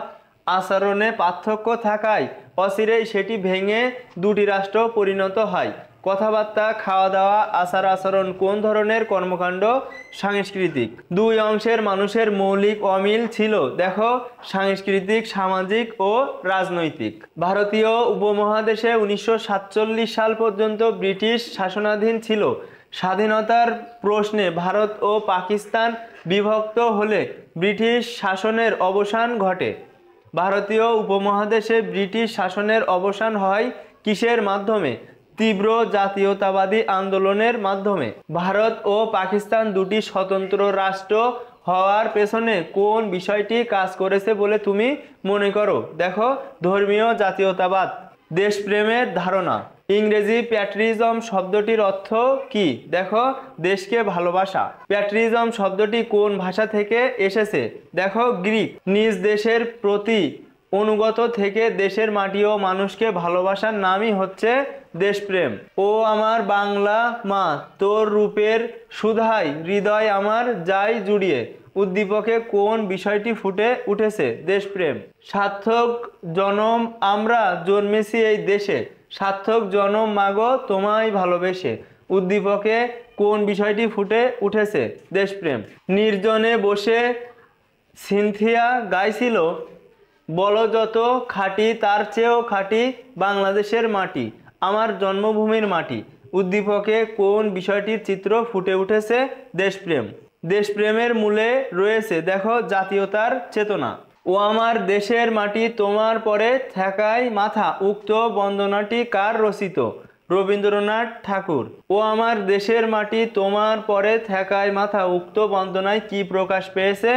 A: আচরণে পার্থক্য থাকায় অচিরেই সেটি ভেঙে দুটি রাষ্ট্র পরিণত হয় কথাবার্তা খাওয়া দাওয়া আচার আচরণ কোন ধরনের কর্মকাণ্ড সাংস্কৃতিক দুই অংশের মানুষের মৌলিক অমিল ছিল দেখো সাংস্কৃতিক সামাজিক ও রাজনৈতিক ভারতীয় উপমহাদেশে উনিশশো সাল পর্যন্ত ব্রিটিশ শাসনাধীন ছিল স্বাধীনতার প্রশ্নে ভারত ও পাকিস্তান বিভক্ত হলে ব্রিটিশ শাসনের অবসান ঘটে ভারতীয় উপমহাদেশে ব্রিটিশ শাসনের অবসান হয় কিসের মাধ্যমে তীব্র জাতীয়তাবাদী আন্দোলনের মাধ্যমে ভারত ও পাকিস্তান দুটি স্বতন্ত্র রাষ্ট্র হওয়ার পেছনে কোন বিষয়টি কাজ করেছে বলে তুমি মনে করো দেখো ধর্মীয় জাতীয়তাবাদ দেশপ্রেমের ধারণা ইংরেজি প্যাট্রিজম শব্দটির অর্থ কি দেখো দেশকে ভালোবাসা প্যাট্রিজম শব্দটি কোন ভাষা থেকে এসেছে দেখো গ্রিক নিজ দেশের প্রতি অনুগত থেকে দেশের মাটি ও মানুষকে ভালোবাসার নামই হচ্ছে দেশপ্রেম ও আমার বাংলা মা তোর রূপের সুধাই হৃদয় আমার যাই জুড়িয়ে উদ্দীপকে কোন বিষয়টি ফুটে উঠেছে দেশপ্রেম সার্থক জনম আমরা জন্মেছি এই দেশে সার্থক জনম মাগো তোমায় ভালোবেসে উদ্দীপকে কোন বিষয়টি ফুটে উঠেছে দেশপ্রেম নির্জনে বসে সিনথিয়া গাইছিল বলো যত খাটি তার চেয়েও খাটি বাংলাদেশের মাটি আমার জন্মভূমির মাটি উদ্দীপকে কোন বিষয়টির চিত্র ফুটে উঠেছে দেশপ্রেম দেশপ্রেমের মূলে রয়েছে দেখো জাতীয়তার চেতনা ও আমার দেশের মাটি তোমার পরে থাকায় মাথা উক্ত বন্দনাটি কার রচিত রবীন্দ্রনাথ ঠাকুর ও আমার দেশের মাটি তোমার পরে থাকায় মাথা উক্ত বন্দনায় কি প্রকাশ পেয়েছে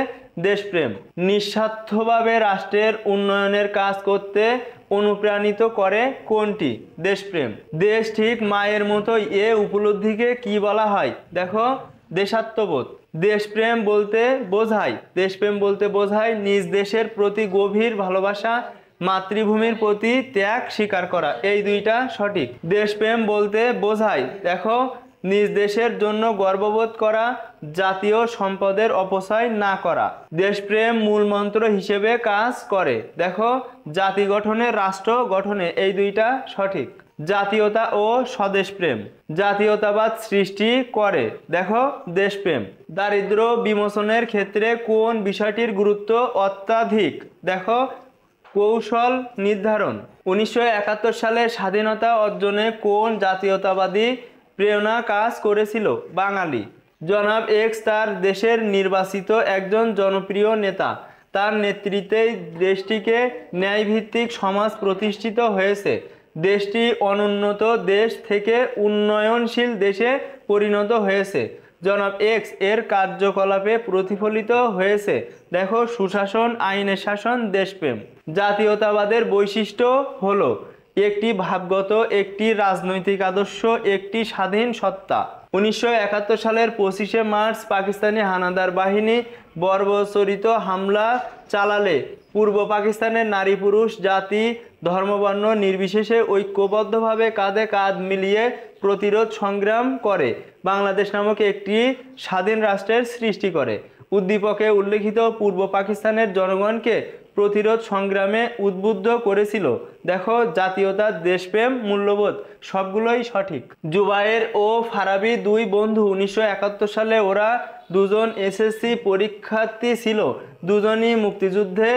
A: দেশপ্রেম নিঃস্বার্থভাবে রাষ্ট্রের উন্নয়নের কাজ করতে অনুপ্রাণিত করে কোনটি দেশপ্রেম দেশ ঠিক মায়ের মতো এ উপলব্ধিকে কি বলা হয় দেখো দেশাত্মবোধ দেশপ্রেম বলতে বোঝায় দেশপ্রেম বলতে বোঝায় নিজ দেশের প্রতি গভীর ভালোবাসা মাতৃভূমির প্রতি ত্যাগ স্বীকার করা এই দুইটা সঠিক দেশপ্রেম বলতে বোঝায় দেখো নিজ দেশের জন্য গর্ববোধ করা জাতীয় সম্পদের অপচয় না করা দেশপ্রেম মূলমন্ত্র হিসেবে কাজ করে দেখো জাতি গঠনে রাষ্ট্র গঠনে এই দুইটা সঠিক জাতীয়তা ও স্বদেশপ্রেম জাতীয়তাবাদ সৃষ্টি করে দেখো দেশপ্রেম দারিদ্র বিমোচনের ক্ষেত্রে কোন বিষয়টির গুরুত্ব অত্যাধিক দেখো কৌশল নির্ধারণ উনিশশো সালে স্বাধীনতা অর্জনে কোন জাতীয়তাবাদী প্রেরণা কাজ করেছিল বাঙালি জনাব এক্স তার দেশের নির্বাচিত একজন জনপ্রিয় নেতা তার নেতৃত্বেই দেশটিকে ন্যায়ভিত্তিক সমাজ প্রতিষ্ঠিত হয়েছে দেশটি অনুন্নত দেশ থেকে উন্নয়নশীল দেশে পরিণত হয়েছে জনাব এক্স এর কার্যকলাপে প্রতিফলিত হয়েছে দেখো সুশাসন আইনের শাসন দেশপ্রেম জাতীয়তাবাদের বৈশিষ্ট্য হলো একটি ভাবগত একটি রাজনৈতিক আদর্শ একটি স্বাধীন সত্তা উনিশশো সালের পঁচিশে মার্চ পাকিস্তানি হানাদার বাহিনী বর্বচরিত হামলা চালালে পূর্ব পাকিস্তানের নারী পুরুষ জাতি ধর্মবর্ণ নির্বিশেষে ঐক্যবদ্ধভাবে কাঁধে কাঁধ মিলিয়ে প্রতিরোধ সংগ্রাম করে বাংলাদেশ নামক একটি স্বাধীন রাষ্ট্রের সৃষ্টি করে উদ্দীপকে উল্লেখিত পূর্ব পাকিস্তানের জনগণকে প্রতিরোধ সংগ্রামে উদ্বুদ্ধ করেছিল দেখো জাতীয়তা দেশপ্রেম মূল্যবোধ সবগুলোই সঠিক জুবায়ের ও ফারাবি দুই বন্ধু উনিশশো সালে ওরা দুজন এসএসসি পরীক্ষার্থী ছিল দুজনই মুক্তিযুদ্ধে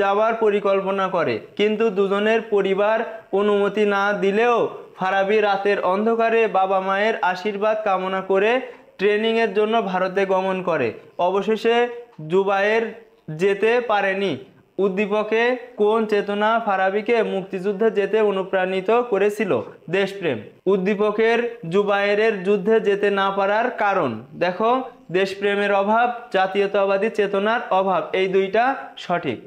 A: যাওয়ার পরিকল্পনা করে কিন্তু দুজনের পরিবার অনুমতি না দিলেও ফারাবি রাতের অন্ধকারে বাবা মায়ের আশীর্বাদ কামনা করে ট্রেনিংয়ের জন্য ভারতে গমন করে অবশেষে জুবায়ের যেতে পারেনি উদ্দীপকে কোন চেতনা ফারাবিকে মুক্তিযুদ্ধে যেতে অনুপ্রাণিত করেছিল দেশপ্রেম উদ্দীপকের জুবায়েরের যুদ্ধে যেতে না পারার কারণ দেখো দেশপ্রেমের অভাব জাতীয়তাবাদী চেতনার অভাব এই দুইটা সঠিক